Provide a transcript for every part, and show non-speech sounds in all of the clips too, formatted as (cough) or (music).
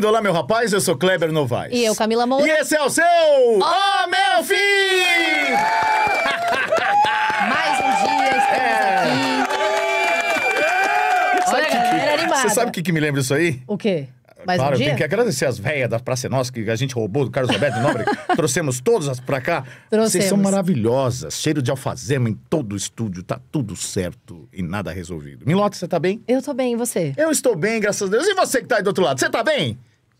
bem-vindo. Olá, meu rapaz. Eu sou Kleber Novaes. E eu, Camila Moura. E esse é o seu... Oh, oh meu filho! Mais um dia estamos é. aqui. Olha, galera animada. Você sabe o que, que me lembra isso aí? O quê? claro, um eu tenho que agradecer as velhas da Praça Nossa que a gente roubou do Carlos Alberto Nobre. (laughs) Trouxemos todas pra cá. Trouxemos. Vocês são maravilhosas. Cheiro de alfazema em todo o estúdio. Tá tudo certo e nada resolvido. Milota, você tá bem? Eu tô bem, e você? Eu estou bem, graças a Deus. E você que tá aí do outro lado, você tá bem?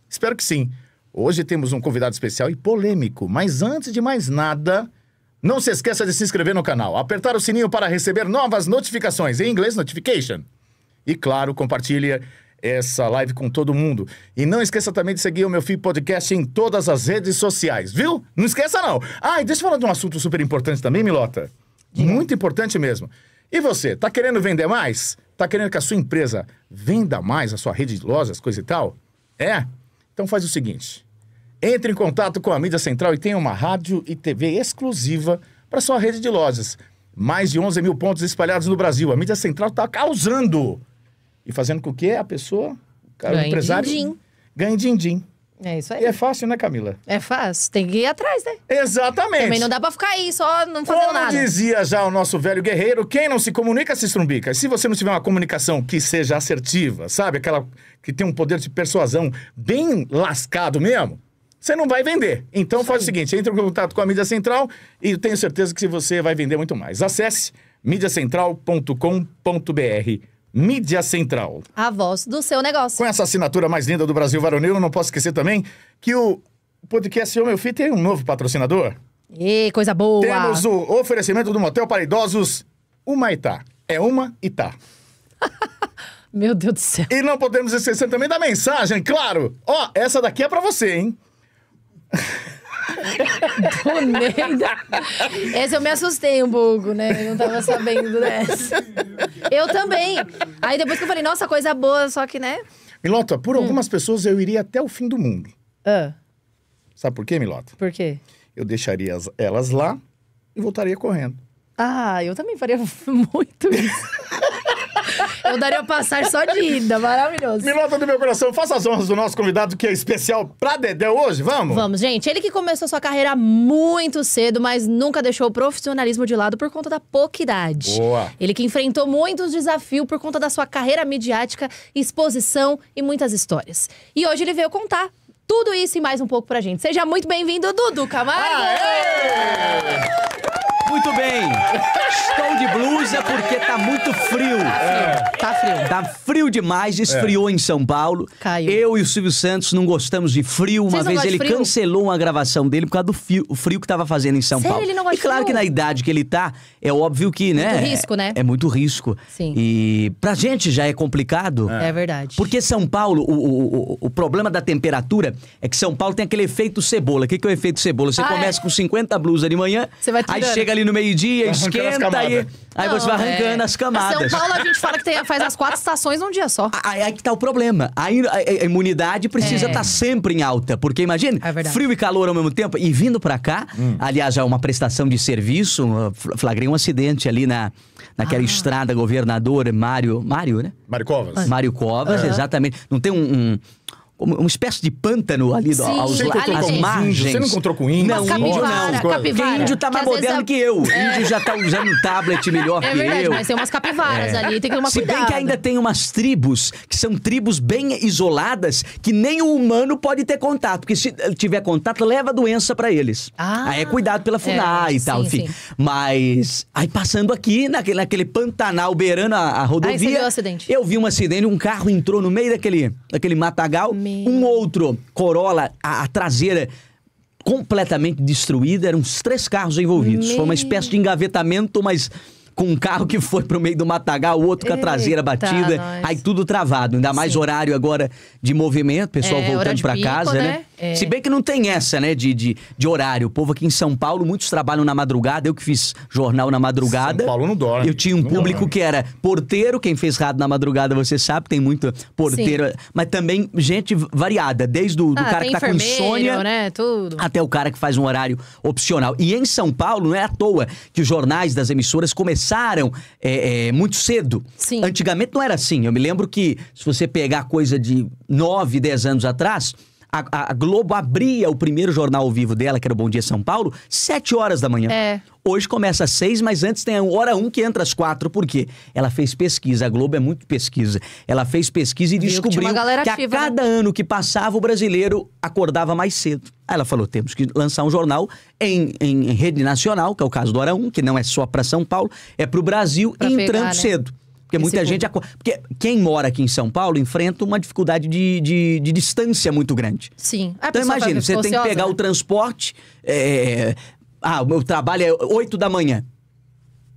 Espero que sim. Hoje temos um convidado especial e polêmico. Mas antes de mais nada... Não se esqueça de se inscrever no canal, apertar o sininho para receber novas notificações, em inglês notification. E claro, compartilha essa live com todo mundo. E não esqueça também de seguir o meu Fio Podcast em todas as redes sociais, viu? Não esqueça não. Ah, e deixa eu falar de um assunto super importante também, Milota. Sim. Muito importante mesmo. E você, tá querendo vender mais? Tá querendo que a sua empresa venda mais a sua rede de lojas, coisa e tal? É? Então faz o seguinte: entre em contato com a mídia central e tenha uma rádio e TV exclusiva para sua rede de lojas. Mais de 11 mil pontos espalhados no Brasil. A mídia central está causando e fazendo com que a pessoa, o cara, ganhe o empresário, din -din. ganhe din-din. É isso aí. E é fácil, né, Camila? É fácil. Tem que ir atrás, né? Exatamente. Também não dá pra ficar aí, só não fazendo Como nada. dizia já o nosso velho guerreiro, quem não se comunica se estrumbica. Se você não tiver uma comunicação que seja assertiva, sabe? Aquela que tem um poder de persuasão bem lascado mesmo, você não vai vender. Então faça faz o seguinte, entre em contato com a mídia central e tenho certeza que você vai vender muito mais. Acesse mídiacentral.com.br. Mídia Central. A voz do seu negócio. Com essa assinatura mais linda do Brasil Varonil, eu não posso esquecer também que o podcast O Meu Fi tem um novo patrocinador. E coisa boa! Temos o oferecimento do motel para idosos Humaitá. É uma Itá. (laughs) Meu Deus do céu. E não podemos esquecer também da mensagem, claro. Ó, essa daqui é para você, hein? (laughs) do Neida. Essa eu me assustei um pouco, né? Eu não tava sabendo dessa. Eu também. Aí depois que eu falei, nossa, coisa boa, só que, né? Milota, por hum. algumas pessoas eu iria até o fim do mundo. Ah. Sabe por quê, Milota? Por quê? Eu deixaria elas lá e voltaria correndo. Ah, eu também faria (laughs) muito isso. Eu daria passagem só de ida, maravilhoso. Milota do meu coração, faça as honras do nosso convidado que é especial pra Dedé hoje, vamos? Vamos, gente. Ele que começou sua carreira muito cedo, mas nunca deixou o profissionalismo de lado por conta da pouca idade. Boa. Ele que enfrentou muitos desafios por conta da sua carreira midiática, exposição e muitas histórias. E hoje ele veio contar tudo isso e mais um pouco pra gente. Seja muito bem-vindo, Dudu Camargo! Aê! Muito bem. Estou de blusa porque tá muito frio. É. Tá frio. Tá frio demais, é. esfriou é. em São Paulo. Caiu. Eu e o Silvio Santos não gostamos de frio. Uma Vocês vez ele cancelou uma gravação dele por causa do frio, frio que tava fazendo em São Sério? Paulo. Ele não gosta e claro frio? que na idade que ele tá, é óbvio que, né? Muito risco, né? É, muito risco. Sim. E pra gente já é complicado. É, é verdade. Porque São Paulo, o, o, o, problema da temperatura é que São Paulo tem aquele efeito cebola. O que, que é o efeito cebola? Você ah, é. começa com 50 blusas de manhã, Você vai aí chega ali no meio-dia, esquenta aí. Aí Não, você vai arrancando é. as camadas. São Paulo, a gente fala que tem, faz as quatro estações num dia só. Aí, aí que tá o problema. A, a, a imunidade precisa estar é. tá sempre em alta. Porque imagine, é frio e calor ao mesmo tempo. E vindo para cá, hum. aliás, é uma prestação de serviço. Flagrei um acidente ali na, naquela ah. estrada governador Mário. Mário, né? Mário Covas. Ah. Mário Covas, uhum. exatamente. Não tem um, um, uma espécie de pântano ali Sim, aos, às margens. Você não encontrou com índio? Não, índio não. Capivara, Porque índio tá mais moderno a... É que eu. É. Índio já tá usando um tablet melhor (laughs) é que verdade, eu. mas tem umas capivaras é. ali, tem que tomar Se cuidado. bem que ainda tem umas tribos, que são tribos bem isoladas, que nem o humano pode ter contato. Porque se tiver contato, leva doença pra eles. Ah. Aí é cuidado pela é. FUNAI é, e tal, sim, enfim. Sim. Mas, aí passando aqui, naquele, naquele Pantanal, beirando a, a rodovia... Aí você viu um acidente. Eu vi um acidente, um carro entrou no meio daquele, daquele matagal... Meu meu. Um outro Corolla, a, a traseira completamente destruída, eram uns três carros envolvidos. Meu. Foi uma espécie de engavetamento, mas com um carro que foi pro meio do matagal, o outro com a traseira batida, Eita, aí tudo travado. Ainda mais Sim. horário agora de movimento, pessoal é, voltando para casa, né? né? É. Se bem que não tem essa, né, de, de, de, horário. O povo aqui em São Paulo, muitos trabalham na madrugada. Eu que fiz jornal na madrugada. São Paulo não dorme. Eu tinha um público dorme. que era porteiro. Quem fez rádio na madrugada, você sabe, tem muito porteiro. Sim. Mas também gente variada. Desde o ah, cara que tá com insônia... Né? Tudo. Até o cara que faz um horário opcional. E em São Paulo, não é à toa que os jornais das emissoras começaram é, é, muito cedo. Sim. Antigamente não era assim. Eu me lembro que se você pegar coisa de 9, 10 anos atrás a, a, Globo abria o primeiro jornal ao vivo dela, que era o Bom Dia São Paulo, sete horas da manhã. É. Hoje começa às seis, mas antes tem a hora um que entra às quatro. Por quê? Ela fez pesquisa. A Globo é muito pesquisa. Ela fez pesquisa e descobriu que, que ativa, a né? cada né? ano que passava, o brasileiro acordava mais cedo. Aí ela falou, temos que lançar um jornal em, em rede nacional, que é o caso do Hora Um, que não é só para São Paulo, é para o Brasil, pra entrando pegar, né? cedo. Porque Esse muita gente. Acu... Porque quem mora aqui em São Paulo enfrenta uma dificuldade de, de, de distância muito grande. Sim. A então imagina, você tem que pegar né? o transporte. É... Ah, o meu trabalho é 8 da manhã.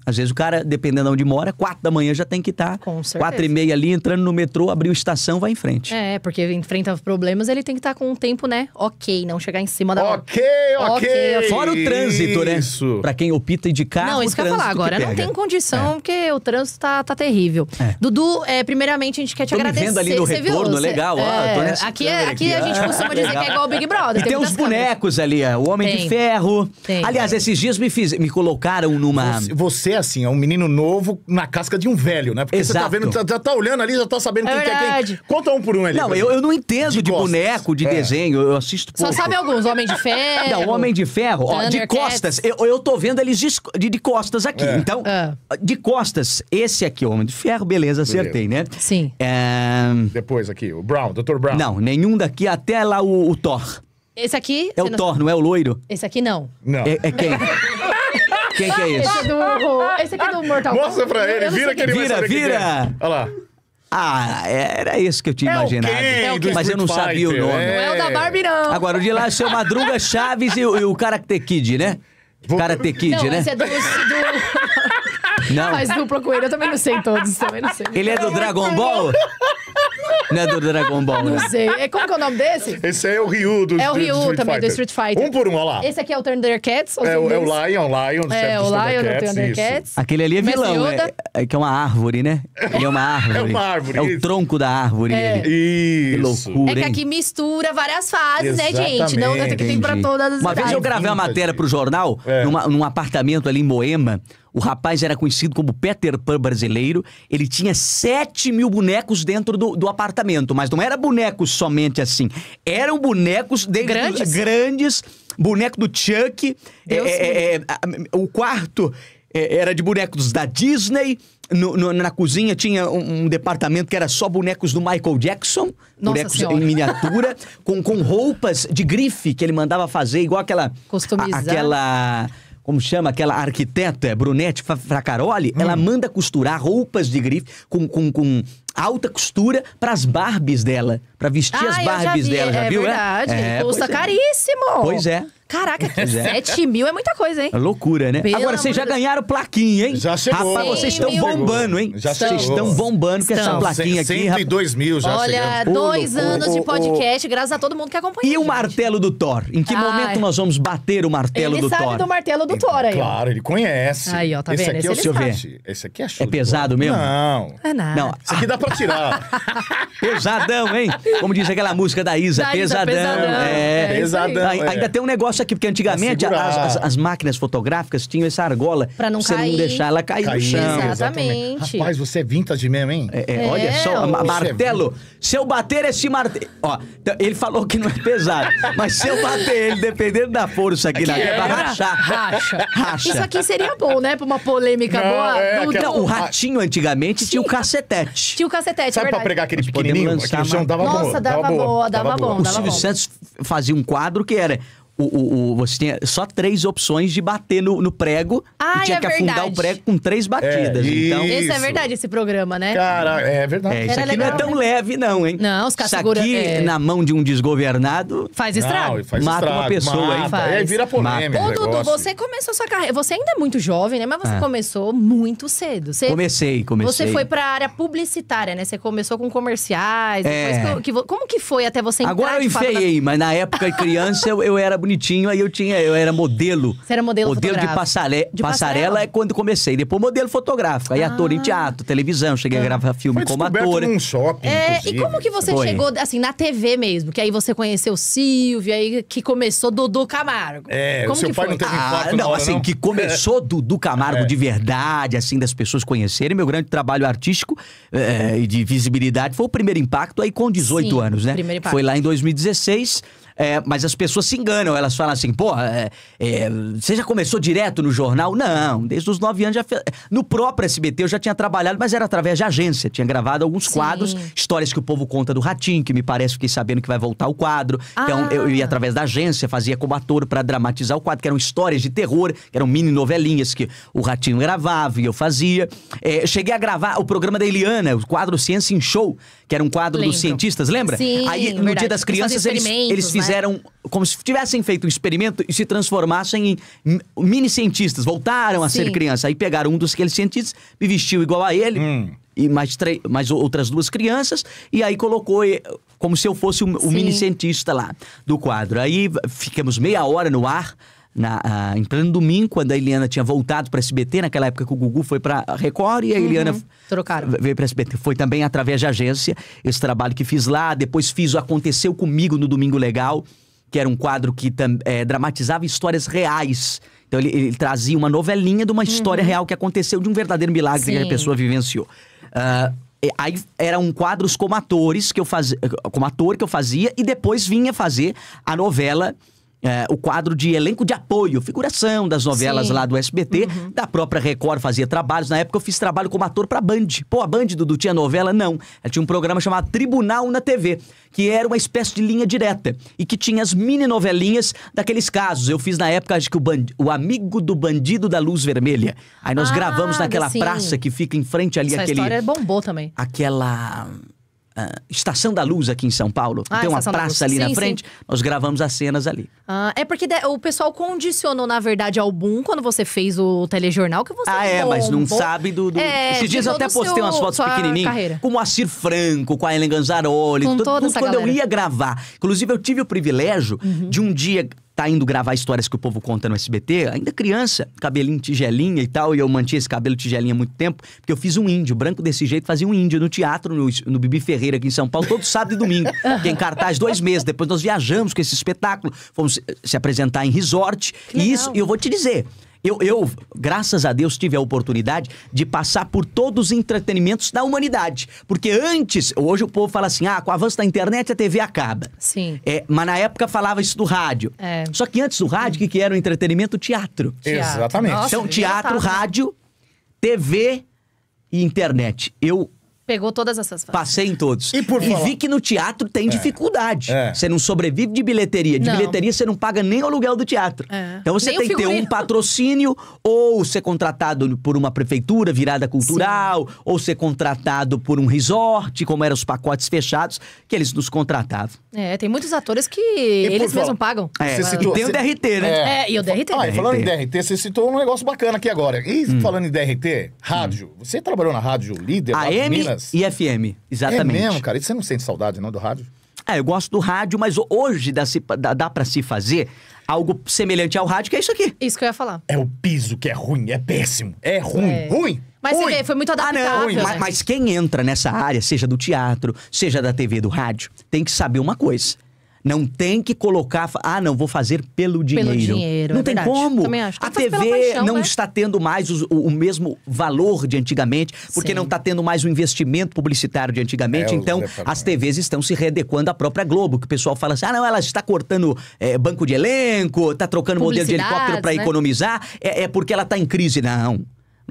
Às vezes o cara, dependendo de onde mora, quatro da manhã já tem que estar. Tá quatro e meia ali, entrando no metrô, abriu estação, vai em frente. É, porque enfrenta problemas, ele tem que estar tá com um tempo, né? Ok, não chegar em cima da Ok, hora. ok. Fora o trânsito, né? Isso. Pra quem opta de carro, Não, isso que eu ia falar agora. Não tem condição, é. porque o trânsito tá, tá terrível. É. Dudu, é, primeiramente a gente quer te tô agradecer. vendo ali no Você retorno, viu? legal. É, ó, aqui, é, aqui, aqui a gente costuma dizer que é igual o Big Brother. E tem, tem os bonecos câmeras. ali, ó, o Homem tem. de Ferro. Tem. Aliás, esses dias me, fiz, me colocaram numa... Você você é assim, é um menino novo na casca de um velho, né? Porque Exato. você tá vendo, já tá, tá, olhando ali, já tá sabendo quem é, é quem. É Conta um por um ali. Não, eu, eu não entendo de, de boneco, de é. desenho, eu assisto pouco. Só sabe alguns, Homem de Ferro. Não, Homem de Ferro, ó, de costas. Eu, eu tô vendo eles de, de costas aqui. É. Então, ah. de costas, esse aqui, Homem de Ferro, beleza, acertei, beleza. né? Sim. É, Depois aqui, o Brown, Dr. Brown. Não, nenhum daqui, até lá o, o Thor. Esse aqui. É o não... Thor, não é o loiro? Esse aqui não. Não. É, é quem? (laughs) Quem que é esse? Esse é do, esse aqui é do Mortal Kombat. Mostra pra ele, é. vira que ele vai Vira, saber vira! Olha lá. Ah, é, era isso que eu tinha É imaginado. É Mas eu não sabia o nome. é. Não é o da Barbie, não. Agora, o de lá é o seu Madruga Chaves e, o- e o Karate Kid, né? Karate Kid, não, né? esse é do... do... Não. Faz com ele. Eu também não sei todos, também não sei. Ele é do Dragon Ball? Não é do Dragon Ball, né? Não sei. É, como que é o nome desse? Esse é o Ryu do, é o Ryu Street também, Fighter. do Street Fighter. Um por um, olha lá. Esse aqui é o Thundercats. É, é o Lion, Lion. É, o Lion do Thundercats. Aquele ali é vilão, né? É, que é uma árvore, né? Ele é uma árvore. (laughs) É uma árvore. É o tronco da árvore. É. Ele. Isso. Que loucura, É que aqui mistura várias fases, Exatamente. né, gente? Não, tem que ter pra todas as Uma vez eu gravei uma matéria pro jornal, é. numa, num apartamento ali em Moema, o rapaz era conhecido como Peter Pan brasileiro. Ele tinha 7 mil bonecos dentro do, do apartamento, mas não era bonecos somente assim. Eram bonecos de, grandes. grandes, boneco do Chuck. É, é, é, é, o quarto é, era de bonecos da Disney. No, no, na cozinha tinha um, um, departamento que era só bonecos do Michael Jackson, Nossa bonecos senhora. em miniatura, com, com roupas de grife que ele mandava fazer, igual aquela. Customizar. aquela como chama aquela arquiteta, Brunette Fracaroli, hum. ela manda costurar roupas de grife com, com, com alta costura para as Barbies dela, para vestir ah, as Barbies já dela, já é viu? É? Verdade. É, custa é. caríssimo. Pois é. Caraca, que 7 é. mil é muita coisa, hein? É loucura, né? Pelo Agora, vocês já ganharam plaquinha, hein? Já chegou. Rapaz, vocês estão bombando, hein? Já chegou. Vocês estão bombando com essa plaquinha aqui. 102 mil já chegou. Olha, chegamos. dois Pulo, anos de podcast, graças a todo mundo que acompanhou. E o martelo do Thor? Em que Ai. momento nós vamos bater o martelo ele do Thor? Ele sabe do martelo do Thor aí. Claro, ele conhece. Aí, ó, tá esse vendo? Aqui é esse, é o esse, esse aqui é show. É pesado mesmo? Não. É nada. Não. Isso aqui dá pra tirar. (laughs) Pesadão, hein? Como diz aquela música da Isa, pesadão. Isa, pesadão. É. Pesadão. Ainda tem um negócio isso aqui, porque antigamente as, as, as, máquinas fotográficas tinham essa argola. Pra não você cair. não deixar ela cair do no chão. Exatamente. Rapaz, você é vintage mesmo, hein? É, é, olha só, é. É martelo. se eu bater esse martelo... Ó, ele falou que não é pesado, (laughs) mas se eu bater ele, dependendo da força aqui, na é. vai rachar. Racha. Racha. Isso aqui seria bom, né? Pra uma polêmica não, boa. É, do, é o ratinho antigamente Sim. tinha o cacetete. Tinha o cacetete, Sabe é verdade. pra pregar aquele pequenininho? Aquele chão dava Nossa, Nossa, dava boa, dava bom. O Silvio Santos fazia um quadro que era o, o, o, você tinha só três opções de bater no, no prego Ai, e tinha é que afundar verdade. o prego com três batidas. É, então... Isso é verdade, esse programa, né? Cara, é verdade. É, isso Era aqui legal, não é tão né? leve, não, hein? Não, os caras seguram... aqui, é... na mão de um desgovernado... Faz estrago. Não, faz mata estrago, uma pessoa, mata, é, Faz. É, vira polêmica Ô, Dudu, você começou sua carreira... Você ainda é muito jovem, né? Mas você ah. começou muito cedo. Você... Comecei, comecei. Você foi pra área publicitária, né? Você começou com comerciais, é. Como que foi até você entrar... Agora eu enfeiei, na... mas na época criança eu, eu era bonito bonitinho, aí eu tinha, eu era modelo. Você era modelo Modelo de, passare... de passarela é quando comecei. Depois modelo fotográfico. Aí ah. ator em ah. teatro, televisão, cheguei a gravar filme Foi como ator. Num shopping, é, e como que você Foi. chegou, assim, na TV mesmo? Que aí você conheceu Silvio, aí que começou Dudu Camargo. É, como o seu que pai foi? não teve ah, não, hora, assim, não. que começou é. Dudu Camargo é. de verdade, assim, das pessoas conhecerem. Meu grande trabalho artístico eh, e de visibilidade foi o primeiro impacto aí com 18 Sim, anos, né? Foi lá em 2016. É, mas as pessoas se enganam, elas falam assim, pô, é, é, você já começou direto no jornal? Não, desde os nove anos já fez. No próprio SBT eu já tinha trabalhado, mas era através de agência. Tinha gravado alguns Sim. quadros, histórias que o povo conta do Ratinho, que me parece fiquei sabendo que vai voltar o quadro. Ah. Então eu, ia através da agência, fazia como ator para dramatizar o quadro, que eram histórias de terror, que eram mini novelinhas que o Ratinho gravava e eu fazia. É, cheguei a gravar o programa da Eliana, o quadro Ciência em Show, que era um quadro Lembro. dos cientistas, lembra? Sim, Aí no verdade. Dia das Crianças eles, eles fizeram fizeram como se tivessem feito um experimento e se transformassem em mini cientistas. Voltaram a Sim. ser criança. Aí pegaram um dos aqueles cientistas, me vestiu igual a ele. Hum. E mais, mais outras duas crianças, e aí colocou eh, como se eu fosse o, o mini cientista lá do quadro. Aí ficamos meia hora no ar, na, ah, em pleno domingo, quando a Eliana tinha voltado para SBT, naquela época que o Gugu foi para Record e a uhum. Eliana Trocaram. veio para SBT. Foi também através de agência esse trabalho que fiz lá. Depois fiz o Aconteceu Comigo no Domingo Legal, que era um quadro que é, dramatizava histórias reais. Então ele, ele, trazia uma novelinha de uma história uhum. real que aconteceu, de um verdadeiro milagre Sim. que a pessoa vivenciou. Uh, aí eram quadros como atores que eu fazia, como ator que eu fazia e depois vinha fazer a novela é, o quadro de elenco de apoio, figuração das novelas Sim. lá do SBT, uhum. da própria Record fazia trabalhos. Na época eu fiz trabalho como ator pra Band. Pô, a Band, Dudu, tinha novela? Não. Ela tinha um programa chamado Tribunal na TV, que era uma espécie de linha direta e que tinha as mini novelinhas daqueles casos. Eu fiz na época, acho que o, band... o Amigo do Bandido da Luz Vermelha. Aí nós ah, gravamos naquela praça que fica em frente ali Essa aquele. história bombou também. Aquela Uh, Estação da Luz aqui em São Paulo. Ah, tem uma praça ali sim, na frente. Sim. Nós gravamos as cenas ali. Ah, é porque o pessoal condicionou, na verdade, ao boom quando você fez o telejornal que você Ah, é, bombou. mas não sabe do. do... É, Esses dias eu até postei seu, umas fotos pequenininhas com o Moacir Franco, com a Ellen Ganzaroli, com todo, toda essa quando galera. eu ia gravar. Inclusive, eu tive o privilégio uhum. de um dia tá indo gravar histórias que o povo conta no SBT, ainda criança, cabelinho tigelinha e tal, e eu mantinha esse cabelo tigelinha há muito tempo, porque eu fiz um índio, branco desse jeito, fazia um índio no teatro, no, no Bibi Ferreira aqui em São Paulo, todo sábado e domingo. Fiquei (laughs) em cartaz dois meses, depois nós viajamos com esse espetáculo, fomos se apresentar em resort, que e legal. isso, e eu vou te dizer... Eu, eu, graças a Deus, tive a oportunidade de passar por todos os entretenimentos da humanidade. Porque antes, hoje o povo fala assim: ah, com o avanço da internet a TV acaba. Sim. É, mas na época falava isso do rádio. É. Só que antes do rádio, o que, que era o entretenimento? O teatro. Exatamente. Nossa, então, teatro, rádio, TV e internet. Eu Pegou todas essas fases. Passei em todos. E, por e vi que no teatro tem é. dificuldade. É. Você não sobrevive de bilheteria. De não. bilheteria você não paga nem o aluguel do teatro. É. Então você nem tem que ter um patrocínio ou ser contratado por uma prefeitura virada cultural, Sim. ou ser contratado por um resort, como eram os pacotes fechados, que eles nos contratavam. É, tem muitos atores que e eles mesmos pagam. É. Citou, e tem o DRT, né? É. é, e o DRT. Ah, DRT. falando em DRT, você citou um negócio bacana aqui agora. E hum. falando em DRT, rádio. Hum. Você trabalhou na rádio líder? AM horas. E FM, exatamente. É mesmo, cara? E você não sente saudade, não, do rádio? Ah, eu gosto do rádio, mas hoje dá, dá, dá para se fazer algo semelhante ao rádio, que é isso aqui. Isso que eu ia falar. É o piso que é ruim, é péssimo. É ruim, é. ruim. Mas ruim. você vê, foi muito adaptável. Ah, não, ruim, né? mas, mas quem entra nessa área, seja do teatro, seja da TV, do rádio, tem que saber uma coisa não tem que colocar, ah, não, vou fazer pelo dinheiro. Pelo dinheiro não é tem verdade. como. Também acho. A TV paixão, não né? está tendo mais o, o, mesmo valor de antigamente, porque Sim. não está tendo mais o investimento publicitário de antigamente. É, então, as TVs estão se readequando à própria Globo, que o pessoal fala assim: ah, não, ela está cortando é, banco de elenco, está trocando modelo de helicóptero para né? economizar, é, é porque ela está em crise. Não.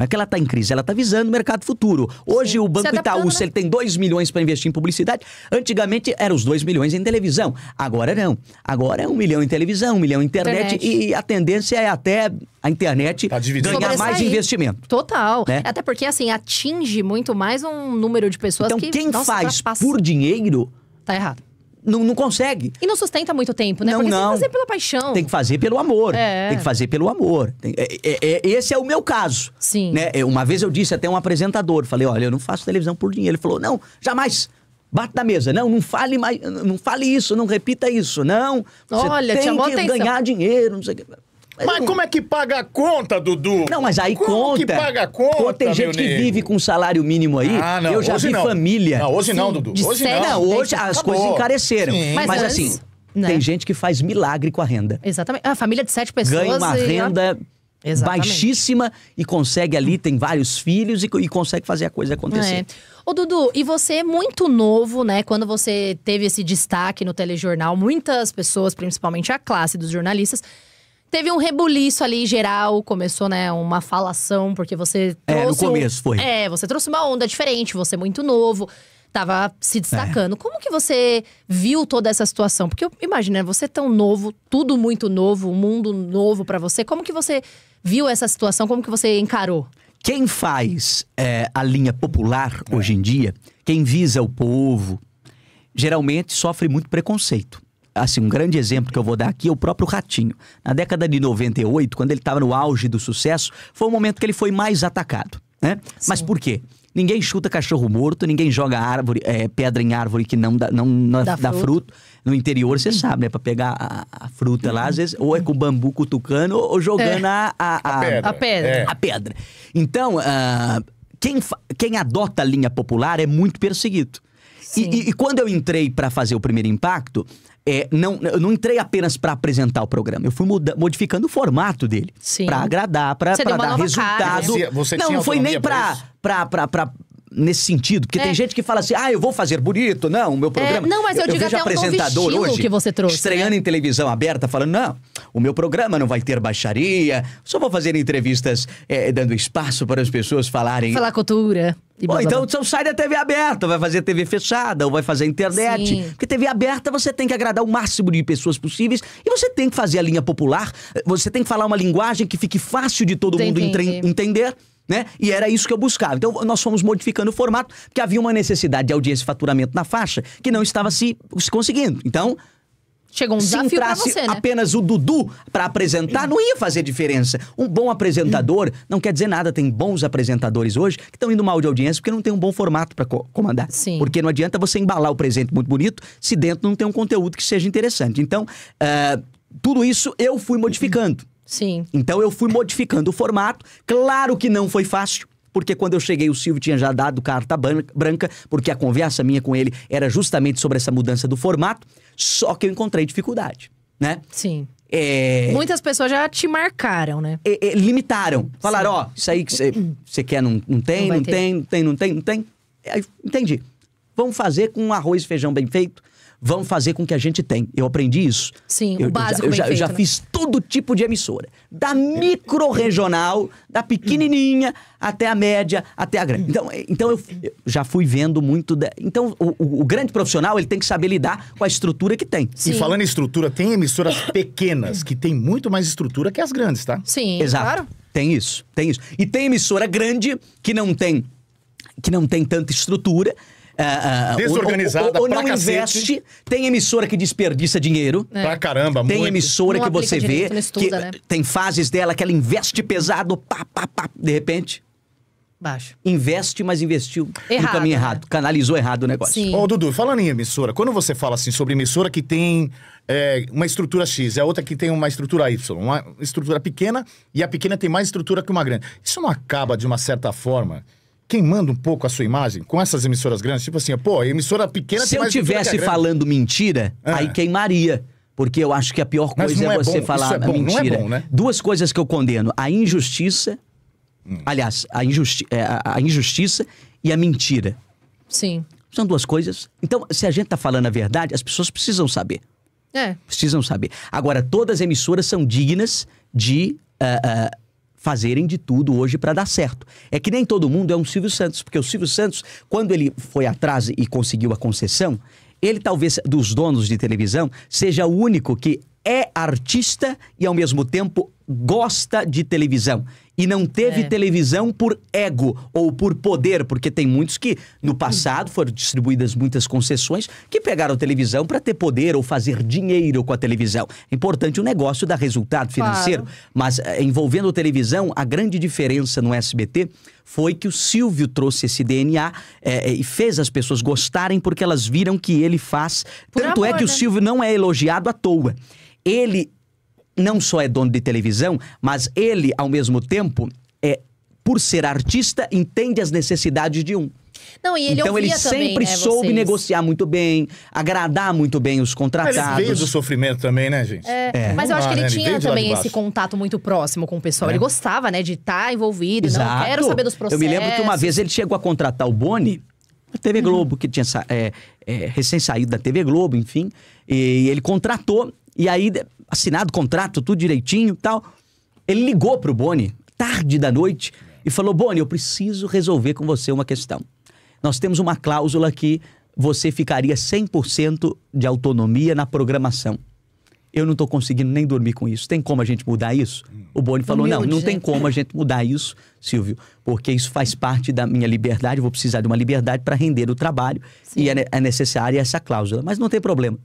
Não é que ela está em crise, ela está visando o mercado futuro. Hoje Sim. o Banco Itaú, né? se ele tem 2 milhões para investir em publicidade, antigamente eram os 2 milhões em televisão. Agora não. Agora é 1 um milhão em televisão, 1 um milhão em internet, internet, E, a tendência é até a internet tá ganhar mais investimento. Total. Né? Até porque assim atinge muito mais um número de pessoas então, que... Então quem nossa, faz por dinheiro... está errado não, não consegue. E não sustenta muito tempo, né? Não, Porque não. tem que fazer pela paixão. Tem que fazer pelo amor. É. Tem que fazer pelo amor. Tem, é, é, é esse é o meu caso. Sim. Né? É, uma vez eu disse até um apresentador, falei, olha, eu não faço televisão por dinheiro. Ele falou, não, jamais. Bate na mesa, não, não fale mais, não fale isso, não repita isso, não. Você Olha, tem que atenção. ganhar dinheiro, não sei o que. Mas como é que paga a conta, Dudu? Não, mas aí como conta. Como que paga a conta, Pô, Tem gente que nego. vive com salário mínimo aí. Ah, não, eu já vi não. família. Não, hoje Sim, não, Dudu. Hoje não. não. hoje as Acabou. coisas encareceram. Sim. Mas, mas assim, né? tem gente que faz milagre com a renda. Exatamente. A família de sete pessoas. Ganha uma e... renda. Exatamente. baixíssima e consegue ali, tem vários filhos e, e consegue fazer a coisa acontecer. É. Ô Dudu, e você é muito novo, né? Quando você teve esse destaque no telejornal, muitas pessoas, principalmente a classe dos jornalistas, teve um rebuliço ali geral, começou, né, uma falação, porque você trouxe. É, no começo um, foi. É, você trouxe uma onda diferente, você é muito novo, tava se destacando. É. Como que você viu toda essa situação? Porque eu imagino, né, você é tão novo, tudo muito novo, um mundo novo para você. Como que você viu essa situação? Como que você encarou? Quem faz é, a linha popular hoje em dia, quem visa o povo, geralmente sofre muito preconceito assim, um grande exemplo que eu vou dar aqui é o próprio Ratinho. Na década de 98, quando ele estava no auge do sucesso, foi o momento que ele foi mais atacado. Né? Mas por quê? Ninguém chuta cachorro morto, ninguém joga árvore, é, pedra em árvore que não dá, não, não dá, dá fruto. fruto. No interior, você sabe, né? Pra pegar a, a fruta lá, às vezes, ou é com bambu cutucando, ou, jogando é. a, a, a, pedra. A pedra. É. A pedra. Então, uh, quem, quem adota a linha popular é muito perseguido. E, e, e, quando eu entrei para fazer o primeiro impacto, é, não, eu não entrei apenas para apresentar o programa, eu fui muda, modificando o formato dele. Para agradar, para dar resultado. Cara, né? Você, você não, não foi nem pra nesse sentido? Porque é. tem gente que fala assim, ah, eu vou fazer bonito, não, o meu é, programa. É, não, mas eu, eu digo até apresentador um novo hoje, que você trouxe. Estreando né? em televisão aberta, falando, não, o meu programa não vai ter baixaria, só vou fazer entrevistas é, dando espaço para as pessoas falarem. Falar cultura. ou então sai da TV aberta, vai fazer TV fechada, ou vai fazer internet. Sim. Porque TV aberta você tem que agradar o máximo de pessoas possíveis e você tem que fazer a linha popular, eh, você tem que falar uma linguagem que fique fácil de todo Entendi. mundo entender. Né? E era isso que eu buscava. Então nós fomos modificando o formato, porque havia uma necessidade de audiência e faturamento na faixa que não estava se, se conseguindo. Então, Chegou um desafio para você, né? apenas o Dudu para apresentar, não ia fazer diferença. Um bom apresentador não quer dizer nada. Tem bons apresentadores hoje que estão indo mal de audiência porque não tem um bom formato para co comandar. Sim. Porque não adianta você embalar o presente muito bonito se dentro não tem um conteúdo que seja interessante. Então, uh, tudo isso eu fui modificando. Sim. Então eu fui modificando o formato. Claro que não foi fácil porque quando eu cheguei o Silvio tinha já dado carta branca, porque a conversa minha com ele era justamente sobre essa mudança do formato, só que eu encontrei dificuldade, né? Sim. É... Muitas pessoas já te marcaram, né? É, é, limitaram. Falaram, ó, oh, isso aí que você quer não, não, tem, não, não tem, não tem, não tem, não tem. Aí, entendi. Vamos fazer com arroz e feijão bem feito, vamos fazer com o que a gente tem. Eu aprendi isso. Sim, eu, o básico eu já, eu já, feito, eu já né? fiz todo tipo de emissora. Da micro-regional, da pequenininha, até a média, até a grande. Então, então eu, eu já fui vendo muito... De... Então, o, o, o, grande profissional, ele tem que saber lidar com a estrutura que tem. Sim. E falando em estrutura, tem emissoras pequenas que têm muito mais estrutura que as grandes, tá? Sim, Exato. claro. Tem isso, tem isso. E tem emissora grande que não tem que não tem tanta estrutura, uh, uh, desorganizada, ou, ou, ou não investe. Tem emissora que desperdiça dinheiro. É. Pra caramba, Tem muito. emissora não que você vê, estuda, que né? tem fases dela que ela investe pesado, pá, pá, pá, de repente... Baixo. Investe, mas investiu errado, no caminho né? errado. Né? Canalizou errado o negócio. Sim. Ô, Dudu, falando em emissora, quando você fala assim sobre emissora que tem é, uma estrutura X, é outra que tem uma estrutura Y, uma estrutura pequena, e a pequena tem mais estrutura que uma grande. Isso não acaba, de uma certa forma, queimando um pouco a sua imagem com essas emissoras grandes? Tipo assim, pô, emissora pequena Se eu tivesse falando mentira, ah. aí queimaria. Porque eu acho que a pior coisa é, é, você bom. falar é bom, é mentira. É bom, né? Duas coisas que eu condeno: a injustiça. Hum. Aliás, a, injusti é, a, a injustiça e a mentira. Sim. São duas coisas. Então, se a gente tá falando a verdade, as pessoas precisam saber. É. Precisam saber. Agora, todas as emissoras são dignas de uh, uh, fazerem de tudo hoje para dar certo. É que nem todo mundo é um Silvio Santos, porque o Silvio Santos, quando ele foi atrás e conseguiu a concessão, ele talvez dos donos de televisão seja o único que é artista e ao mesmo tempo gosta de televisão e não teve é. televisão por ego ou por poder, porque tem muitos que no passado foram distribuídas muitas concessões que pegaram televisão para ter poder ou fazer dinheiro com a televisão. É importante o negócio dar resultado financeiro, claro. mas eh, envolvendo televisão, a grande diferença no SBT foi que o Silvio trouxe esse DNA é, eh, eh, e fez as pessoas gostarem porque elas viram que ele faz. Por Tanto é amor, é que né? o Silvio não é elogiado à toa. Ele não só é dono de televisão, mas ele, ao mesmo tempo, é por ser artista, entende as necessidades de um. Não, ele então ele sempre também, né, soube vocês. negociar muito bem, agradar muito bem os contratados. Mas ele veio do sofrimento também, né, gente? É, é. Mas eu acho que ele ah, tinha também esse contato muito próximo com o pessoal. É. Ele gostava, né, de estar tá envolvido. Exato. Não, quero saber dos processos. Eu me lembro que uma vez ele chegou a contratar o Boni, a TV uhum. Globo, uhum. que tinha é, é, recém saído da TV Globo, enfim. E ele contratou e aí, assinado contrato, tudo direitinho tal. Ele ligou pro Boni, tarde da noite, e falou: Boni, eu preciso resolver com você uma questão. Nós temos uma cláusula que você ficaria 100% de autonomia na programação. Eu não estou conseguindo nem dormir com isso. Tem como a gente mudar isso? O Boni falou: Humilde, não, não tem né? como a gente mudar isso, Silvio, porque isso faz parte da minha liberdade. Eu vou precisar de uma liberdade para render o trabalho Sim. e é, é necessária essa cláusula. Mas não tem problema.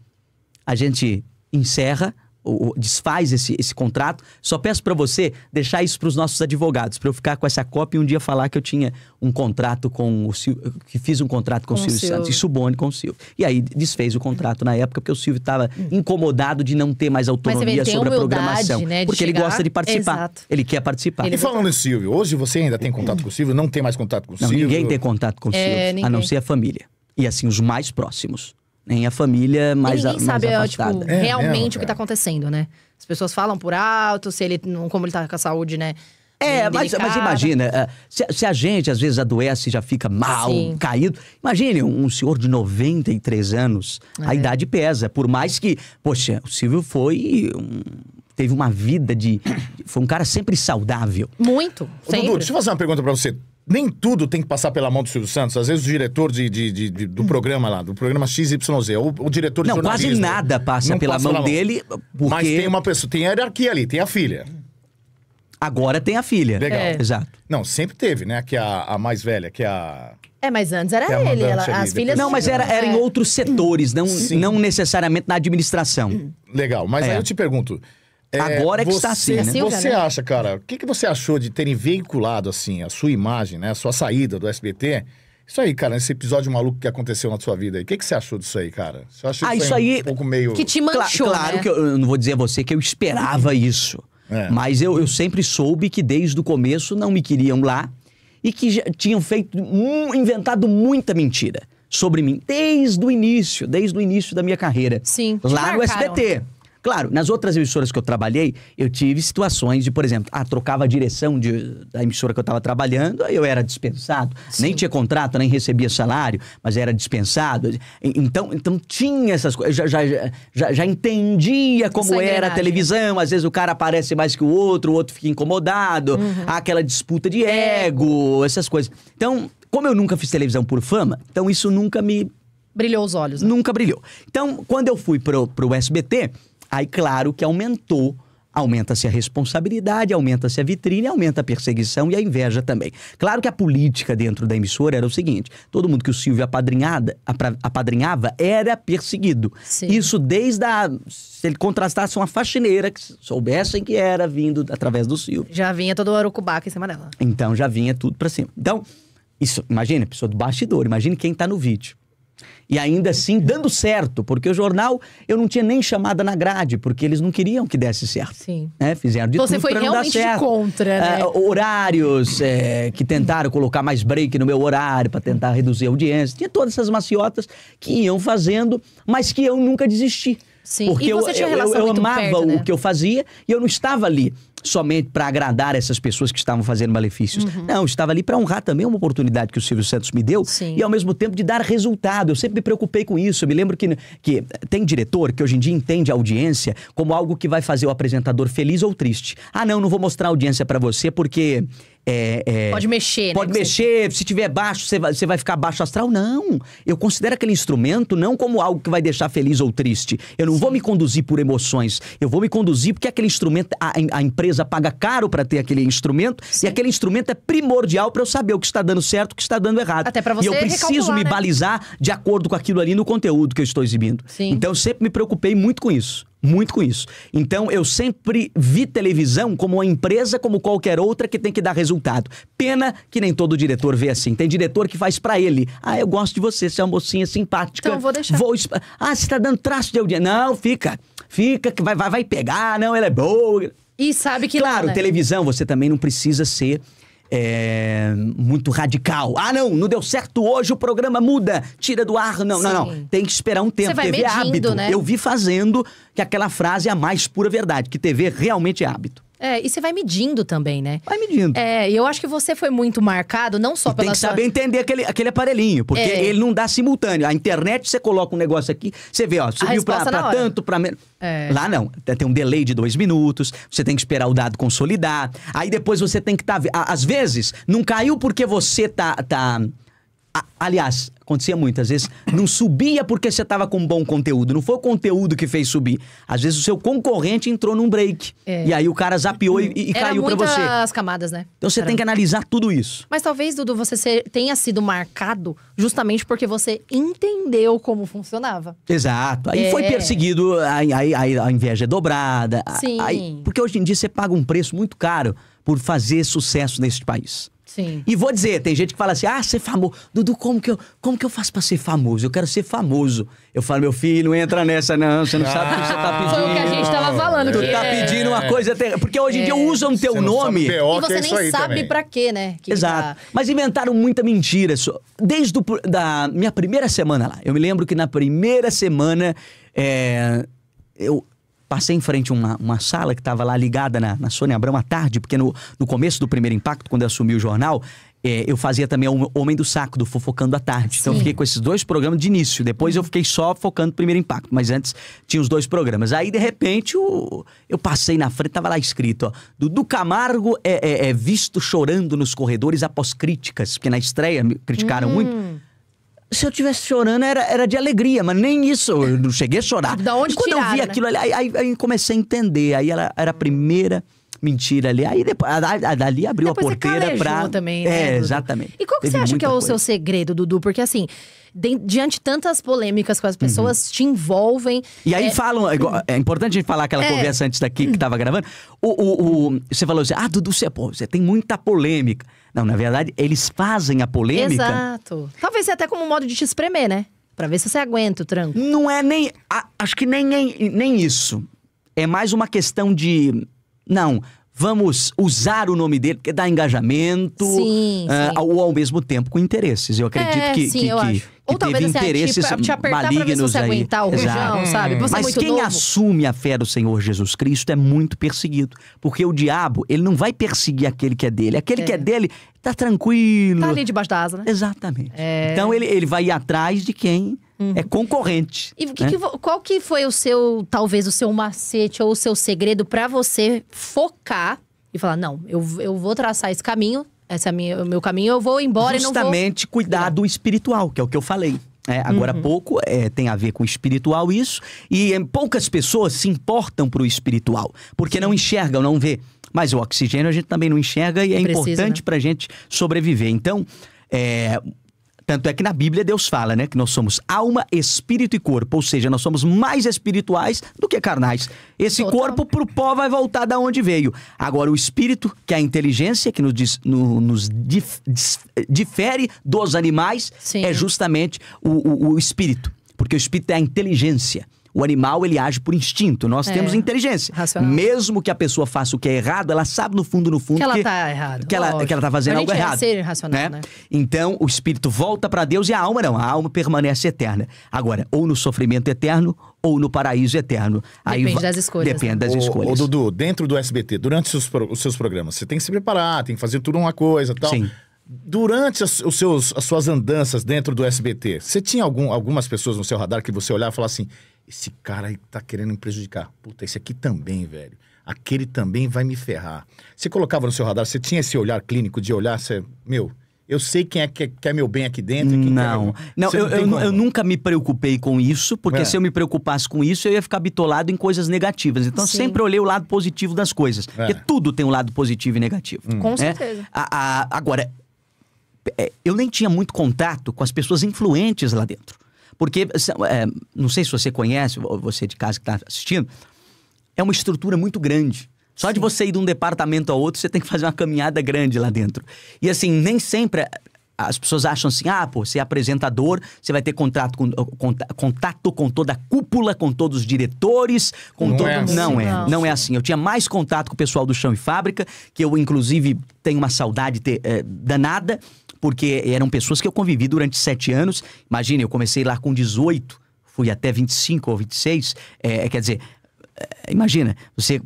A gente encerra ou, ou desfaz esse, esse contrato. Só peço para você deixar isso para os nossos advogados, para eu ficar com essa cópia e um dia falar que eu tinha um contrato com o Silvio, que fiz um contrato com, com o Silvio, Silvio, Santos e suborno com o Silvio. E aí desfez o contrato na época porque o Silvio estava hum. incomodado de não ter mais autonomia sobre a programação, né, porque chegar... ele gosta de participar. Exato. Ele quer participar. Ele e falando em Silvio, hoje você ainda tem contato com o Silvio? Não tem mais contato com o não, Silvio? Ninguém tem contato com o é, Silvio, a não ser a família. E assim, os mais próximos nem a família mais e ninguém a, mais sabe, é, tipo, afastada. Tipo, é, realmente é, o que está acontecendo, né? As pessoas falam por alto, se ele como ele tá com a saúde, né? É, mas, mas, imagina, é, se, se, a gente às vezes adoece e já fica mal, Sim. caído. Imagine um senhor de 93 anos, é. a idade pesa. Por mais que, poxa, o Silvio foi um, teve uma vida de. Foi um cara sempre saudável. Muito. Sempre. Ô, Dudu, deixa eu fazer uma pergunta para você nem tudo tem que passar pela mão do Silvio Santos. Às vezes o diretor de, de, de, de do programa lá, do programa XYZ, o, o diretor de Não, quase nada passa, pela, passa mão mão dele, porque... Mas tem uma pessoa, tem a hierarquia ali, tem a filha. Agora tem a filha. Legal. É. Exato. Não, sempre teve, né? Que é a, a mais velha, que é a... É, mas antes era é ele, ela, as filhas... Não, mas era, era em outros setores, não, não necessariamente na administração. Legal, mas aí eu te pergunto... É, Agora é que tá você, está assim, né? você né? acha, cara, o que, que você achou de terem veiculado, assim, a sua imagem, né? A sua saída do SBT? Isso aí, cara, esse episódio maluco que aconteceu na sua vida aí. O que, que você achou disso aí, cara? Você acha ah, isso aí um pouco meio... Que te manchou, Claro, claro né? que eu, eu não vou dizer a você que eu esperava isso. É. Mas eu, eu sempre soube que desde o começo não me queriam lá e que já tinham feito, inventado muita mentira sobre mim desde o início, desde o início da minha carreira. Sim. Lá no SBT. Claro, nas outras emissoras que eu trabalhei, eu tive situações de, por exemplo, ah, trocava a direção de, da emissora que eu estava trabalhando, aí eu era dispensado. Sim. Nem tinha contrato, nem recebia salário, mas era dispensado. Então, então tinha essas coisas. Já, já, já, já entendia como Essa é era a televisão. Às vezes o cara aparece mais que o outro, o outro fica incomodado. Uhum. Há aquela disputa de é. ego, essas coisas. Então, como eu nunca fiz televisão por fama, então isso nunca me. Brilhou os olhos. Né? Nunca brilhou. Então, quando eu fui pro, pro SBT Aí, claro que aumentou aumenta-se a responsabilidade, aumenta-se a vitrine, aumenta a perseguição e a inveja também. Claro que a política dentro da emissora era o seguinte: todo mundo que o Silvio apadrinhada, apadrinhava era perseguido. Sim. Isso desde a. Se ele contrastasse uma faxineira, que soubessem que era vindo através do Silvio. Já vinha todo o arucubaca em cima dela. Então já vinha tudo pra cima. Então, isso, imagine, pessoa do bastidor, imagine quem tá no vídeo. E ainda assim dando certo, porque o jornal eu não tinha nem chamada na grade, porque eles não queriam que desse certo. Sim. Né? Fizeram de então, Você tudo foi não realmente dar certo. contra, né? Ah, horários é, que tentaram colocar mais break no meu horário para tentar reduzir a audiência. Tinha todas essas maciotas que iam fazendo, mas que eu nunca desisti. Sim. Porque eu, eu, eu, eu amava perto, né? o que eu fazia e eu não estava ali somente para agradar essas pessoas que estavam fazendo malefícios. Uhum. Não, estava ali para honrar também uma oportunidade que o Silvio Santos me deu Sim. e ao mesmo tempo de dar resultado. Eu sempre me preocupei com isso. Eu me lembro que, que tem diretor que hoje em dia entende a audiência como algo que vai fazer o apresentador feliz ou triste. Ah, não, não vou mostrar a audiência para você porque é, é, pode mexer, né, Pode mexer, você... se tiver baixo, você vai, você vai ficar baixo astral. Não. Eu considero aquele instrumento não como algo que vai deixar feliz ou triste. Eu não Sim. vou me conduzir por emoções. Eu vou me conduzir porque aquele instrumento, a, a empresa paga caro para ter aquele instrumento Sim. e aquele instrumento é primordial para eu saber o que está dando certo, o que está dando errado. Até para você. E eu preciso me né? balizar de acordo com aquilo ali no conteúdo que eu estou exibindo. Sim. Então eu sempre me preocupei muito com isso muito com isso. Então eu sempre vi televisão como uma empresa como qualquer outra que tem que dar resultado. Pena que nem todo diretor vê assim. Tem diretor que faz para ele. Ah, eu gosto de você, você é uma mocinha simpática. Então vou deixar. Vou... Ah, você tá dando traço de audiência. Não, fica. Fica que vai, vai, vai pegar. Não, ela é boa. E sabe que Claro, não, né? televisão você também não precisa ser é, muito radical. Ah, não, não deu certo hoje, o programa muda, tira do ar. Não, Sim. não, não. Tem que esperar um tempo. Você vai TV é medindo, é hábito. Né? Eu vi fazendo que aquela frase é a mais pura verdade, que TV realmente é hábito. É, e você vai medindo também, né? Vai medindo. É, e eu acho que você foi muito marcado, não só e pela Tem que sua... saber entender aquele, aquele aparelhinho, porque é. ele não dá simultâneo. A internet, você coloca um negócio aqui, você vê, ó, subiu pra, pra tanto, pra menos. É. Lá não. Tem um delay de dois minutos, você tem que esperar o dado consolidar. Aí depois você tem que estar. Tá... Às vezes, não caiu porque você tá. tá aliás, acontecia muitas vezes, não subia porque você estava com bom conteúdo. Não foi o conteúdo que fez subir. Às vezes o seu concorrente entrou num break. É. E aí o cara zapeou e, e caiu para você. as camadas, né? Então você tem que analisar tudo isso. Mas talvez, Dudu, você ser, tenha sido marcado justamente porque você entendeu como funcionava. Exato. Aí é. foi perseguido, aí, aí, aí, a inveja é dobrada. Sim. Aí, porque hoje em dia você paga um preço muito caro por fazer sucesso neste país. Sim. E vou dizer, tem gente que fala assim: ah, ser famoso. Dudu, como que, eu, como que eu faço pra ser famoso? Eu quero ser famoso. Eu falo, meu filho, não entra nessa, não. Você não ah, sabe o que você tá ah. pedindo. Foi o que a gente tava falando. Tu tá é. tá pedindo uma coisa. Ter... Porque hoje em é. dia usam o teu nome. e você é nem sabe para pra quê, né? Que Exato. Tá... Mas inventaram muita mentira. Desde o, da minha primeira semana lá. Eu me lembro que na primeira semana. É, eu, passei em frente a uma, uma sala que estava lá ligada na, na Sônia Abrão à tarde, porque no, no começo do primeiro impacto, quando eu assumi o jornal, é, eu fazia também o Homem do Saco, do Fofocando à Tarde. Sim. Então eu fiquei com esses dois programas de início. Depois eu fiquei só focando no primeiro impacto, mas antes tinha os dois programas. Aí, de repente, o... eu passei na frente, tava lá escrito, ó. Dudu Camargo é, é, é visto chorando nos corredores após críticas, porque na estreia criticaram hum. muito se eu estivesse chorando, era, era de alegria, mas nem isso. Eu não cheguei a chorar. Da onde e quando tiraram, eu vi né? aquilo ali, aí, aí, comecei a entender. Aí ela era a primeira mentira ali. Aí depois, dali abriu depois a porteira pra. Também, né, é, Dudu? exatamente. E qual que você acha que é o coisa. seu segredo, Dudu? Porque assim. De, diante tantas polêmicas que as pessoas uhum. te envolvem. E aí é... falam, é, é importante a gente falar aquela é... conversa antes daqui que tava gravando. O, o, o, você falou assim: ah, Dudu, você, é, pô, você tem muita polêmica. Não, na verdade, eles fazem a polêmica. Exato. Talvez até como um modo de te espremer, né? Pra ver se você aguenta o tranco. Não é nem. A, acho que nem, nem, nem isso. É mais uma questão de. Não, vamos usar o nome dele, porque dá engajamento, sim, ah, sim. ou ao mesmo tempo com interesses. Eu acredito é, que, sim, que, eu que, que ou teve talvez, assim, ah, interesses assim, te, te malignos pra ver se você aí. o rojão, sabe? Você é Mas é quem novo. assume a fé do Senhor Jesus Cristo é muito perseguido, porque o diabo ele não vai perseguir aquele que é dele, aquele é. que é dele tá tranquilo. Tá ali debaixo da asa, né? Exatamente. É. Então ele, ele vai ir atrás de quem Uhum. É concorrente. E que né? que, qual que foi o seu, talvez, o seu macete ou o seu segredo para você focar e falar, não, eu, eu vou traçar esse caminho, esse é minha, o meu caminho, eu vou embora Justamente e não vou… Justamente cuidar do espiritual, que é o que eu falei. É, agora uhum. pouco é, tem a ver com espiritual isso, e poucas pessoas se importam pro espiritual, porque Sim. não enxergam, não vê. Mas o oxigênio a gente também não enxerga e é Precisa, importante né? pra gente sobreviver. Então, é, tanto é que na Bíblia Deus fala, né, que nós somos alma, espírito e corpo, ou seja, nós somos mais espirituais do que carnais. Esse Total. corpo pro pó vai voltar da onde veio. Agora o espírito, que é a inteligência que nos, no, nos dif, difere dos animais, Sim. é justamente o, o, o espírito, porque o espírito é a inteligência. O animal, ele age por instinto. Nós é. temos inteligência. Racional. Mesmo que a pessoa faça o que é errado, ela sabe no fundo, no fundo... Que, que ela tá errada. Que, ela, que ela tá fazendo algo é errado. ser racional, né? né? Então, o espírito volta para Deus e a alma não. A alma permanece eterna. Agora, ou no sofrimento eterno, ou no paraíso eterno. Depende Aí, das escolhas. Né? Depende das escolhas. Ô, Dudu, dentro do SBT, durante os seus, os seus programas, você tem que se preparar, tem que fazer tudo uma coisa tal. Sim. Durante as, os seus, as suas andanças dentro do SBT, você tinha algum, algumas pessoas no seu radar que você olhava e falava assim: esse cara aí tá querendo me prejudicar. Puta, esse aqui também, velho. Aquele também vai me ferrar. Você colocava no seu radar, você tinha esse olhar clínico de olhar, você, meu, eu sei quem é que é, quer meu bem aqui dentro. não, quer... não, eu, não eu, eu, nunca me preocupei com isso, porque é. se eu me preocupasse com isso, eu ia ficar bitolado em coisas negativas. Então, eu sempre olhei o lado positivo das coisas. É. Porque tudo tem um lado positivo e negativo. Hum. Com né? certeza. A, a, agora, é, eu nem tinha muito contato com as pessoas influentes lá dentro. Porque, é, não sei se você conhece, você de casa que está assistindo, é uma estrutura muito grande. Só Sim. de você ir de um departamento a outro, você tem que fazer uma caminhada grande lá dentro. E assim, nem sempre é as pessoas acham assim, ah, pô, você é apresentador, você vai ter contrato com, contato com toda a cúpula, com todos os diretores, com não todo... É assim. Não é, não. não é assim. Eu tinha mais contato com o pessoal do chão e fábrica, que eu, inclusive, tenho uma saudade ter, é, danada, porque eram pessoas que eu convivi durante sete anos. Imagina, eu comecei lá com 18, fui até 25 ou 26, é, eh, quer dizer... Eh, imagina, você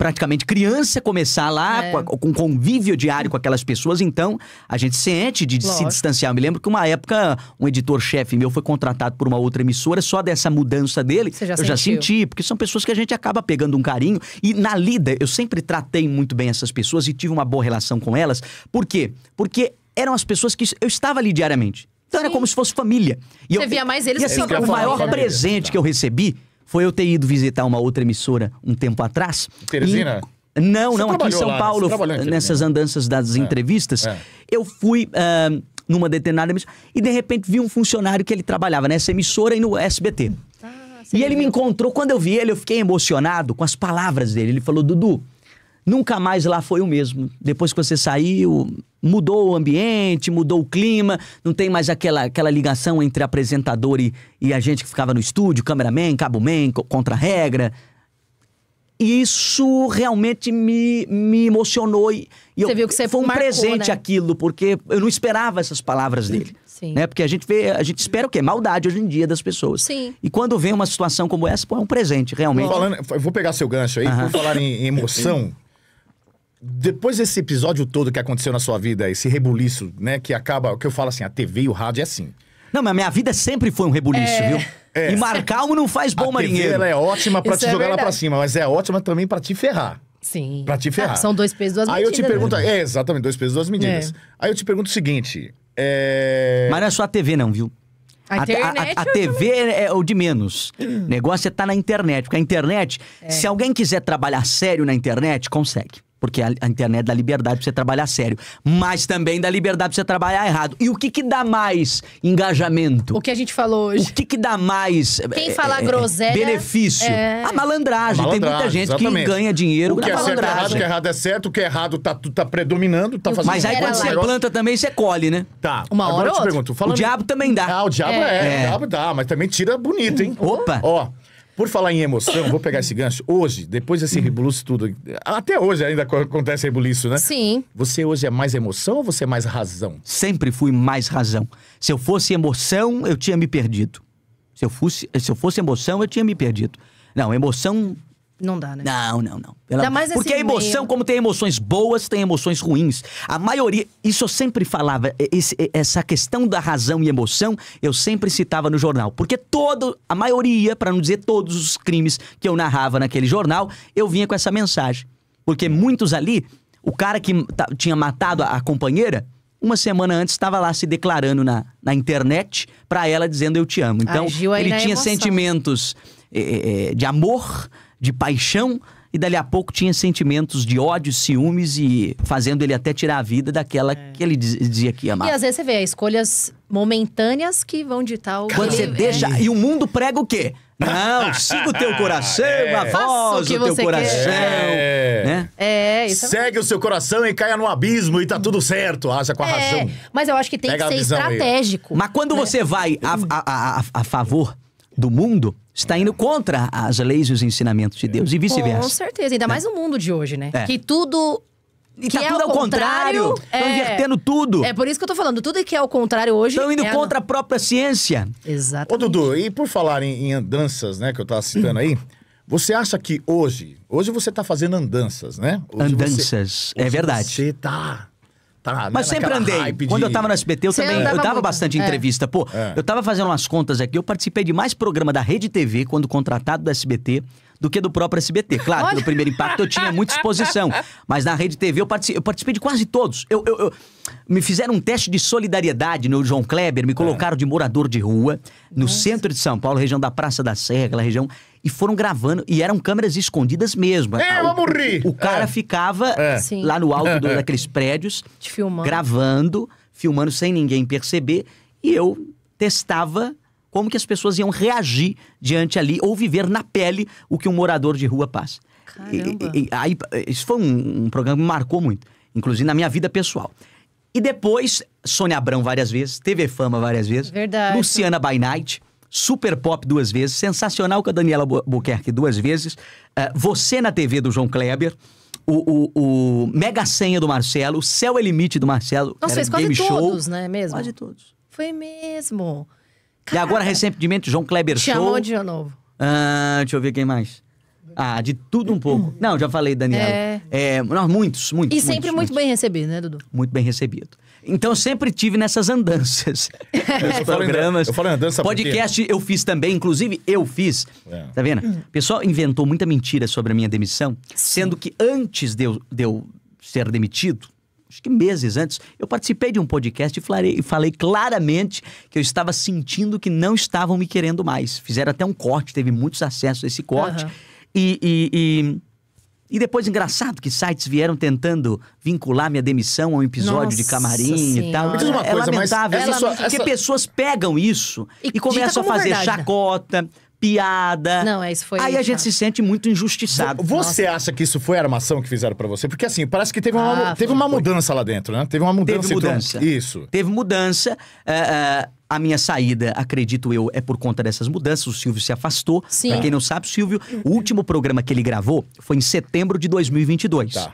praticamente criança começar lá é. com, com convívio diário com aquelas pessoas, então a gente sente de Lógico. se distanciar. Eu me lembro que uma época um editor-chefe meu foi contratado por uma outra emissora, só dessa mudança dele já eu sentiu. já senti, porque são pessoas que a gente acaba pegando um carinho. E na lida, eu sempre tratei muito bem essas pessoas e tive uma boa relação com elas. Por quê? Porque eram as pessoas que eu estava ali diariamente. Então Sim. era como se fosse família. E Você eu, via mais eles e, assim, o maior família. presente que eu recebi foi eu ter ido visitar uma outra emissora um tempo atrás. Teresina? E... Não, você não, aqui em São lá, né? Paulo, nessas andanças das é, entrevistas, é. eu fui uh, numa determinada emissora e de repente vi um funcionário que ele trabalhava nessa emissora e no SBT. Ah, e ele viu? me encontrou, quando eu vi ele, eu fiquei emocionado com as palavras dele. Ele falou: Dudu, nunca mais lá foi o mesmo. Depois que você saiu, mudou o ambiente, mudou o clima, não tem mais aquela, aquela ligação entre apresentador e, e a gente que ficava no estúdio, cameraman, cabo-man, contra-regra. Isso realmente me, me emocionou e eu, você viu que você foi um marcou, presente né? aquilo, porque eu não esperava essas palavras dele. Sim. Né? Porque a gente vê, a gente espera o quê? Maldade hoje em dia das pessoas. Sim. E quando vem uma situação como essa, pô, é um presente, realmente. Falando, vou pegar seu gancho aí, uh -huh. por falar em emoção depois desse episódio todo que aconteceu na sua vida, esse rebuliço, né, que acaba, que eu falo assim, a TV e o rádio é assim. Não, mas minha vida sempre foi um rebuliço, é... viu? É. E marcar um não faz bom a marinheiro. TV, ela é ótima para te é jogar verdade. lá pra cima, mas é ótima também para te ferrar. Sim. Pra te ferrar. Ah, são dois pesos, duas medidas. Aí eu te pergunto, né? é, exatamente, dois pesos, duas medidas. É. Aí eu te pergunto o seguinte, é, Mas não é só a TV não, viu? A, internet, a, a, a TV é, é o de menos. O negócio é estar tá na internet. Porque a internet, se alguém quiser trabalhar sério na internet, consegue. Porque a, internet dá liberdade pra você trabalhar sério. Mas também dá liberdade pra você trabalhar errado. E o que que dá mais engajamento? O que a gente falou hoje. O que que dá mais... Quem é, é falar é, groselha... Benefício. É... A, malandragem. a, malandragem. Tem muita gente exatamente. que ganha dinheiro o que é, é malandragem. Certo, errado, o que é errado é certo, o que é errado tá, tá predominando, tá fazendo... Mas aí quando você planta também, você colhe, né? Tá. Uma Agora hora eu te pergunto. Falando... O diabo também dá. Ah, o diabo é. O diabo dá, mas também tira bonito, hein? Opa! Ó... Por falar em emoção, vou pegar esse gancho. Hoje, depois desse rebuliço tudo, até hoje ainda acontece rebuliço, né? Sim. Você hoje é mais emoção ou você é mais razão? Sempre fui mais razão. Se eu fosse emoção, eu tinha me perdido. Se eu fosse, se eu fosse emoção, eu tinha me perdido. Não, emoção não dá, né? Não, não, não. Ela... Dá mais Porque a emoção, meio... como tem emoções boas, tem emoções ruins. A maioria. Isso eu sempre falava, esse, essa questão da razão e emoção, eu sempre citava no jornal. Porque todo, a maioria, para não dizer todos os crimes que eu narrava naquele jornal, eu vinha com essa mensagem. Porque muitos ali, o cara que tinha matado a, a companheira, uma semana antes estava lá se declarando na, na internet para ela dizendo eu te amo. Então, ele tinha emoção. sentimentos é, de amor de paixão e dali a pouco tinha sentimentos de ódio, ciúmes e fazendo ele até tirar a vida daquela é. que ele dizia que amava. E às vezes você vê escolhas momentâneas que vão ditar o Quando você é. deixa. É. E o mundo prega o quê? Não, (laughs) siga o teu coração, é. a voz do teu coração. É. Né? É, isso é Segue é o seu coração e caia no abismo e tá tudo certo, acha com a razão. Mas eu acho que tem Pega que ser estratégico. Aí. Mas quando né? você vai a, a, a, a favor do mundo, está indo contra as leis e os ensinamentos de Deus e vice-versa. Com certeza, ainda né? mais no mundo de hoje, né? É. Que tudo e que tá é tudo ao contrário. Estão é... invertendo tudo. É por isso que eu tô falando. Tudo que é ao contrário hoje. Estão indo é contra a... a própria ciência. Exato. Ô, Dudu, e por falar em, em, andanças, né, que eu tava citando aí, você acha que hoje. Hoje você tá fazendo andanças, né? Hoje andanças. Você, é verdade. Você tá Tá, né, Mas sempre andei. De... Quando eu tava no SBT, eu também eu dava muito. bastante é. entrevista. Pô, é. eu tava fazendo umas contas aqui, eu participei de mais programa da Rede TV quando contratado do SBT do que do próprio SBT. Claro, Olha... no primeiro impacto eu tinha muita exposição, mas na Rede TV eu participei, eu participei de quase todos. Eu, eu, eu, me fizeram um teste de solidariedade no João Kleber, me colocaram é. de morador de rua no Nossa. centro de São Paulo, região da Praça da Serra, aquela região e foram gravando, e eram câmeras escondidas mesmo. É, eu morri! O, cara é. ficava é. lá no alto do, (laughs) daqueles prédios, filmando. gravando, filmando sem ninguém perceber, e eu testava como que as pessoas iam reagir diante ali ou viver na pele o que um morador de rua passa. E, e, aí, isso foi um, um, programa que me marcou muito, inclusive na minha vida pessoal. E depois, Sônia Abrão várias vezes, TV Fama várias vezes. Verdade. Luciana By Night, Super Pop duas vezes, Sensacional com a Daniela Buquerque duas vezes, uh, Você na TV do João Kleber. O, o, o, Mega Senha do Marcelo, o Céu é Limite do Marcelo. Nossa, fez quase Game todos, Show. né? Mesmo? Quase todos. Foi mesmo. E agora, recentemente, João Kleber Show. Chamou de novo. Ah, deixa eu ver quem mais. Ah, de tudo um hum. pouco. Não, já falei, Daniela. É... é não, muitos, muitos. E sempre muitos, muito muitos. bem recebido, né, Dudu? Muito bem recebido. Então sempre tive nessas andanças. (laughs) eu programas. Eu falo andança Podcast eu fiz também, inclusive eu fiz. É. Tá vendo? Hum. O pessoal inventou muita mentira sobre a minha demissão, Sim. sendo que antes de eu, de eu ser demitido, acho que meses antes, eu participei de um podcast e falei, falei, claramente que eu estava sentindo que não estavam me querendo mais. Fizeram até um corte, teve muitos acessos a esse corte. Uhum. E, e, e, e, depois, engraçado, que sites vieram tentando vincular minha demissão a um episódio Nossa de camarim senhora. e tal. uma é coisa, é lamentável, mas essa, é essa... pessoas pegam isso e, e começam a fazer verdade. Né? chacota, piada. Não, é isso foi. Aí isso. a gente se sente muito injustiçado. Você Nossa. acha que isso foi a armação que fizeram para você? Porque assim, parece que teve uma, ah, teve uma mudança lá dentro, né? Teve uma mudança. Teve mudança. Isso. Teve mudança. Uh, uh, a minha saída, acredito eu, é por conta dessas mudanças. O Silvio se afastou. Sim. Pra quem não sabe, o Silvio, o último programa que ele gravou foi em setembro de 2022. Tá.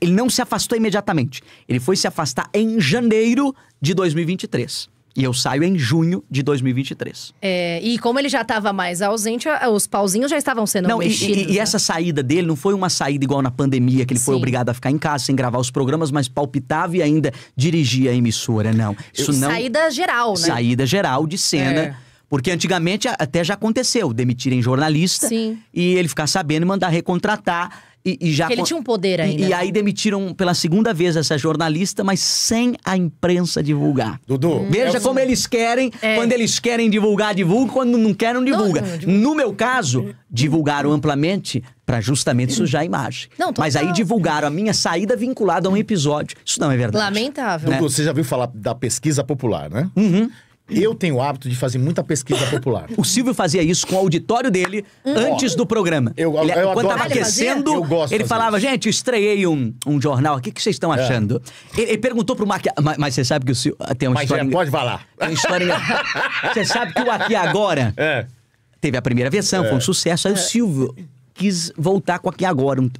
Ele não se afastou imediatamente. Ele foi se afastar em janeiro de 2023. E eu saio em junho de 2023. É, e como ele já estava mais ausente, os pauzinhos já estavam sendo não, mexidos. E, e, né? e, essa saída dele não foi uma saída igual na pandemia, que ele Sim. foi obrigado a ficar em casa sem gravar os programas, mas palpitava e ainda dirigia a emissora, não. Isso não saída geral, né? Saída geral de cena. É. Porque antigamente até já aconteceu demitirem jornalista Sim. e ele ficar sabendo e mandar recontratar e, e já ele tinha um poder ainda. E, e, né? aí demitiram pela segunda vez essa jornalista, mas sem a imprensa divulgar. Dudu. Hum. Veja é como eles querem. É. Quando eles querem divulgar, divulga. Quando não querem, divulga. Não, não No meu caso, divulgaram amplamente para justamente sujar a imagem. Não, Mas aí divulgaram a minha saída vinculada a um episódio. Isso não é verdade. Lamentável. Né? Você já viu falar da pesquisa popular, né? Uhum. Eu tenho o hábito de fazer muita pesquisa popular. O Silvio fazia isso com o auditório dele hum. antes do programa. Eu, eu, ele, eu quando estava aquecendo, eu gosto ele falava: isso. gente, estreiei um, um jornal, o que, vocês estão é. achando? É. Ele, ele, perguntou pro Maqui... Mas, mas, você sabe que o Silvio ah, tem uma mas história. É, pode falar. Tem uma história. (laughs) você sabe que o Aqui Agora é. teve a primeira versão, foi um é. sucesso. Aí o é. Silvio quis voltar com o Aqui Agora, um,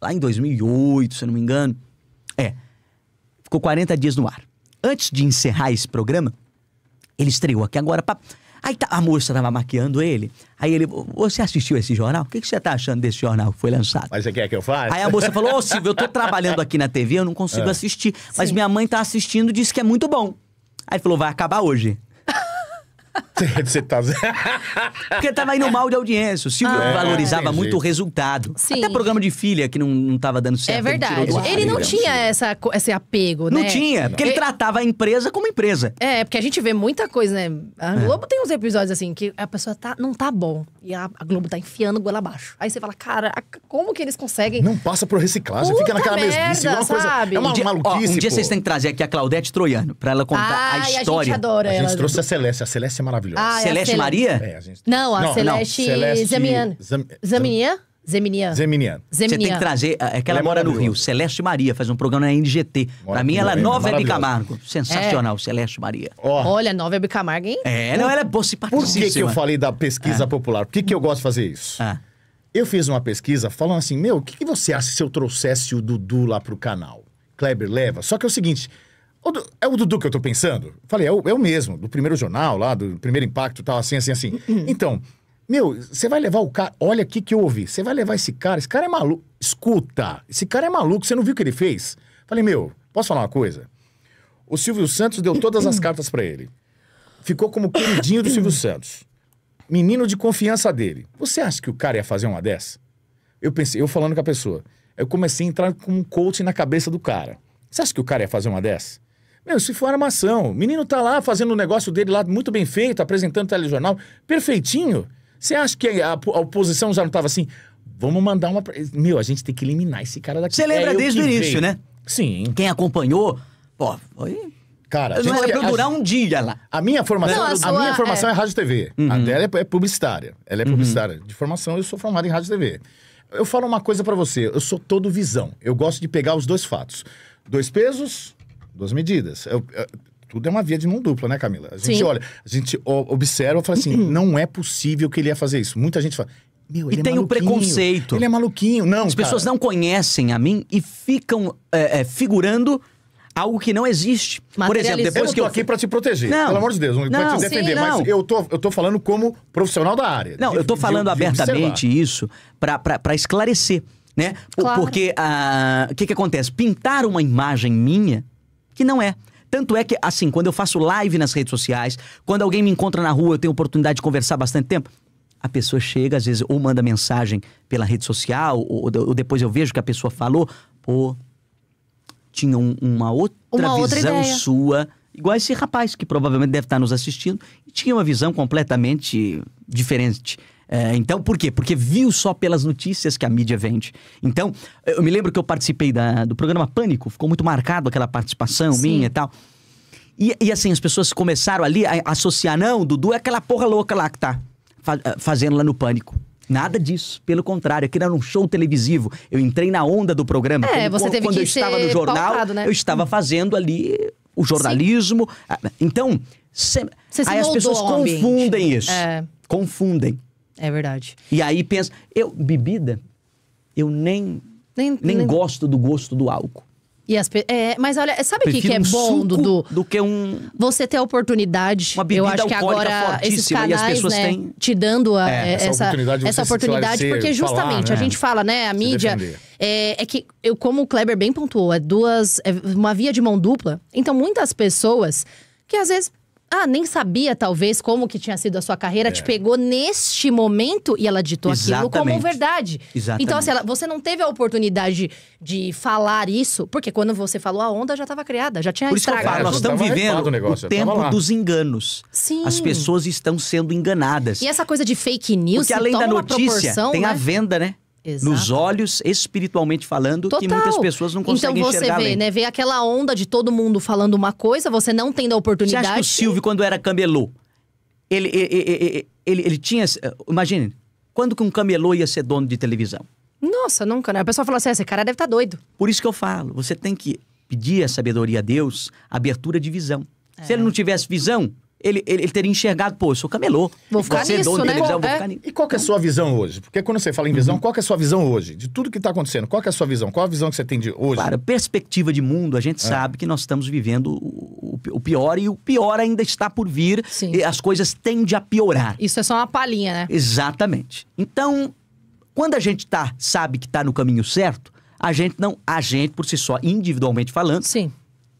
lá em 2008, se eu não me engano. É. Ficou 40 dias no ar. Antes de encerrar esse programa, ele estreou aqui agora. Pá. Aí tá, a moça estava maquiando ele. Aí ele, você assistiu esse jornal? O que, que você tá achando desse jornal que foi lançado? Mas você quer que eu faça? Aí a moça falou, ô oh, Silvio, eu tô trabalhando aqui na TV, eu não consigo é. assistir. Mas Sim. minha mãe tá assistindo, disse que é muito bom. Aí ele falou, vai acabar hoje. (laughs) Você tá... Porque tava indo mal de audiência. O Silvio ah, valorizava muito o resultado. Sim. Até programa de filha que não, não tava dando certo. É verdade. Ele, ele não tinha essa, esse apego, né? Não tinha, porque ele tratava a empresa como empresa. É, porque a gente vê muita coisa, né? A é. Globo é. tem uns episódios assim que a pessoa tá, não tá bom. E a, a Globo tá enfiando goela abaixo. Aí você fala, cara, como que eles conseguem. Não passa por reciclagem, Puta fica naquela merda, mesmice. É uma coisa, sabe? é uma um dia, maluquice. Ó, um dia pô. vocês têm que trazer aqui a Claudete Troiano pra ela contar ah, a história. A gente adora a ela. A gente trouxe a Celeste. A Celeste é maravilhosa. Ah, é Celeste Maria? É, a gente... Tá- não, a não, Celeste, não. Celeste... Zaminian. Zam... Zaminian? Zeminian. Zeminian. Você tem que trazer. É, é que ela, ela é mora no Rio. Celeste Maria faz um programa na NGT. Mora pra mim, ela é Nova Hebe Camargo. Sensacional, é. Celeste Maria. Oh. Olha, Nova Hebe Camargo, hein? É, não, ela é boa simpaticíssima. Por que, que eu falei da pesquisa ah. popular? Por que, que eu gosto de fazer isso? Ah. Eu fiz uma pesquisa falando assim: meu, o que, que você acha se eu trouxesse o Dudu lá pro canal? Kleber leva? Só que é o seguinte é o Dudu que eu tô pensando? Falei, é o, é o mesmo, do primeiro jornal lá, do primeiro impacto tal, assim, assim, assim. Uhum. Então, meu, você vai levar o cara, olha o que que ouvi, você vai levar esse cara, esse cara é maluco, escuta, esse cara é maluco, você não viu o que ele fez? Falei, meu, posso falar uma coisa? O Silvio Santos deu todas as (clears throat) cartas para ele. Ficou como queridinho do Silvio (clears throat) Santos. Menino de confiança dele. Você acha que o cara ia fazer uma dessa? Eu pensei, eu falando com a pessoa, eu comecei a entrar com um coach na cabeça do cara. Você acha que o cara ia fazer uma dessa? Meu, se for armação. O menino tá lá fazendo o negócio dele lá muito bem feito, apresentando telejornal, perfeitinho. Você acha que a, a oposição já não tava assim? Vamos mandar uma. Meu, a gente tem que eliminar esse cara daqui. Você lembra é desde o início, veio. né? Sim. Quem acompanhou, pô, foi. Cara, não era pra durar a, um dia lá. A minha formação, não, a, sua, a, minha formação é, é rádio e TV. Uhum. A dela é, é, publicitária. Ela é uhum. publicitária. De formação, eu sou formado em rádio e TV. Eu falo uma coisa para você, eu sou todo visão. Eu gosto de pegar os dois fatos. Dois pesos, duas medidas. Eu, eu, tudo é uma via de mão dupla, né, Camila? A gente Sim. olha, a gente observa e fala assim: uhum. não é possível que ele ia fazer isso. Muita gente fala. Meu, ele e é tem maluquinho. o preconceito. Ele é maluquinho, não. As cara. pessoas não conhecem a mim e ficam é, é, figurando algo que não existe. Por exemplo, depois eu que eu aqui para te proteger. Não. Pelo amor de Deus, não, não te defender, sim, não. mas eu tô, eu tô falando como profissional da área. Não, de, eu tô falando de, abertamente de isso para esclarecer, né? Claro. Porque ah, o que que acontece? Pintar uma imagem minha que não é. Tanto é que, assim, quando eu faço live nas redes sociais, quando alguém me encontra na rua, eu tenho oportunidade de conversar bastante tempo. A pessoa chega, às vezes, ou manda mensagem pela rede social, ou, ou depois eu vejo que a pessoa falou, pô, tinha um, uma outra uma visão outra sua, igual esse rapaz que provavelmente deve estar nos assistindo, e tinha uma visão completamente diferente. É, então, por quê? Porque viu só pelas notícias que a mídia vende. Então, eu me lembro que eu participei da, do programa Pânico, ficou muito marcado aquela participação Sim. minha e tal. E, e, assim, as pessoas começaram ali a associar, não, Dudu é aquela porra louca lá que tá fa eh, fazendo lá no Pânico. Nada disso. Pelo contrário, aquilo era um show televisivo. Eu entrei na onda do programa. É, quando, você teve quando que eu estava no jornal, né? eu estava hum. fazendo ali o jornalismo. Sim. Ah, então, se... aí as pessoas confundem isso. É. Confundem. É verdade. E aí pensa, eu bebida, eu nem nem, nem, nem... gosto do gosto do álcool. E as pe... é, mas olha, sabe o que, que é um bom, Dudu? Do que um. Você ter a oportunidade. Uma eu acho que agora esses canais, né, têm... te dando a, é, é essa, essa oportunidade, essa oportunidade porque justamente falar, né? a gente fala, né, a mídia. É, é, que, eu, como o Kleber bem pontuou, é duas. É uma via de mão dupla. Então, muitas pessoas que às vezes ah, nem sabia talvez como que tinha sido a sua carreira, é. te pegou neste momento e ela ditou Exatamente. aquilo como verdade. Então, Exatamente. Então, assim, ela, você não teve a oportunidade de falar isso, porque quando você falou, a onda já estava criada, já tinha Por estragado. Isso que eu falo, nós é, estamos vivendo o, negócio, o tempo dos enganos. Sim. As pessoas estão sendo enganadas. E essa coisa de fake news, porque além da notícia, tem né? a venda, né? Exato. nos olhos, espiritualmente falando, Total. que muitas pessoas não conseguem enxergar Então você enxergar vê, além. né? Vê aquela onda de todo mundo falando uma coisa, você não tendo a oportunidade. Você acha que o Silvio, quando era camelô, ele, ele, ele, ele tinha... Imagine, quando que um camelô ia ser dono de televisão? Nossa, nunca, né? A pessoa fala assim, ah, esse cara deve estar tá doido. Por isso que eu falo, você tem que pedir a sabedoria a Deus, abertura de visão. É. Se ele não tivesse visão, ele, ele, ele teria enxergado, pô, eu sou camelô. Vou ficar é nisso, dono né? televisão, vou é. ficar nisso. E qual que é a sua visão hoje? Porque quando você fala em visão, uhum. qual que é a sua visão hoje? De tudo que está acontecendo, qual que é a sua visão? Qual a visão que você tem de hoje? Claro, perspectiva de mundo, a gente é. sabe que nós estamos vivendo o, o, pior e o pior ainda está por vir. Sim. E as coisas tendem a piorar. Isso é só uma palhinha, né? Exatamente. Então, quando a gente tá, sabe que está no caminho certo, a gente não, a gente por si só, individualmente falando, Sim.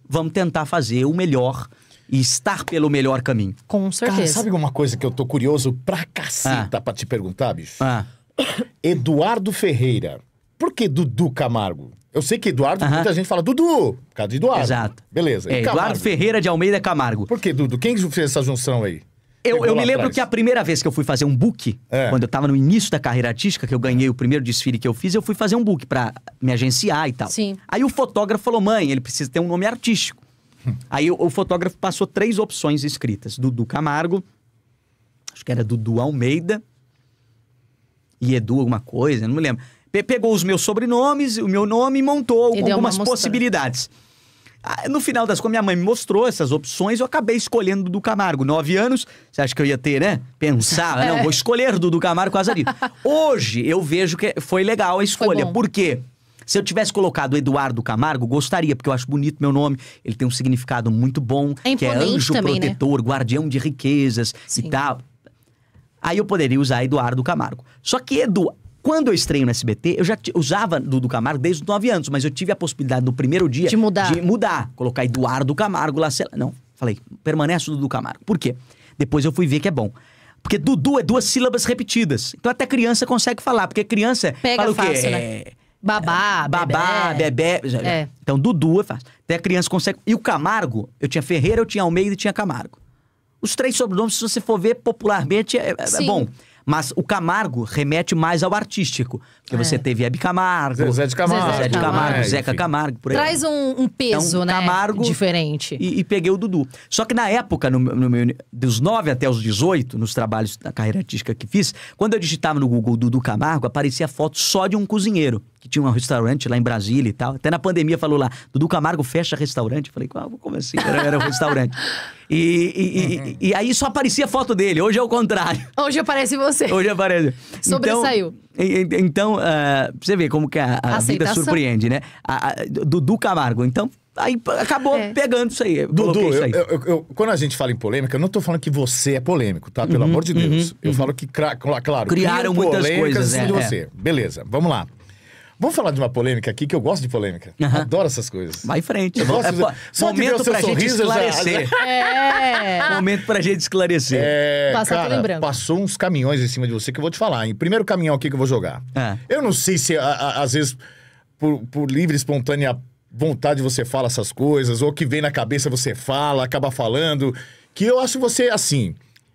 vamos tentar fazer o melhor e estar pelo melhor caminho. Com certeza. Cara, sabe uma coisa que eu tô curioso pra caceta ah. pra te perguntar, bicho? Ah. (coughs) Eduardo Ferreira. Por que Dudu Camargo? Eu sei que Eduardo, uh -huh. muita gente fala Dudu, por causa de Eduardo. Exato. Beleza. É, Eduardo Ferreira de Almeida Camargo. Por que Dudu? Quem fez essa junção aí? Eu, eu me lembro atrás. que a primeira vez que eu fui fazer um book, é. quando eu tava no início da carreira artística, que eu ganhei o primeiro desfile que eu fiz, eu fui fazer um book para me agenciar e tal. Sim. Aí o fotógrafo falou: mãe, ele precisa ter um nome artístico. Aí o, o, fotógrafo passou três opções escritas: Dudu Camargo, acho que era Dudu Almeida e Edu alguma coisa, não me lembro. Pe pegou os meus sobrenomes, o meu nome e montou e algumas possibilidades. Ah, no final das contas, minha mãe me mostrou essas opções, eu acabei escolhendo Dudu Camargo. Nove anos, você acha que eu ia ter, né? Pensar, é. (laughs) não, vou é. escolher Dudu Camargo por causa (laughs) Hoje, eu vejo que foi legal a escolha. Por quê? Se eu tivesse colocado Eduardo Camargo, gostaria, porque eu acho bonito meu nome. Ele tem um significado muito bom, é que é anjo também, né? protetor, né? guardião de riquezas Sim. e tal. Aí eu poderia usar Eduardo Camargo. Só que Edu, quando eu estreio no SBT, eu já usava Dudu Camargo desde os 9 anos, mas eu tive a possibilidade no primeiro dia de mudar. De mudar colocar Eduardo Camargo lá, sei lá. Não, falei, permanece o Dudu Camargo. Por quê? Depois eu fui ver que é bom. Porque Dudu é duas sílabas repetidas. Então até criança consegue falar, porque criança Pega fala o quê? Fácil, né? É, Babá, é, babá, bebê. bebê já, é. Então, Dudu é fácil. Até a criança consegue. E o Camargo, eu tinha Ferreira, eu tinha Almeida e tinha Camargo. Os três sobrenomes, se você for ver popularmente, é, é, é bom. Mas o Camargo remete mais ao artístico. Porque é. você teve Hebe Camargo. Zezé de Camargo. Zezé de Camargo, Zeca Camargo, por aí. Traz um, um peso, então, né? Camargo. Diferente. E, e, peguei o Dudu. Só que na época, no, no meu, dos 9 até os 18, nos trabalhos da carreira artística que fiz, quando eu digitava no Google Dudu Camargo, aparecia foto só de um cozinheiro que tinha um restaurante lá em Brasília e tal. Até na pandemia falou lá, Dudu Camargo fecha restaurante. Eu falei, ah, como assim? Era, era um restaurante. (laughs) E, e, uhum. e, e, aí só aparecia foto dele. Hoje é o contrário. (laughs) Hoje aparece você. Hoje aparece. Sobressaiu. Então, então uh, você vê como que a, a vida surpreende, né? A, a, Dudu Camargo. Então, aí acabou é. pegando isso aí. Dudu, isso aí. Eu, eu, eu, quando a gente fala em polêmica, eu não tô falando que você é polêmico, tá? Pelo uhum, amor de Deus. Uhum, eu uhum. falo que, claro, criaram muitas coisas. Né? De é, você. É. Beleza, vamos lá. Vamos falar de uma polêmica aqui, que eu gosto de polêmica. Adoro essas coisas. Vai em frente. Eu gosto é, de... Só momento pra gente né? esclarecer. Já... (laughs) É. Momento pra gente esclarecer. É, cara, Passou uns caminhões em cima de você que eu vou te falar. Hein? Primeiro caminhão aqui que eu vou jogar. É. Eu não sei se, a, a, às vezes, por, por livre, espontânea vontade você fala essas coisas, ou que vem na cabeça você fala, acaba falando. Que eu acho você assim,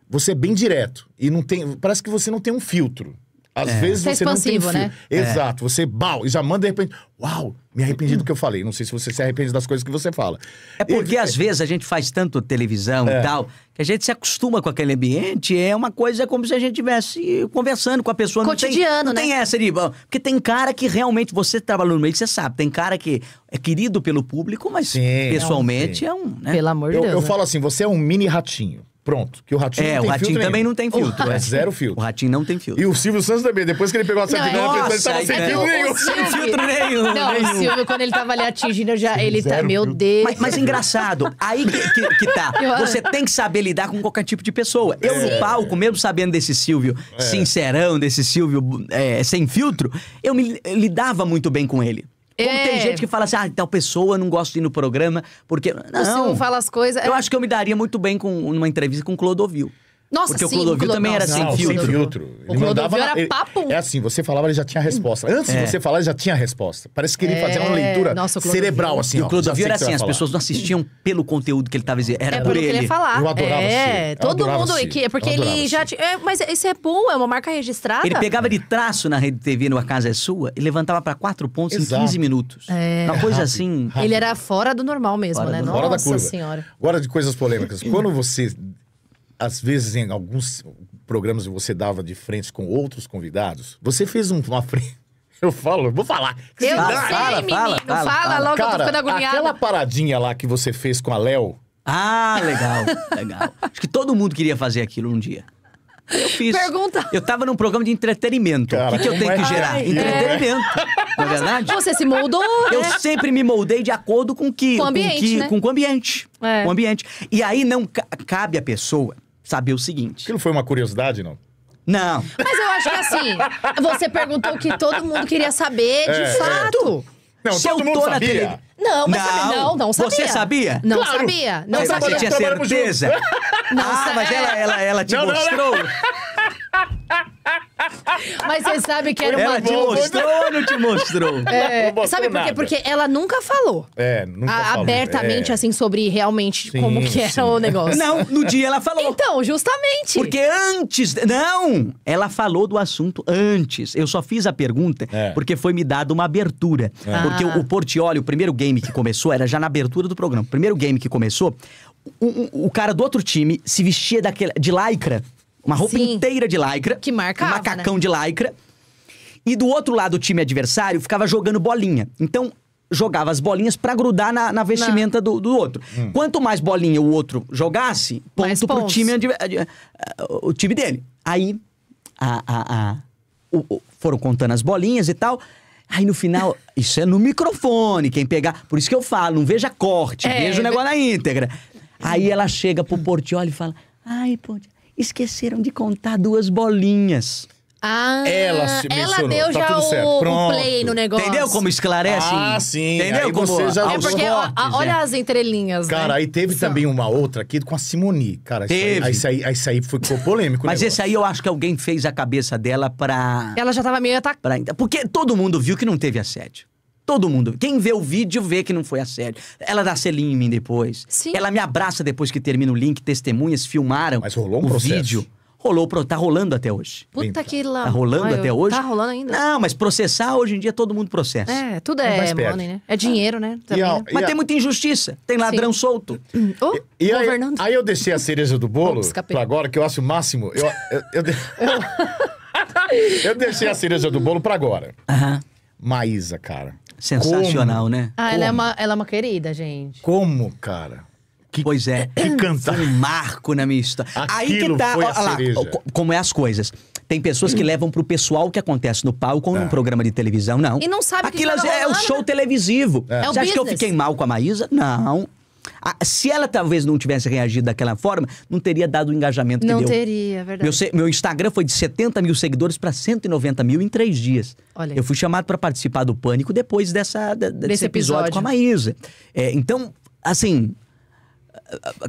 você é bem direto. E não tem. Parece que você não tem um filtro. Às é. vezes você, é você não tem Né? Exato, é. você bal e já manda de repente, uau, me arrependi do que eu falei. Não sei se você se arrepende das coisas que você fala. É porque e... às vezes a gente faz tanto televisão é. e tal, que a gente se acostuma com aquele ambiente, é uma coisa como se a gente estivesse conversando com a pessoa. Cotidiano, não tem, não né? tem essa de... Porque tem cara que realmente, você trabalhou no meio, você sabe, tem cara que é querido pelo público, mas sim, pessoalmente é um... É um né? Pelo amor de Deus. Eu, né? falo assim, você é um mini ratinho. Pronto. Que o Ratinho é, não tem o Ratinho também nenhum. não tem filtro. é, é zero filtro. O Ratinho não tem filtro. E o Silvio Santos também. Depois que ele pegou a sardinha, ele estava sem filtro nenhum. Sem filtro nenhum. Não, o Silvio, quando ele estava ali atingindo, já, ele tá, zero tá... Meu Deus. Mas, mas engraçado, aí que, que, que tá. Você tem que saber lidar com qualquer tipo de pessoa. Eu no palco, mesmo sabendo desse Silvio é. sincerão, desse Silvio é, sem filtro, eu me eu lidava muito bem com ele. Como é. tem gente que fala assim, ah, tal pessoa, não gosto de ir no programa, porque. Não, o fala as coisas. Eu é acho que eu me daria muito bem com uma entrevista com Clodovil. Nossa, Porque sim, o Clodovil também era sem Não, filtro. sem filtro. Ele O Clodovil na- era papo. É assim, você falava, ele já tinha a resposta. Antes de é. você falar, ele já tinha a resposta. Parece que ele É. fazia uma leitura Nossa, cerebral, assim. E ó, o Clodovil era assim, as pessoas não assistiam pelo conteúdo que ele estava dizendo, era É por pelo ele ia falar. Eu adorava É, todo adorava mundo. assistir. porque ele já tinha. é, mas isso é bom, é uma marca registrada. Ele pegava de traço na rede TV no A Casa é Sua e levantava para quatro pontos Exato. em 15 minutos. É. Uma coisa assim. Ele era fora do normal mesmo, né? Nossa Fora da curva. senhora. Agora de coisas polêmicas. Quando você às vezes, em alguns programas você dava de frente com outros convidados, você fez um, uma frente. (laughs) Eu falo, vou falar. Que eu fala, sei, fala, menino. Fala, fala, fala logo, Cara, eu tô ficando agoniada. Aquela paradinha lá que você fez com a Léo. Ah, legal, (laughs) legal. Acho que todo mundo queria fazer aquilo um dia. Eu fiz. Pergunta. Eu tava num programa de entretenimento. Cara, o que, que eu tenho é que gerar? Né? entretenimento. É. Não é verdade? Você se moldou. Eu né? sempre me moldei de acordo com o que. Com o ambiente. Com, que, né? com o ambiente. É. Com o ambiente. E aí não cabe à pessoa saber o seguinte. Aquilo foi uma curiosidade, não? Não. Mas eu acho que assim, você perguntou o que todo mundo queria saber, de é, é. fato. É. Não, Se todo mundo sabia. Tele... Não, mas não, não, não sabia. Você sabia? Não claro. sabia. Não mas sabia. você tinha certeza? não, ah, mas ela, ela, ela te não, mostrou? Não, mas você sabe que era uma Ela te mostrou ou não te mostrou? É, Não sabe por quê? nada. Porque ela nunca falou. É, nunca falou. abertamente, É. assim, sobre realmente Sim, como que era sim. o negócio. Não, no dia ela falou. Então, justamente. Porque antes. Não! Ela falou do assunto antes. Eu só fiz a pergunta É. porque foi me dada uma abertura. É. Porque Ah. o, o Portioli, o primeiro game que começou, era já na abertura do programa. O primeiro game que começou, o, o- o cara do outro time se vestia daquele, de lycra uma roupa Sim. inteira de lycra. Que marca. Um né? macacão né? de lycra. E do outro lado, o time adversário ficava jogando bolinha. Então, jogava as bolinhas para grudar na, na vestimenta do, do, outro. Hum. Quanto mais bolinha o outro jogasse, ponto pro time, eh, o time dele. Aí, a, a, a, o, foram contando as bolinhas e tal. Aí no final, (laughs) isso é no microfone, quem pegar. Por isso que eu falo, não veja corte, é, veja o né? negócio na íntegra. Aí ela chega pro Portioli e fala: Ai, Portioli, esqueceram de contar duas bolinhas. Ah, ela se Ela deu tá já o, o, play no negócio. Entendeu como esclarece? Ah, sim. Entendeu aí como você já É porque a, a, é. olha as entrelinhas, né? Cara, né? aí teve também uma outra aqui com a Simoni, cara. Teve. Isso aí, isso aí, aí, ficou polêmico. Mas esse aí eu acho que alguém fez a cabeça dela pra... Ela já tava meio atacada. Porque todo mundo viu que não teve assédio. Todo mundo. Quem vê o vídeo vê que não foi a sério. Ela dá selinho em mim depois. Sim. Ela me abraça depois que termina o link, testemunhas filmaram Mas rolou um o processo. vídeo. Rolou, tá rolando até hoje. Puta que lá. Tá rolando Ai, até hoje? Tá rolando ainda. Não, mas processar hoje em dia todo mundo processa. É, tudo é money, né? É dinheiro, né? Também, a- né? Mas a- tem muita injustiça. Tem ladrão solto. Oh, (clears throat) E aí, governando. aí eu deixei a cereja do bolo pra agora, que eu acho o máximo. Eu, eu, eu, eu (laughs) a cereja do bolo pra agora. Maísa, cara. Sensacional, Como? né? Ah, ela é, uma, ela é uma querida, gente. Como, cara? Que, pois é. Que cantar. Um marco na minha história. Aí que tá. Olha lá, como é as coisas. Tem pessoas que levam pro pessoal o que acontece no palco ou num é. programa de televisão, não. E não sabe Aquilo que tá é, é o show né? televisivo. É. Você é acha business. que eu fiquei mal com a Maísa? Não se ela talvez não tivesse reagido daquela forma, não teria dado o engajamento não que deu. Não teria, é verdade. Meu, meu, Instagram foi de 70 mil seguidores para 190 mil em três dias. Olha. Eu fui chamado para participar do Pânico depois dessa, da, desse episódio, episódio, com a Maísa. É, então, assim,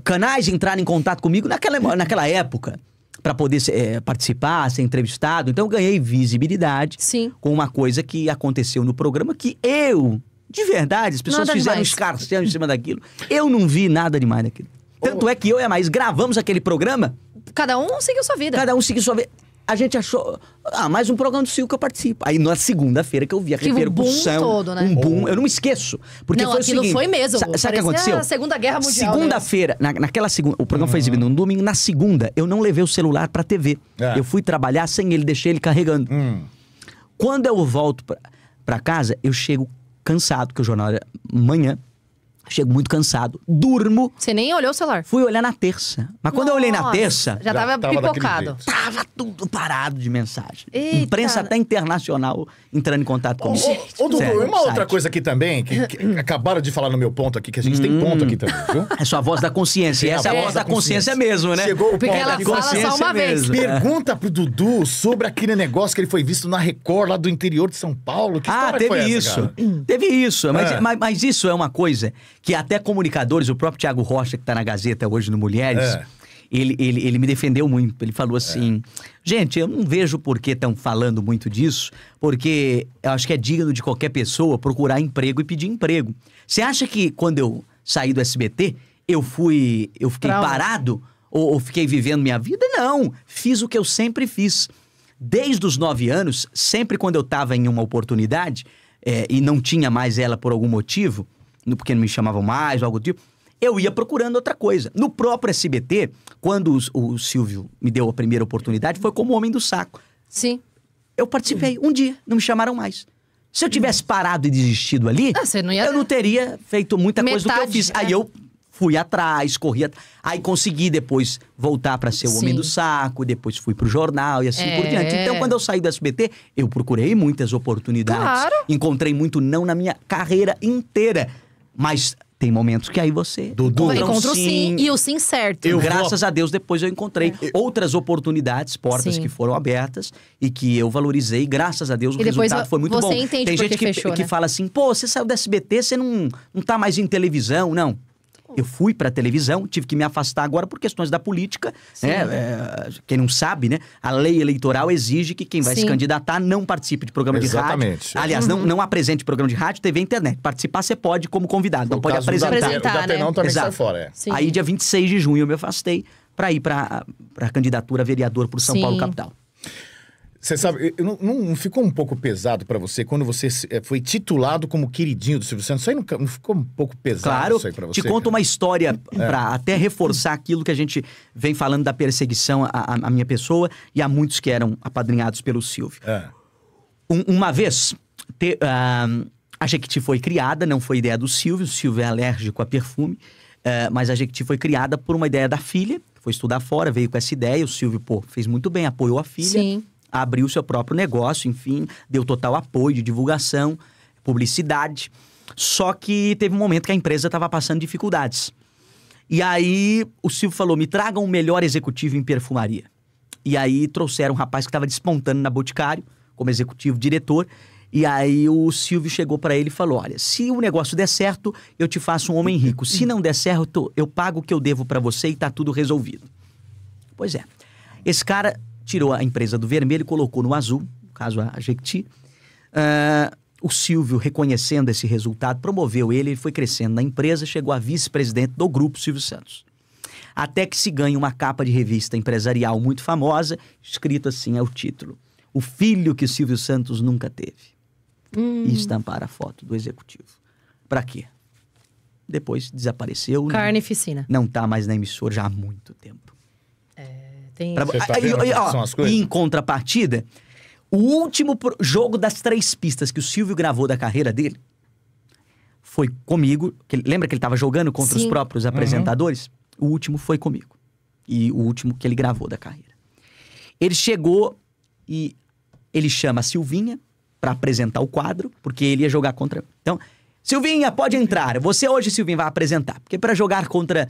canais entraram em contato comigo naquela, naquela época para poder é, participar, ser entrevistado. Então, eu ganhei visibilidade Sim. com uma coisa que aconteceu no programa que eu de verdade, as pessoas nada fizeram demais. em cima daquilo. Eu não vi nada demais daquilo. Tanto é que eu e a Maís gravamos aquele programa. Cada um seguiu sua vida. Cada um seguiu sua vida. A gente achou. Ah, mais um programa do Silvio que eu participo. Aí na segunda-feira que eu vi aquele Tive um boom todo, né? Um boom. Eu não me esqueço. Porque não, foi aquilo o seguinte, foi mesmo. Sa sabe o que aconteceu? Segunda Guerra Mundial. Né? Segunda-feira, na, naquela segunda. O programa uhum. foi exibido no domingo. Na segunda, eu não levei o celular pra TV. É. Eu fui trabalhar sem ele, deixei ele carregando. Hum. Quando eu volto pra, pra casa, eu chego cansado, que o jornal era manhã, Chego muito cansado, durmo. Você nem olhou o celular? Fui olhar na terça. Mas quando eu olhei na terça. Já, tava, tava pipocado. Tava tudo parado de mensagem. Eita. Imprensa até internacional entrando em contato com Ô, Dudu, uma outra coisa aqui também, que, que (clears throat) acabaram de falar no meu ponto aqui, que a gente hum. tem ponto hum. aqui também, viu? (laughs) É sua voz da consciência. Essa é a voz da consciência, mesmo, né? Chegou o Porque ponto ela consciência fala só uma mesmo. vez. Pergunta pro Dudu sobre aquele negócio que ele foi visto na Record, lá do interior de São Paulo. Que ah, teve isso. Essa, teve isso. mas, mas isso é uma coisa que até comunicadores, o próprio Tiago Rocha, que está na Gazeta hoje no Mulheres, é. ele, ele, ele me defendeu muito. Ele falou assim: é. gente, eu não vejo por que estão falando muito disso, porque eu acho que é digno de qualquer pessoa procurar emprego e pedir emprego. Você acha que quando eu saí do SBT, eu fui. eu fiquei parado? Ou, ou fiquei vivendo minha vida? Não! Fiz o que eu sempre fiz. Desde os nove anos, sempre quando eu estava em uma oportunidade é, e não tinha mais ela por algum motivo, no Pequeno Me Chamavam Mais, algo do tipo, eu ia procurando outra coisa. No próprio SBT, quando o Silvio me deu a primeira oportunidade, foi como Homem do Saco. Sim. Eu participei um dia, não me chamaram mais. Se eu tivesse parado e desistido ali, ah, não ia... eu não teria feito muita Metade, coisa do que eu fiz. É. Aí eu fui atrás, corri atrás. Aí consegui depois voltar para ser o Sim. Homem do Saco, depois fui pro jornal e assim é... por diante. Então, é. quando eu saí do SBT, eu procurei muitas oportunidades. Claro. Encontrei muito não na minha carreira inteira. Mas tem momentos que aí você. Dudu, eu encontro sim, e o sim certo. Eu Graças vou... a Deus, depois eu encontrei é, outras oportunidades, portas sim. que foram abertas e que eu valorizei. Graças a Deus, o resultado eu, foi muito bom. Tem gente que, fechou, que né? fala assim: pô, você saiu da SBT, você não, não tá mais em televisão, não. Eu fui para a televisão, tive que me afastar agora por questões da política. Né? É, quem não sabe, né? A lei eleitoral exige que quem vai Sim. se candidatar não participe de programa Exatamente. de rádio. Aliás, uhum. não, não apresente programa de rádio, TV e internet. Participar você pode como convidado, não pode apresentar. Da, apresentar o Datenão né? também Exato. sai fora. É. Aí, dia 26 de junho, eu me afastei para ir para a candidatura a vereador por São Sim. Paulo capital. Você sabe, não, não, ficou um pouco pesado para você quando você eh, foi titulado como queridinho do Silvio Santos? Isso aí não, não ficou um pouco pesado claro, isso aí pra você? Te conto uma história é. para até reforçar aquilo que a gente vem falando da perseguição à, à minha pessoa e a muitos que eram apadrinhados pelo Silvio. É. Um, uma vez, te, uh, a Jequiti foi criada, não foi ideia do Silvio, o Silvio é alérgico a perfume, uh, mas a Jequiti foi criada por uma ideia da filha, foi estudar fora, veio com essa ideia, o Silvio, pô, fez muito bem, apoiou a filha. Sim abriu seu próprio negócio, enfim, deu total apoio de divulgação, publicidade. Só que teve um momento que a empresa estava passando dificuldades. E aí o Silvio falou: me tragam o melhor executivo em perfumaria. E aí trouxeram um rapaz que estava despontando na Boticário, como executivo diretor. E aí o Silvio chegou para ele e falou: Olha, se o negócio der certo, eu te faço um homem rico. Se não der certo, eu pago o que eu devo para você e tá tudo resolvido. Pois é. Esse cara tirou a empresa do vermelho, e colocou no azul, no caso a Jequiti. Uh, o Silvio, reconhecendo esse resultado, promoveu ele, ele foi crescendo na empresa, chegou a vice-presidente do grupo Silvio Santos. Até que se ganha uma capa de revista empresarial muito famosa, escrito assim é o título: O filho que Silvio Santos nunca teve. Hum. E estampar a foto do executivo. Para quê? Depois desapareceu. Né? Carnificina. Não, não tá mais na emissora já há muito tempo. Tem. Pra... Tá ó, e em contrapartida, o último pro... jogo das três pistas que o Silvio gravou da carreira dele foi comigo. Que ele... Lembra que ele estava jogando contra Sim. os próprios uhum. apresentadores? Uhum. O último foi comigo. E o último que ele gravou da carreira. Ele chegou e ele chama a Silvinha para apresentar o quadro, porque ele ia jogar contra. Então, Silvinha, pode entrar. Você hoje, Silvinha, vai apresentar. Porque para jogar contra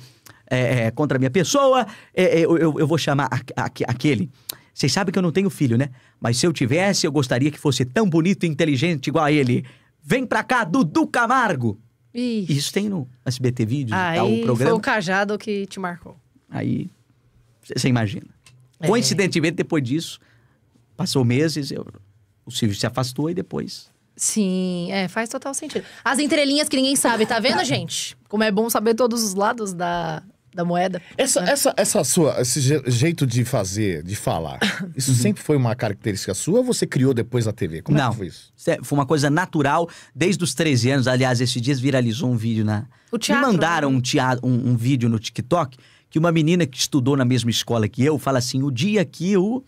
é, é, é, contra a minha pessoa, é, eu, eu, eu, vou chamar a, a, aquele. Vocês sabem que eu não tenho filho, né? Mas se eu tivesse, eu gostaria que fosse tão bonito e inteligente igual a ele. Vem pra cá, Dudu Camargo! Ixi. Isso tem no SBT Vídeo, Aí, tá, o programa. Foi o cajado que te marcou. Aí, você imagina. É. Coincidentemente, depois disso, passou meses, eu, o Silvio se afastou e depois Sim, é, faz total sentido. As entrelinhas que ninguém sabe, tá vendo, gente? Como é bom saber todos os lados da, da moeda. Essa, né? essa, essa sua, esse jeito de fazer, de falar, (laughs) isso uhum. sempre foi uma característica sua ou você criou depois na TV? Como é Não, é foi isso? Foi uma coisa natural desde os 13 anos. Aliás, esses dias viralizou um vídeo na. O teatro, Me mandaram né? um, teatro, um, um vídeo no TikTok que uma menina que estudou na mesma escola que eu fala assim: o dia que o.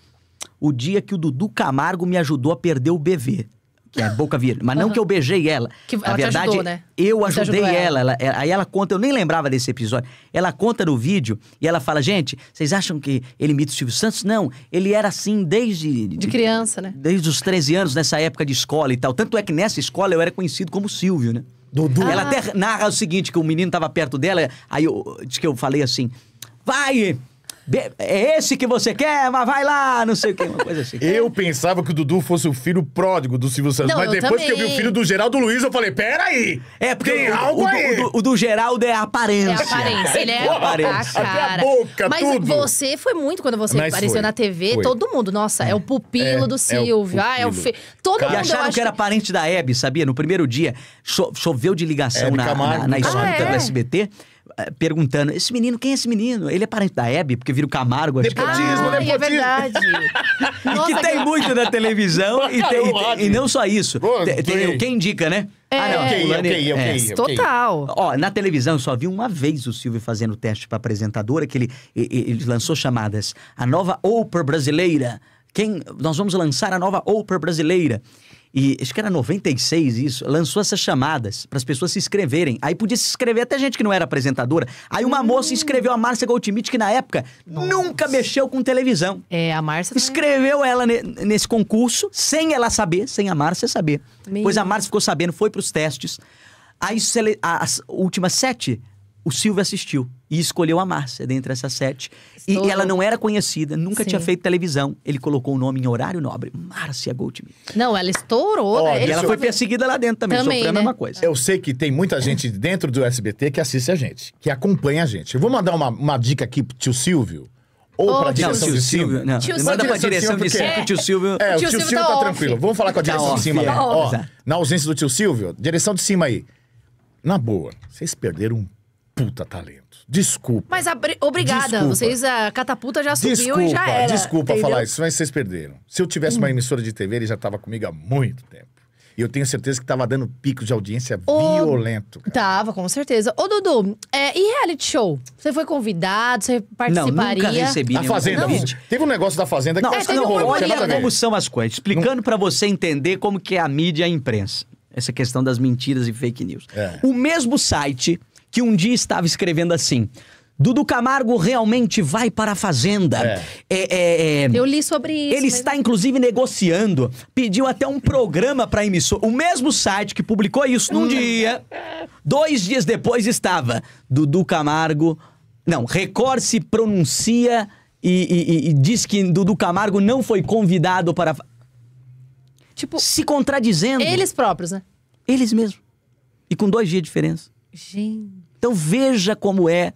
O dia que o Dudu Camargo me ajudou a perder o BV que é boca virgem. Mas não que eu beijei ela. Que Na verdade, ajudou, né? eu Você ajudei ela. Ela. ela. Aí ela conta, eu nem lembrava desse episódio. Ela conta no vídeo e ela fala: gente, vocês acham que ele imita o Silvio Santos? Não, ele era assim desde. De, de criança, né? Desde os 13 anos, nessa época de escola e tal. Tanto é que nessa escola eu era conhecido como Silvio, né? Dudu. Ah. Ela até narra o seguinte: que o menino estava perto dela, aí eu, diz que eu falei assim: vai! É esse que você quer, mas vai lá, não sei o que, uma coisa assim. Eu pensava que o Dudu fosse o filho pródigo do Silvio Santos, não, mas depois também. que eu vi o filho do Geraldo Luiz, eu falei: peraí! É, porque tem o, algo o, aí. O, o, do Geraldo é a aparência. É a aparência, ele é a aparência. Até a boca, mas tudo. você foi muito quando você mas apareceu foi. na TV, foi. todo mundo, nossa, é o pupilo é, do é Silvio. É ah, é o filho. Todo Cara, mundo. E acharam acho... que era parente da Hebe, sabia? No primeiro dia, cho choveu de ligação na, na, na, ah, é? SBT. Eh, perguntando: esse menino, quem é esse menino? Ele é parente da Hebe, porque vira o Camargo. É nepotismo, ah, é nepotismo. É verdade. (laughs) Nossa, que tem que... muito na televisão e, tem, e, tem, e, não só isso. tem, tem, quem indica, né? É. Ah, não. Okay, é. okay, okay, é. Total. Ó, na televisão só vi uma vez o Silvio fazendo teste para apresentadora, que ele, ele lançou chamadas. A nova Oprah brasileira. Quem, nós vamos lançar a nova Oprah brasileira e acho que era 96 isso, lançou essas chamadas para as pessoas se inscreverem. Aí podia se inscrever até gente que não era apresentadora. Aí uma hum. moça inscreveu a Márcia Goldschmidt, que na época Nossa. nunca mexeu com televisão. É, a Márcia. Escreveu ela ne nesse concurso, sem ela saber, sem a Márcia saber. Meu. Pois a Márcia ficou sabendo, foi para os testes. Aí as últimas sete, o Silvio assistiu e escolheu a Márcia dentre essas sete. Estou... E ela não era conhecida, nunca Sim. tinha feito televisão. Ele colocou o nome em horário nobre, Márcia Goldman. Não, ela estourou. né? E ela foi perseguida lá dentro também, também sofreu né? a mesma coisa. Eu sei que tem muita gente dentro do SBT que assiste a gente, que acompanha a gente. Eu vou mandar uma, uma dica aqui pro tio Silvio. Ou oh, pra direção não, de Silvio. Não, tio manda Silvio. pra direção de Silvio, é. tio Silvio. É, o é, tio, tio Silvio tá, tá tranquilo. Vamos falar com a tá direção off, de cima. Tá Ó, na ausência do tio Silvio, direção de cima aí. Na boa, vocês perderam um puta talento. Desculpa. Mas obrigada, desculpa. vocês a catapulta já subiu desculpa, e já era. Desculpa entendeu? falar isso, mas vocês perderam. Se eu tivesse hum. uma emissora de TV, ele já estava comigo há muito tempo. E eu tenho certeza que estava dando picos de audiência Ô, violento. Cara. Tava, com certeza. Ô, Dudu, é, e reality show? Você foi convidado, você participaria? Não, nunca recebi A Fazenda. Convite. Teve um negócio da Fazenda não, que... Não, não, rolou, olha como são as coisas. Explicando não... para você entender como que é a mídia e a imprensa. Essa questão das mentiras e fake news. É. O mesmo site que um dia estava escrevendo assim. Dudu Camargo realmente vai para a fazenda. É. É, é, é. Eu li sobre isso. Ele está, inclusive, negociando. Pediu até um programa para emissora. O mesmo site que publicou isso num dia, dois dias depois estava. Dudu Camargo. Não, Record se pronuncia e, e, e diz que Dudu Camargo não foi convidado para. Tipo. Se contradizendo. Eles próprios, né? Eles mesmos. E com dois dias de diferença. Gente. Então veja como é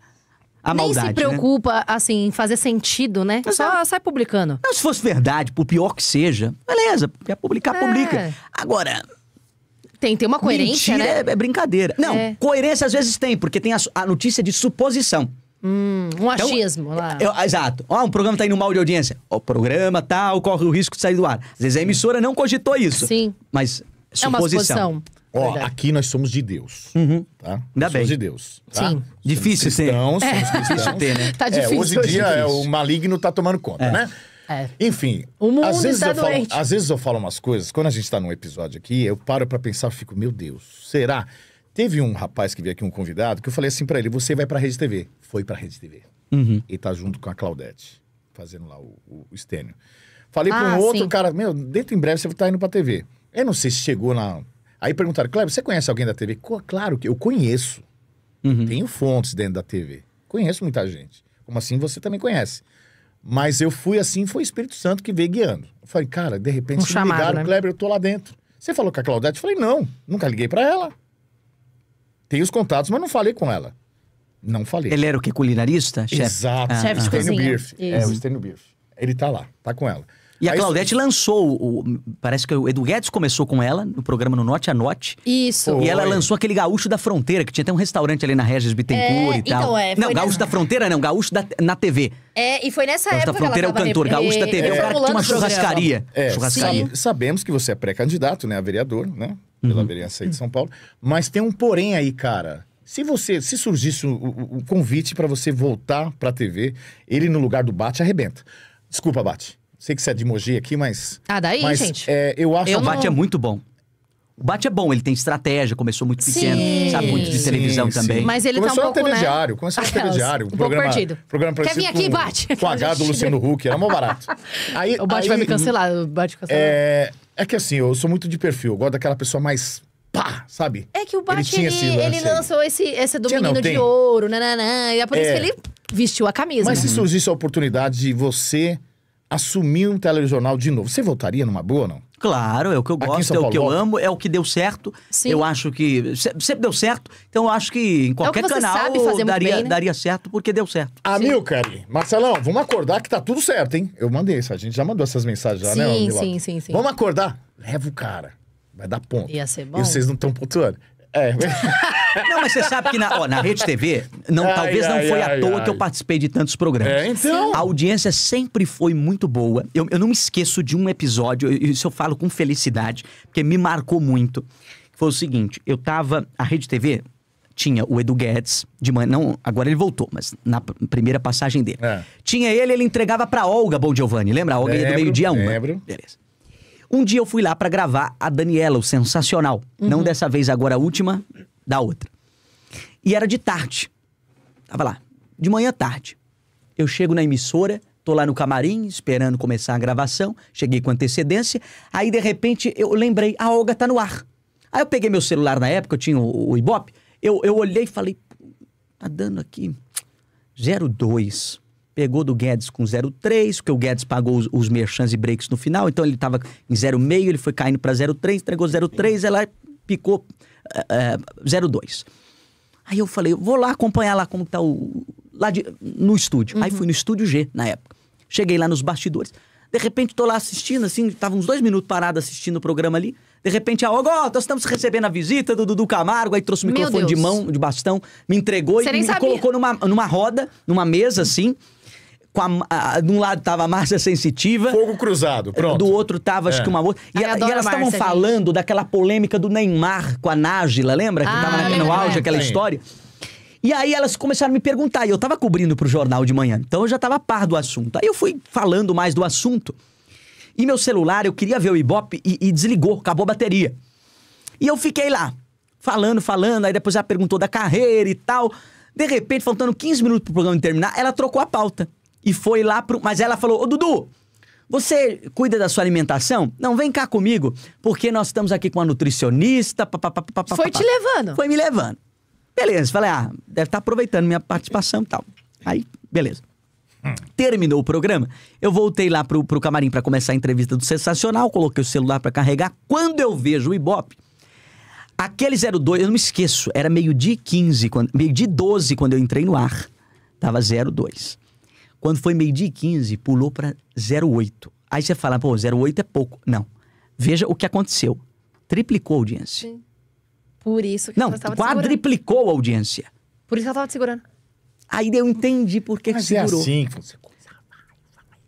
a Nem maldade, se né? preocupa, né? assim, em fazer sentido, né? Só sai publicando. Não, se fosse verdade, por pior que seja, beleza, quer publicar, é. publica. Agora. Tem, tem uma coerência, mentira né? É, é brincadeira. Não, é. coerência às vezes tem, porque tem a, a notícia de suposição. Hum, um então, achismo então, lá. Eu, exato. Ó, um programa tá indo mal de audiência. O programa tal, tá, corre o risco de sair do ar. Às vezes a emissora não cogitou isso. Sim. Mas suposição. É uma suposição. Ó, Verdade. aqui nós somos de Deus. Uhum. Tá? Ainda nós bem. Somos de Deus. Tá? Sim. Somos difícil cristãos, ter. Somos é. cristãos. ter, né? Tá é, difícil. É, hoje em dia é, o maligno tá tomando conta, é. né? É. Enfim, o mundo às, vezes está eu falo, às vezes eu falo umas coisas, quando a gente está num episódio aqui, eu paro para pensar, e fico, meu Deus, será? Teve um rapaz que veio aqui, um convidado, que eu falei assim para ele, você vai para Rede TV. Foi para Rede TV. Uhum. E tá junto com a Claudete, fazendo lá o, o, Falei ah, para um outro sim. cara, meu, dentro em breve você vai estar tá indo pra TV. Eu não sei se chegou na Aí perguntaram, Cleber, você conhece alguém da TV? Claro que eu conheço. Uhum. Tenho fontes dentro da TV. Conheço muita gente. Como assim você também conhece. Mas eu fui assim, foi o Espírito Santo que veio guiando. Eu falei, cara, de repente um se ligaram, né? Kleber, eu tô lá dentro. Você falou com a Claudete? Eu falei, não, nunca liguei para ela. Tenho os contatos, mas não falei com ela. Não falei. Ele era o que? Culinarista? Chef? Exato. Ah, Chefe de ah. cozinha. Birf. É, o Stênio Birf. Ele tá lá, tá com ela. E a Claudete lançou, o, parece que o Edu Guedes começou com ela no programa no Norte a Norte. Isso. E ela lançou aquele gaúcho da fronteira, que tinha até um restaurante ali na Regis Bittencourt é, e tal. Então é, não, gaúcho nessa... da fronteira não, gaúcho da, na TV. É, e foi nessa gaúcho época. Gaúcho da fronteira é o cantor, gaúcho da TV é, o cara que tinha uma churrascaria. É, churrascaria. Sim. Sabemos que você é pré-candidato, né, a vereador, né? Pela uhum. vereança aí de São Paulo. Mas tem um porém aí, cara. Se você, se surgisse o, convite para você voltar para a TV, ele no lugar do Bate arrebenta. Desculpa, Bate. Sei que você é de Mogi aqui, mas. Ah, daí, mas, gente. É, eu acho eu o bate não... é muito bom. O bate é bom, ele tem estratégia, começou muito pequeno, sim, sabe muito de televisão sim, também. Sim. Mas ele tá começou tá um pouco, né? diário, começou Aquelas, no telediário, (laughs) um programa, perdido. programa Quer vir aqui, com, bate. Com H do (laughs) Luciano Huck, era mó barato. Aí, o bate aí, vai me cancelar, o bate cancelar. É, é que assim, eu sou muito de perfil, eu gosto daquela pessoa mais pá, sabe? É que o Bate, ele, ele, esse ele lançou esse, esse do tinha, menino de ouro, nananã, e é por é. isso que ele vestiu a camisa. Mas né? se surgisse a oportunidade de você assumir um telejornal de novo, você voltaria numa boa, não? Claro, é o que eu gosto, é o que eu amo, é o que deu certo. Sim. Eu acho que sempre deu certo, então eu acho que em é qualquer é que canal daria, bem, né? daria certo porque deu certo. Amilcar, ah, Marcelão, vamos acordar que tá tudo certo, hein? Eu mandei isso, a gente já mandou essas mensagens já, sim, né? Sim, sim, sim, sim. Vamos acordar? Leva o cara, vai dar ponto. Ia ser bom. E vocês não estão pontuando. É. (laughs) Não, mas você sabe que na, ó, na Rede TV, não, ai, talvez ai, não foi ai, à toa que eu participei de tantos programas. É, então. A audiência sempre foi muito boa. Eu, eu não me esqueço de um episódio, isso eu falo com felicidade, porque me marcou muito. Foi o seguinte: eu tava. A Rede TV tinha o Edu Guedes, de manhã. não, agora ele voltou, mas na primeira passagem dele. É. Tinha ele, ele entregava pra Olga Bom Giovanni, lembra? A Olga lembro, ia do meio-dia uma. Lembro. Beleza. Um dia eu fui lá para gravar a Daniela, o sensacional. Uhum. Não dessa vez, agora a última, da outra. E era de tarde. Tava lá, de manhã tarde. Eu chego na emissora, tô lá no camarim, esperando começar a gravação, cheguei com antecedência, aí de repente eu lembrei, a Olga tá no ar. Aí eu peguei meu celular na época, eu tinha o, o Ibope, eu, eu olhei e falei, tá dando aqui 02. Pegou do Guedes com 03, porque o Guedes pagou os, os merchans e breaks no final, então ele tava em 06, ele foi caindo para 03, entregou 03, ela picou uh, eh, 02. Eh, aí eu falei, vou lá acompanhar lá como tá o. lá de, no estúdio. Uhum. Aí fui no estúdio G na época. Cheguei lá nos bastidores. De repente tô lá assistindo, assim, tava uns dois minutos parado assistindo o programa ali. De repente, a oh, nós estamos recebendo a visita do Dudu Camargo. Aí trouxe o microfone de mão, de bastão, me entregou Você e me sabia. colocou numa, numa roda, numa mesa assim com a, a, de um lado tava a Márcia Sensitiva. Fogo cruzado, pronto. Do outro tava, é. acho que uma outra. E, ela, e elas estavam falando gente. daquela polêmica do Neymar com a Nájila, lembra? Que ah, tava naquele, no auge, aquela Sim. história. E aí elas começaram a me perguntar, e eu tava cobrindo pro jornal de manhã, então eu já tava a par do assunto. Aí eu fui falando mais do assunto. E meu celular, eu queria ver o Ibope e, e desligou, acabou a bateria. E eu fiquei lá, falando, falando, aí depois ela perguntou da carreira e tal. De repente, faltando 15 minutos pro programa terminar, ela trocou a pauta e foi lá pro. Mas ela falou: Ô Dudu, você cuida da sua alimentação? Não, vem cá comigo, porque nós estamos aqui com a nutricionista. Pá, pá, pá, pá foi te levando. Foi me levando. Beleza, falei, ah, deve estar tá aproveitando minha participação e tal. Aí, beleza. Hum. Terminou o programa, eu voltei lá pro, pro camarim para começar a entrevista do Sensacional, coloquei o celular para carregar. Quando eu vejo o Ibope, aquele 02, eu não me esqueço, era meio-dia 15, meio-dia 12 quando eu entrei no ar. Tava 02. Quando foi meio-dia e 15, pulou para 08. Aí você fala, pô, 08 é pouco. Não. Veja o que aconteceu. Triplicou a audiência. Sim. Por isso que Não, ela quadriplicou a audiência. Por isso que ela estava te segurando. Aí eu entendi por que, Mas é segurou. É assim que você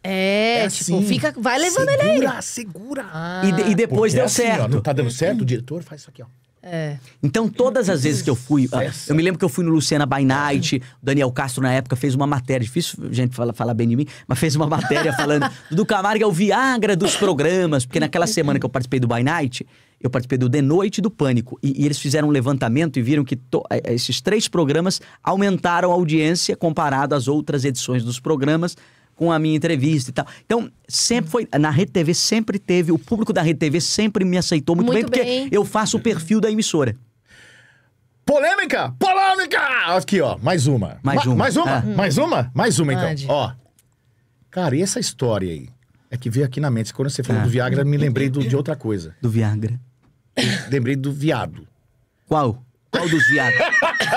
é, é tipo, assim, tipo, fica, vai levando segura, ele aí. Segura, segura. Ah, e, de, e depois é deu assim, certo. Ó, não tá dando certo? O diretor faz isso aqui, ó. É. Então, todas as vezes que eu fui. Ah, eu me lembro que eu fui no Luciana by Night, o Daniel Castro, na época, fez uma matéria. Difícil gente falar fala bem de mim, mas fez uma matéria (laughs) falando do Camargo é o Viagra dos programas, porque naquela semana que eu participei do by Night, eu participei do The Noite e do Pânico. E, e, eles fizeram um levantamento e viram que to, é, é, esses três programas aumentaram a audiência comparado às outras edições dos programas com a minha entrevista e tal. Então, sempre foi. Na Rede TV sempre teve, o público da Rede TV sempre me aceitou muito, muito bem, bem, porque eu faço o perfil da emissora. Polêmica! Polêmica! Aqui, ó, mais uma. Mais Ma uma. Mais uma? Ah. Mais uma? Mais uma, então. Ó. Cara, e essa história aí? É que veio aqui na mente. Quando você falou ah. do Viagra, me lembrei do, de outra coisa. Do Viagra. Lembrei do viado. Qual? Qual dos viados?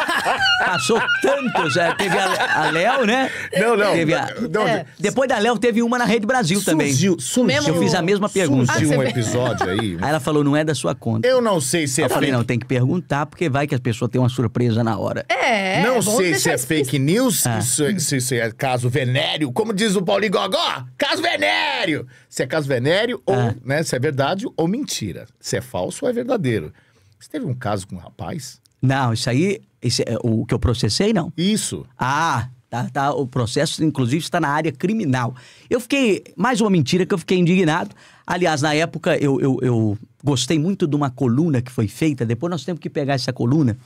(laughs) Passou tantos. É, teve a, a Léo, né? Não, não. Teve a, não, é. Depois da Léo, teve uma na Rede Brasil surgiu, também. Surgiu, Eu fiz a mesma pergunta. Surgiu um ah, episódio aí. Aí ela falou, não é da sua conta. Eu não sei se é Eu falei, fake... não, tem que perguntar, porque vai que as pessoas têm uma surpresa na hora. É. é não é sei se é fake news, ah. se, se, se, é caso venéreo. Como diz o Paulinho Gogó, caso venéreo. Se é caso venéreo, ah. ou, né, se é verdade ou mentira. Se é falso ou é verdadeiro. Você teve um caso com um rapaz não, isso aí, é, o que eu processei, não. Isso. Ah, tá, tá, o processo, inclusive, está na área criminal. Eu fiquei, mais uma mentira que eu fiquei indignado. Aliás, na época, eu, eu, eu gostei muito de uma coluna que foi feita, depois nós temos que pegar essa coluna,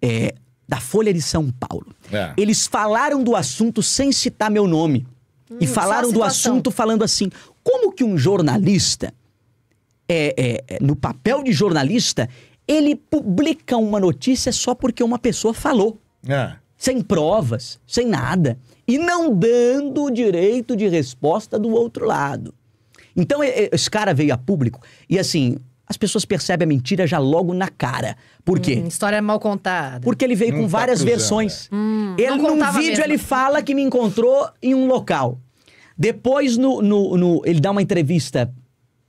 é, da Folha de São Paulo. É. Eles falaram do assunto sem citar meu nome. Hum, e falaram do assunto falando assim: como que um jornalista, é, é, é no papel de jornalista, ele publica uma notícia só porque uma pessoa falou. É. Sem provas, sem nada. E não dando o direito de resposta do outro lado. Então, esse cara veio a público e assim. As pessoas percebem a mentira já logo na cara. Por quê? Hum, história mal contada. Porque ele veio não com tá várias cruzando. versões. É. Hum, ele, num vídeo, mesmo. ele fala que me encontrou em um local. Depois, no, no, no, ele dá uma entrevista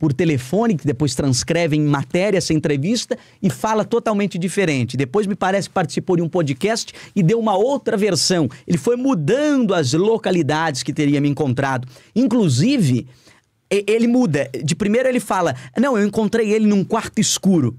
por telefone, que depois transcreve em matéria essa entrevista e fala totalmente diferente. Depois me parece que participou de um podcast e deu uma outra versão. Ele foi mudando as localidades que teria me encontrado. Inclusive, ele muda. De primeiro ele fala: "Não, eu encontrei ele num quarto escuro".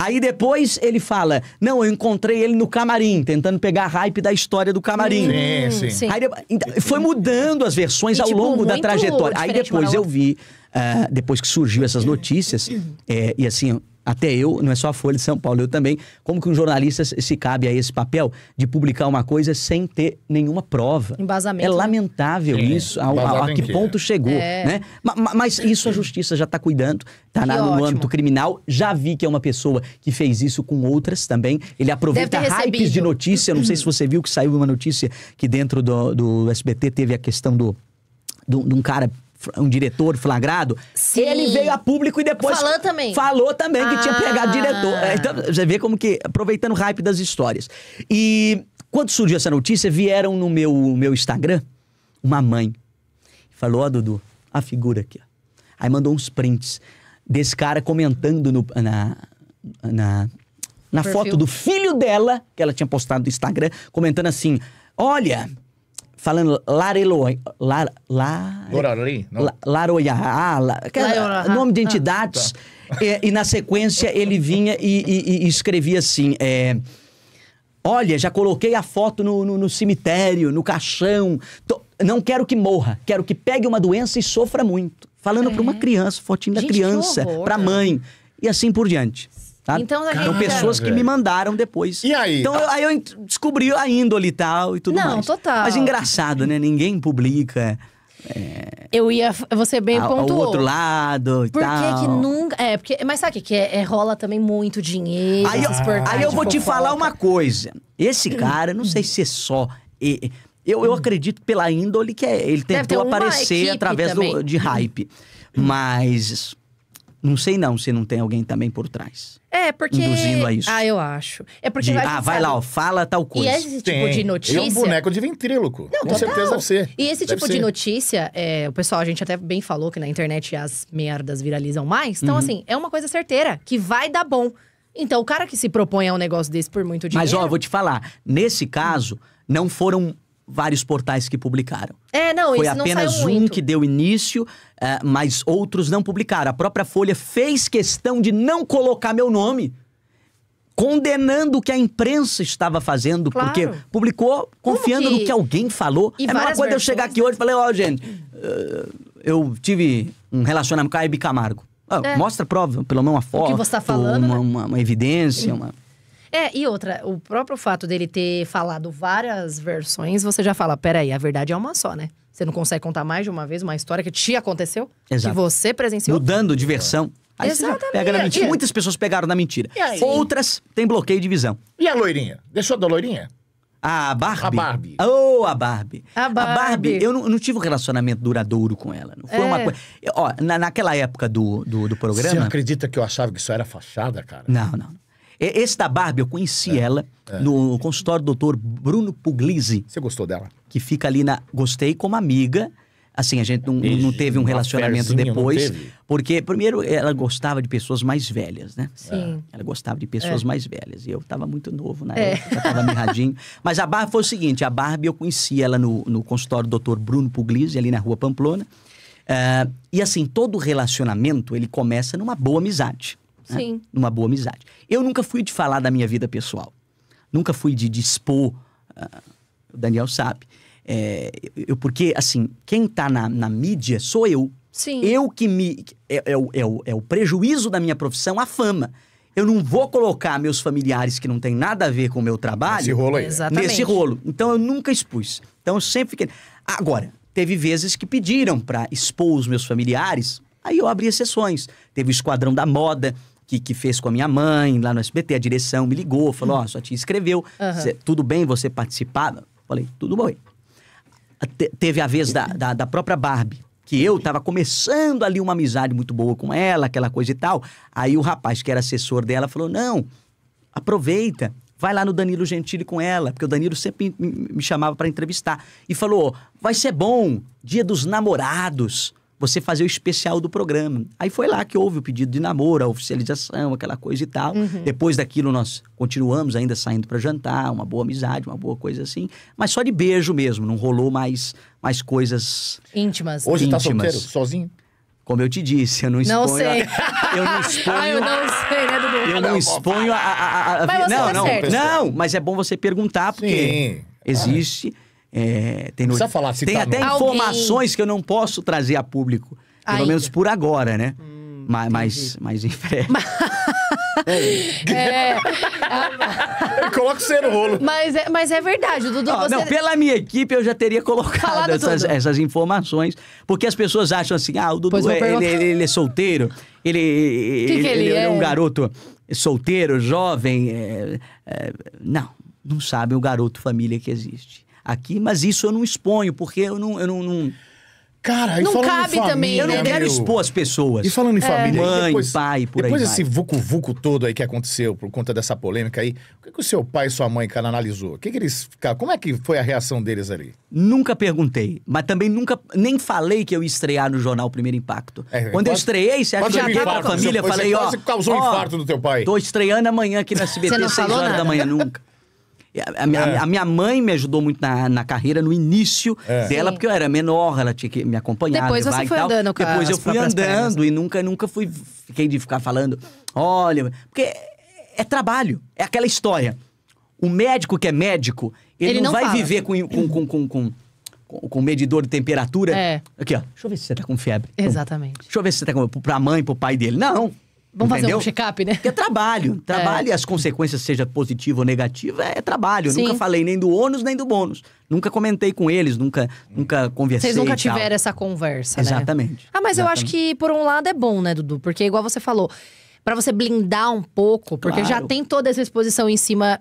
Aí depois ele fala: Não, eu encontrei ele no camarim, tentando pegar a hype da história do camarim. Hum, sim, sim. Aí, então, foi mudando as versões e, ao tipo, longo da trajetória. Aí depois eu vi, uh, depois que surgiu essas notícias, é, e assim, até eu, não é só a Folha de São Paulo, eu também, como que um jornalista se cabe a esse papel de publicar uma coisa sem ter nenhuma prova. Embasamento. É né? lamentável é. isso, ao, a, que, que ponto é. chegou, é. né? Mas, mas, isso a justiça já está cuidando, está no ótimo. âmbito criminal, já vi que é uma pessoa que fez isso com outras também, ele aproveita hypes de notícia, não sei se você viu que saiu uma notícia que dentro do, do SBT teve a questão do de um cara um diretor flagrado, Sim. ele veio a público e depois. Falou também. Falou também que ah. tinha pegado diretor. É, então, você vê como que. Aproveitando o hype das histórias. E quando surgiu essa notícia, vieram no meu, meu Instagram uma mãe. Falou: Ó, oh, Dudu, a figura aqui. Ó. Aí mandou uns prints desse cara comentando no, na, na, na foto do filho dela, que ela tinha postado no Instagram, comentando assim: Olha, falando Lareloi. Lar, Laroiá, Laroia. nome de ah. entidades. Ah, tá. e, e, na sequência ele vinha e, e, e escrevia assim. É, Olha, já coloquei a foto no, no, no cemitério, no caixão. Tô, não quero que morra, quero que pegue uma doença e sofra muito. Falando é. para uma criança, fotinho da Gente, criança, para mãe, e assim por diante. Tá? Então, a então, gente... Então, pessoas que me mandaram depois. E aí? Então, eu, ah. aí eu descobri a índole tal e tudo Não, mais. Não, total. Mas engraçado, né? Ninguém publica. É... Eu ia. Você bem a, pontuou. Do outro lado e Por tal. que nunca. É, porque. Mas sabe o que é? é? Rola também muito dinheiro. Aí, eu, aí eu vou fofoca. te falar uma coisa. Esse cara, não sei se é só. eu, eu acredito pela índole que é, ele tentou aparecer através do, de hype. Mas não sei não se não tem alguém também por trás. É, porque. Induzindo a isso. Ah, eu acho. É porque. De, ah, vai sabe... lá, ó, fala tal coisa. E esse tem. tipo de notícia. é um boneco de ventríloco. Não, Com total. certeza deve ser. E esse deve tipo ser. de notícia, é, o pessoal, a gente até bem falou que na internet as merdas viralizam mais. Então, uhum. assim, é uma coisa certeira, que vai dar bom. Então, o cara que se propõe a um negócio desse por muito dinheiro. Mas, ó, vou te falar. Nesse caso, não foram vários portais que publicaram. É, não, Foi isso não apenas saiu um muito. que deu início, uh, mas outros não publicaram. A própria Folha fez questão de não colocar meu nome, condenando o que a imprensa estava fazendo, claro. porque publicou confiando que... no que alguém falou. E é a mesma coisa eu chegar aqui hoje e né? falar, ó, oh, gente, uh, eu tive um relacionamento com a Hebe Camargo. Ah, é. Mostra prova, pelo menos uma foto, tá falando, uma, né? uma, uma, evidência, uma... É, e outra, o próprio fato dele ter falado várias versões, você já fala, peraí, a verdade é uma só, né? Você não consegue contar mais de uma vez uma história que te aconteceu, Exato. que você presenciou. Mudando de versão. Aí Exatamente. você pega na mentira. E... Muitas pessoas pegaram na mentira. Outras têm bloqueio de visão. E a loirinha? Deixou da loirinha? A Barbie? A Barbie. Oh, a Barbie. A Barbie. A Barbie eu, não, não, tive um relacionamento duradouro com ela. Não foi é. uma coisa. Ó, na, naquela época do, do, do programa. Você acredita que eu achava que isso era fachada, cara? Não, não. Esse da Barbie, eu conheci é, ela é. no consultório do doutor Bruno Puglisi. Você gostou dela? Que fica ali na. Gostei como amiga. Assim, a gente não, não teve um relacionamento depois. Porque, primeiro, ela gostava de pessoas mais velhas, né? Sim. É. Ela gostava de pessoas é. mais velhas. E eu tava muito novo na é. época, tava mirradinho. (laughs) Mas a Barbie foi o seguinte: a Barbie, eu conheci ela no, no consultório do doutor Bruno Puglisi, ali na rua Pamplona. Uh, e assim, todo relacionamento, ele começa numa boa amizade. Né? Sim. Né? Numa boa amizade. Eu nunca fui de falar da minha vida pessoal. Nunca fui de dispor. Uh, o Daniel sabe. É, eu, porque, assim, quem tá na, na mídia sou eu. Sim. Eu que me. É, é, o, é, o, é o prejuízo da minha profissão, a fama. Eu não vou colocar meus familiares que não tem nada a ver com o meu trabalho. Nesse rolo aí. Exatamente. Nesse rolo. Então eu nunca expus. Então eu sempre fiquei. Agora, teve vezes que pediram para expor os meus familiares, aí eu abria exceções. Teve o Esquadrão da Moda, que, que, fez com a minha mãe lá no SBT, a direção me ligou, falou: Ó, uhum. sua tia escreveu, uhum. cê, tudo bem você participar? Falei: tudo bem. Te, teve a vez da, da, da, própria Barbie, que eu tava começando ali uma amizade muito boa com ela, aquela coisa e tal. Aí o rapaz que era assessor dela falou: não, aproveita. Vai lá no Danilo Gentili com ela, porque o Danilo sempre me, me chamava para entrevistar. E falou: vai ser bom, dia dos namorados você fazer o especial do programa. Aí foi lá que houve o pedido de namoro, a oficialização, aquela coisa e tal. Uhum. Depois daquilo nós continuamos ainda saindo para jantar, uma boa amizade, uma boa coisa assim, mas só de beijo mesmo, não rolou mais mais coisas íntimas. Hoje íntimas. tá solteiro, sozinho? Como eu te disse, eu não exponho. Não sei. A, (laughs) eu não exponho. ah, eu não sei, né, Dudu? Eu não, não exponho a. a, a, Mas você não, tá não, não, mas é bom você perguntar, porque Sim. existe. Ah. É, tem Precisa falar, Tem tá até informações Alguém. que eu não posso trazer a público. Pelo menos por agora, né? Hum, mas, mas, mas em breve. É. é. é. (laughs) Coloca você no rolo. Mas é, mas é verdade, Dudu. você... não, pela minha equipe eu já teria colocado essas, essas, informações, porque as pessoas acham assim: ah, o Dudu é, ele, é, ele, ele, é solteiro, ele, que que ele, ele é? um é? garoto solteiro, jovem. É, não, não sabe o garoto família que existe aqui, mas isso eu não exponho, porque eu não. Eu não, não... Cara, não cabe família, também. Eu não né, quero meu... expor as pessoas. E falando em é. família, mãe, depois, pai, por depois aí. Depois esse vucu-vucu todo aí que aconteceu por conta dessa polêmica aí, o que, que o seu pai e sua mãe, cara, analisou? O que, que eles ficaram? Como é que foi a reação deles ali? Nunca perguntei, mas também nunca nem falei que eu ia estrear no jornal Primeiro Impacto. É, Quando quase, eu estreiei, você acha que já tava a família? Seu, falei, ó. Você causou ó, um infarto do teu pai. Tô estreando amanhã aqui na CBT, 6 horas nada. da manhã, nunca. A minha, é. a minha mãe me ajudou muito na, na carreira no início é. dela, Sim. porque eu era menor, ela tinha que me acompanhar. Depois você foi andando com Depois eu fui andando pernas. Né? e nunca, nunca fui. Fiquei de ficar falando, olha. Porque é, trabalho, é aquela história. O médico que é médico, ele, ele não, não, vai fala. viver com, com, com, com, com com, medidor de temperatura. É. Aqui, ó. Deixa eu ver se você tá com febre. Exatamente. deixa eu ver se você tá com. Pra mãe, pro pai dele. Não. Vamos fazer um check-up, né? Porque é trabalho. (laughs) É. Trabalho é. e as consequências, seja positiva ou negativa, é trabalho. Nunca falei nem do ônus nem do bônus. Nunca comentei com eles, nunca, nunca conversei. Vocês nunca tiveram essa conversa, Exatamente. né? Exatamente. Ah, mas Exatamente. eu acho que, por um lado, é bom, né, Dudu? Porque, igual você falou, para você blindar um pouco, porque claro. já tem toda essa exposição em cima,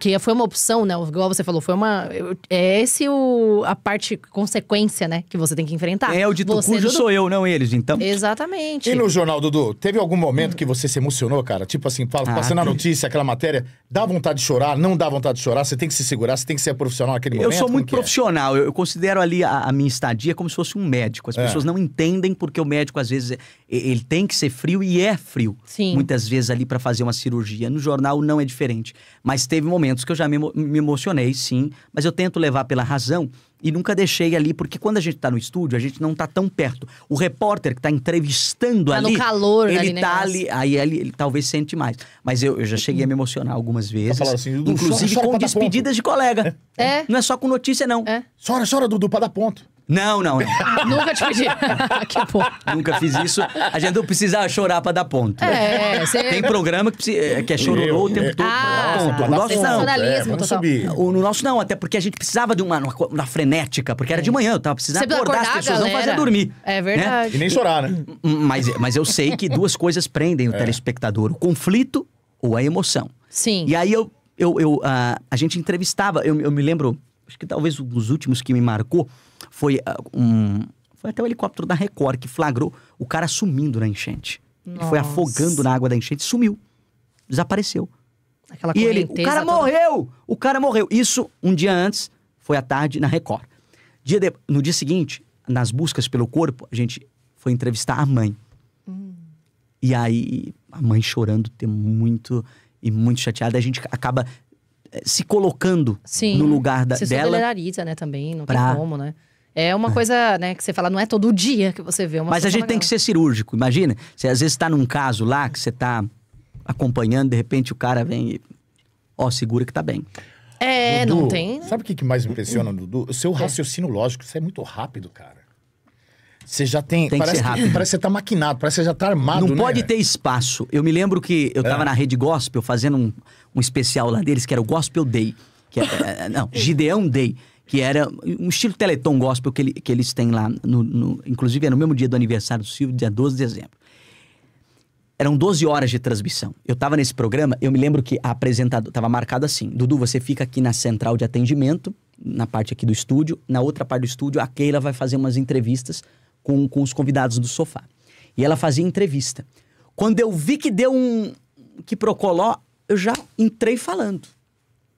que foi uma opção, né? Igual você falou, foi uma. É esse o, a parte consequência, né? Que você tem que enfrentar. É, o dito você, cujo Dudu... sou eu, não eles, então. Exatamente. E no jornal, Dudu, teve algum momento que você se emocionou, cara? Tipo assim, ah, passando ah, a notícia, aquela matéria, dá vontade de chorar, não dá vontade de chorar, você tem que se segurar, você tem que ser profissional naquele momento. É? Eu sou muito profissional, é? eu, considero ali a, a, minha estadia como se fosse um médico. As é. pessoas não entendem porque o médico, às vezes, ele tem que ser frio e é frio. Sim. Sim. muitas vezes ali para fazer uma cirurgia. No jornal não é diferente. Mas teve momentos que eu já me, me emocionei, sim, mas eu tento levar pela razão e nunca deixei ali, porque quando a gente está no estúdio, a gente não está tão perto. O repórter que está entrevistando tá ali. No calor, ele ali, né, tá ali, aí ele, ele, talvez sente mais. Mas eu, eu, já cheguei a me emocionar algumas tá vezes. Assim, Dudu, inclusive chora, chora com despedidas de colega. É. Não é só com notícia, não. É. Chora, chora, Dudu, pra dar ponto. Não, não, não. (laughs) Nunca te pedi. (laughs) que pô. Nunca fiz isso. A gente não precisava chorar pra dar ponto. É, cê... Tem programa que, precisa, é, que é chororô o tempo todo. Ah, ponto. Tá. O nosso não. É, total. Subir. O nosso não, até porque a gente precisava de uma, uma frenética, porque era de é. manhã, eu tava precisando acordar, acordar, as pessoas, não fazer dormir. É né? verdade. Né? E nem chorar, né? Mas, mas eu sei que duas coisas prendem o é. telespectador: o conflito ou a emoção. Sim. E aí eu, eu, eu a, ah, a gente entrevistava, eu, eu me lembro, acho que talvez um dos últimos que me marcou foi ah, um. Foi até o helicóptero da Record que flagrou o cara sumindo na enchente. Ele foi afogando na água da enchente, sumiu. Desapareceu. Aquela e ele, o cara toda... morreu! O cara morreu. Isso um dia antes, foi à tarde na Record. Dia de... No dia seguinte, nas buscas pelo corpo, a gente foi entrevistar a mãe. Hum. E aí, a mãe chorando, ter muito e muito chateada, a gente acaba eh, se colocando Sim. no lugar da, se dela. Se solidariza, né, também, não pra... tem como, né? É uma é. coisa, né, que você fala, não é todo dia que você vê uma Mas a gente tem que ser cirúrgico. Imagina, você às vezes está num caso lá que você está acompanhando, de repente o cara vem e. Ó, segura que tá bem. É, Dudu, não tem. Sabe o que, que mais impressiona, hum. Dudu? O seu é. raciocínio é. lógico, você é muito rápido, cara. Você já tem. tem parece, ser rápido. Que, parece que você tá maquinado, parece que você já tá armado. Não né? pode ter espaço. Eu me lembro que eu tava é. na rede gospel fazendo um, um especial lá deles, que era o Gospel Day. Que é, é não, (laughs) Gideão Day que era um estilo Teleton gospel que, ele, que eles têm lá, no, no, inclusive é no mesmo dia do aniversário do Silvio, dia 12 de dezembro. Eram 12 horas de transmissão. Eu estava nesse programa, eu me lembro que a apresentadora estava marcada assim: Dudu, você fica aqui na central de atendimento, na parte aqui do estúdio, na outra parte do estúdio, a Keila vai fazer umas entrevistas com, com os convidados do sofá. E ela fazia entrevista. Quando eu vi que deu um. que procoló, eu já entrei falando.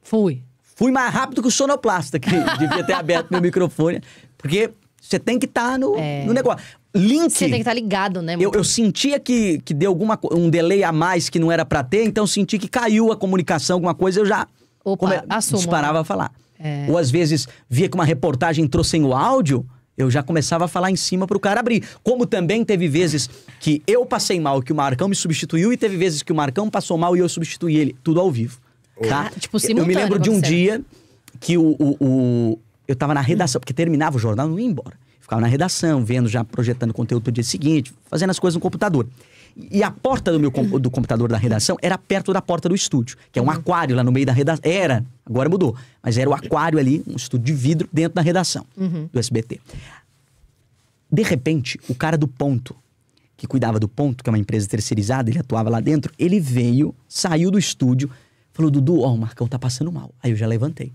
Fui. Fui mais rápido que o sonoplasta, que (laughs) devia ter aberto meu microfone. Porque você tem que estar tá no, é. no negócio. Link. Você tem que estar tá ligado, né? Eu, eu, sentia que, que deu alguma, um delay a mais que não era para ter, então senti que caiu a comunicação, alguma coisa, eu já Opa, come... assumo, né? disparava né? a falar. É. Ou às vezes via que uma reportagem trouxe sem o áudio, eu já começava a falar em cima pro cara abrir. Como também teve vezes que eu passei mal, que o Marcão me substituiu, e teve vezes que o Marcão passou mal e eu substituí ele. Tudo ao vivo. Tipo, Eu me lembro de um dia que o, o, o, eu tava na redação, porque terminava o jornal, não ia embora. Ficava na redação, vendo, já projetando conteúdo do dia seguinte, fazendo as coisas no computador. E a porta do meu com do computador da redação era perto da porta do estúdio, que é um uhum. aquário lá no meio da redação. Era, agora mudou, mas era o aquário ali, um estúdio de vidro dentro da redação uhum. do SBT. De repente, o cara do ponto, que cuidava do ponto, que é uma empresa terceirizada, ele atuava lá dentro, ele veio, saiu do estúdio, Falou, Dudu, ó, o Marcão tá passando mal. Aí eu já levantei.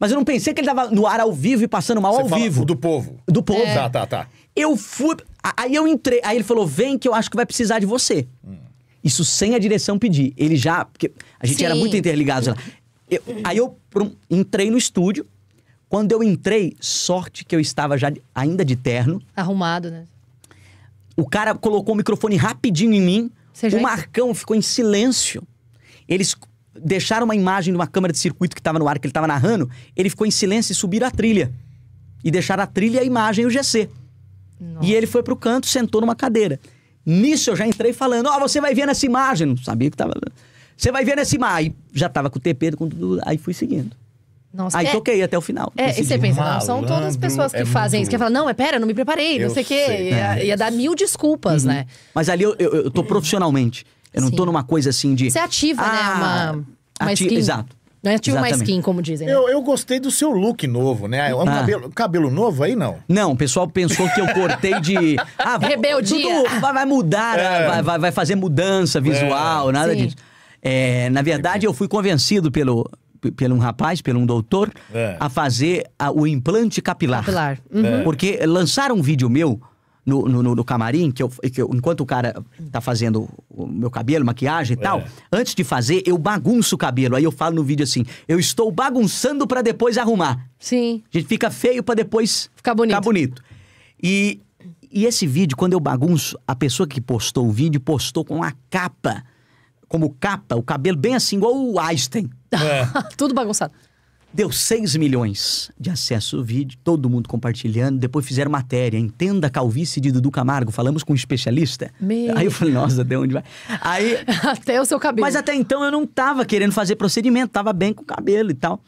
Mas eu não pensei que ele tava no ar ao vivo e passando mal Você ao vivo. Do povo. Do povo. É. Tá, tá, tá. Eu fui. Aí eu entrei. Aí ele falou: vem que eu acho que vai precisar de você. Hum. Isso sem a direção pedir. Ele já. Porque a gente Sim. era muito interligado. lá. Eu, aí eu prum, entrei no estúdio. Quando eu entrei, sorte que eu estava já ainda de terno. Arrumado, né? O cara colocou o microfone rapidinho em mim. o Marcão ficou em silêncio. Eles deixaram uma imagem de uma câmera de circuito que estava no ar, que ele estava narrando, ele ficou em silêncio e subiram a trilha. E deixaram a trilha, a imagem e o GC. Nossa. E ele foi pro canto, sentou numa cadeira. Nisso eu já entrei falando: Ó, oh, você vai ver nessa imagem. Não sabia que tava. Você vai ver nessa imagem. Já tava com o TP, com tudo. Aí fui seguindo. Nossa, aí é, toquei até o final. É, e você pensa, não, são todas as pessoas que é fazem muito... isso. Que falam, não, é pera, não me preparei, não eu sei o quê. Ia, ia, dar mil desculpas, uhum. né? Mas ali eu, eu, eu tô profissionalmente. Eu não Sim. tô numa coisa assim de. Você ativa, ah, né? Uma, ah, uma ativa, Exato. Não é ativo mais skin, como dizem. Né? Eu, eu gostei do seu look novo, né? É um ah. cabelo, cabelo novo aí, não? Não, o pessoal pensou que eu cortei de. (laughs) Ah, Rebeldia. Tudo vai mudar, né? é. vai, vai, vai, fazer mudança visual, é. nada Sim. disso. É, na verdade, eu fui convencido pelo, pelo um rapaz, pelo um doutor, é. a fazer a, o implante capilar. Capilar. Uhum. Porque lançaram um vídeo meu no, no, no, camarim, que eu, que eu, enquanto o cara tá fazendo o meu cabelo, maquiagem e é. tal, é. antes de fazer, eu bagunço o cabelo. Aí eu falo no vídeo assim: eu estou bagunçando para depois arrumar. Sim. A gente fica feio para depois ficar bonito. Ficar bonito. E, e esse vídeo, quando eu bagunço, a pessoa que postou o vídeo postou com a capa, como capa, o cabelo bem assim, igual o Einstein. É. (laughs) Tudo bagunçado. Deu 6 milhões de acesso ao vídeo, todo mundo compartilhando. Depois fizeram matéria, entenda a calvície de Dudu Camargo. Falamos com um especialista. Meu... Aí eu falei, nossa, de onde vai? Aí... (laughs) até o seu cabelo. Mas até então eu não tava querendo fazer procedimento, tava bem com o cabelo e tal.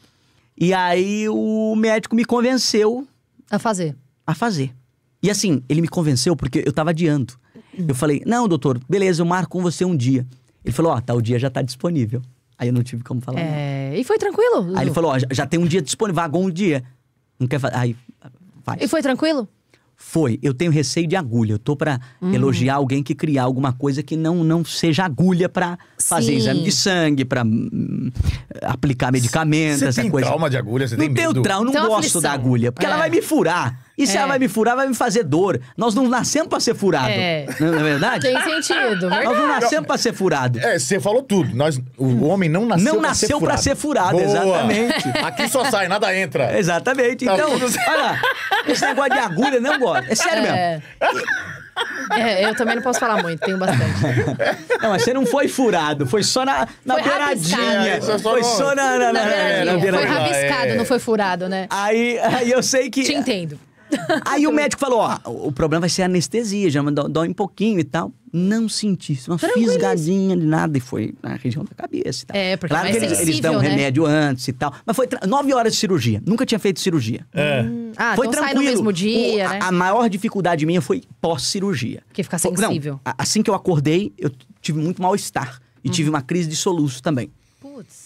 E aí o médico me convenceu... A fazer. A fazer. E assim, ele me convenceu porque eu tava adiando. Eu falei, não, doutor, beleza, eu marco com você um dia. Ele falou, ó, oh, tal dia já tá disponível. Aí eu não tive como falar. É... E foi tranquilo? Aí ele falou: ó, já, já tem um dia disponível, vagão um dia. Não quer fazer. Aí faz. E foi tranquilo? Foi. Eu tenho receio de agulha. Eu tô para hum. elogiar alguém que criar alguma coisa que não, não seja agulha para fazer Sim. exame de sangue, para hum, aplicar medicamento, você tem coisa. trauma de agulha? Você não tem medo? Não tenho trauma, não gosto aflição. da agulha. Porque é. ela vai me furar. E se é. ela vai me furar, vai me fazer dor. Nós não nascemos pra ser furado. É. Não é verdade? Tem sentido. Verdade. Nós não nascemos pra ser furado. É, você falou tudo. Nós, o homem não nasceu Não pra nasceu pra ser furado, pra ser furado exatamente. Aqui só sai, nada entra. Exatamente. Tá então, olha lá, esse negócio de agulha não gosta. É sério é. mesmo. É, eu também não posso falar muito, tenho bastante. Não, mas você não foi furado, foi só na, na foi beiradinha. Rabiscado. É, é foi só na, na, na, na, beiradinha. na beiradinha. Foi é, rabiscado, não foi furado, né? Aí, aí eu sei que. Te entendo. (laughs) Aí o médico falou: ó, o problema vai ser anestesia, já dói um pouquinho e tal. Não senti, uma fisgadinha de nada, e foi na região da cabeça e tal. É, porque é claro é que eles, eles dão né? remédio antes e tal. Mas foi nove horas de cirurgia. Nunca tinha feito cirurgia. É. Hum. Ah, foi então tranquilo. sai no mesmo dia, o, né? a, a, maior dificuldade minha foi pós-cirurgia. Que ficar sensível. Não, assim que eu acordei, eu tive muito mal-estar. E hum. tive uma crise de soluço também.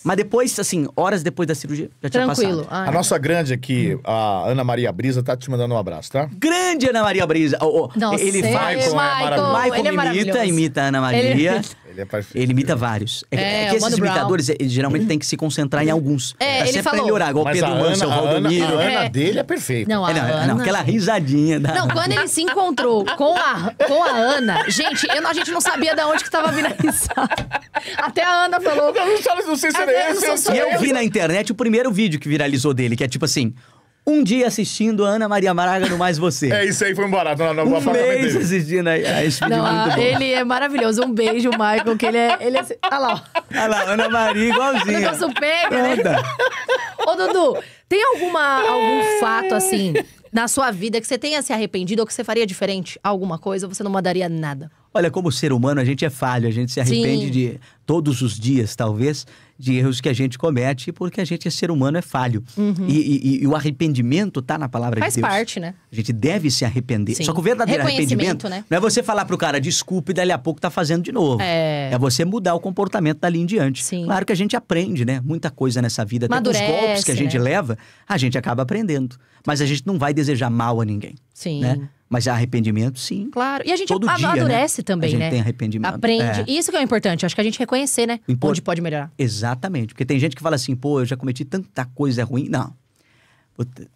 Mas depois, assim, horas depois da cirurgia, já tinha Tranquilo. passado. Tranquilo. Ah, a nossa é. grande aqui, hum. a Ana Maria Brisa, tá te mandando um abraço, tá? Grande Ana Maria Brisa! Oh, oh. Nossa, ele vai é com Michael, Michael, Michael é ele imita, imita a Ana Maria. Ele... Ele, é ele imita vários. É, que, é, é que esses imitadores, eh, geralmente tem que se concentrar em uhum. alguns. É, pra ele sempre falou. melhorar, igual Mas Pedro o Valdomiro. A Ana, é. dele é perfeita. Não, a não, Ana... não, aquela risadinha. Da... Não, quando ele se encontrou (laughs) com a, com a Ana, gente, eu, a gente não sabia de onde que tava vindo a risada. Até a Ana falou. Eu não, não sei se era esse. E eu vi na internet o primeiro vídeo que viralizou dele, que é tipo assim: um dia assistindo Ana Maria Maraga no Mais Você. É isso aí, foi embora. Não, não, um mês dele. assistindo a, aí ah, esse é não, muito ah, Ele é maravilhoso. Um beijo, Michael, que ele é... Ele é olha assim, ah lá. Olha lá, Ana Maria igualzinho. Negócio pega, né? Ô, Dudu, tem alguma, algum fato, assim, na sua vida que você tenha se arrependido ou que você faria diferente alguma coisa ou você não mandaria nada? Olha, como ser humano, a gente é falho, a gente se arrepende Sim. de todos os dias, talvez de erros que a gente comete, porque a gente é ser humano, é falho. Uhum. E, e, e, o arrependimento está na palavra Faz de Deus. Faz parte, né? A gente deve se arrepender. Sim. Só que o verdadeiro arrependimento né? não é você falar pro cara, desculpe, e dali a pouco tá fazendo de novo. É... é, você mudar o comportamento dali em diante. Sim. Claro que a gente aprende, né? Muita coisa nessa vida. Até os dos golpes que a gente né? leva, a gente acaba aprendendo. Mas a gente não vai desejar mal a ninguém. Sim. Né? Mas arrependimento, sim. Claro. E a gente Todo amadurece dia, né? também, a gente né? tem arrependimento. Aprende. É. Isso que é o importante. Acho que a gente reconhecer, né? Onde pode melhorar. Exato. Exatamente. Porque tem gente que fala assim, pô, eu já cometi tanta coisa ruim. Não.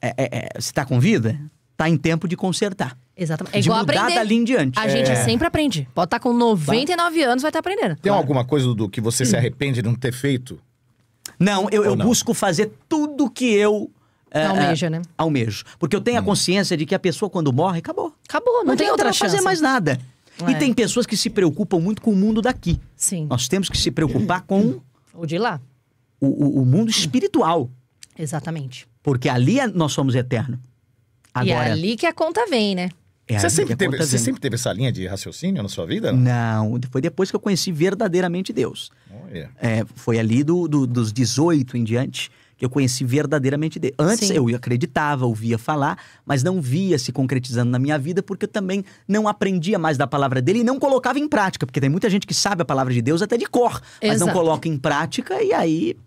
É, é, é, você está com vida? está em tempo de consertar. Exatamente. É de igual mudar aprender. dali em diante. A gente é. sempre aprende. Pode estar tá com 99 tá. anos, vai estar tá aprendendo. Tem claro. alguma coisa do que você hum. se arrepende de não ter feito? Não, eu, eu não? busco fazer tudo que eu é, almeja, é, né? Almejo. Porque eu tenho hum. a consciência de que a pessoa, quando morre, acabou. Acabou, não, não tem, tem outra chance. fazer mais nada. É. E tem pessoas que se preocupam muito com o mundo daqui. Sim. Nós temos que se preocupar com hum. O de lá. O, o, o mundo espiritual. Exatamente. Porque ali é, nós somos eternos. Agora, e é ali que a conta vem, né? É você, sempre teve, você sempre teve essa linha de raciocínio na sua vida? Não, foi depois que eu conheci verdadeiramente Deus. Oh, yeah. é, foi ali do, do, dos 18 em diante eu conheci verdadeiramente Deus. Antes Sim. eu acreditava, ouvia falar, mas não via se concretizando na minha vida, porque eu também não aprendia mais da palavra dele e não colocava em prática, porque tem muita gente que sabe a palavra de Deus até de cor, mas não coloca em prática e aí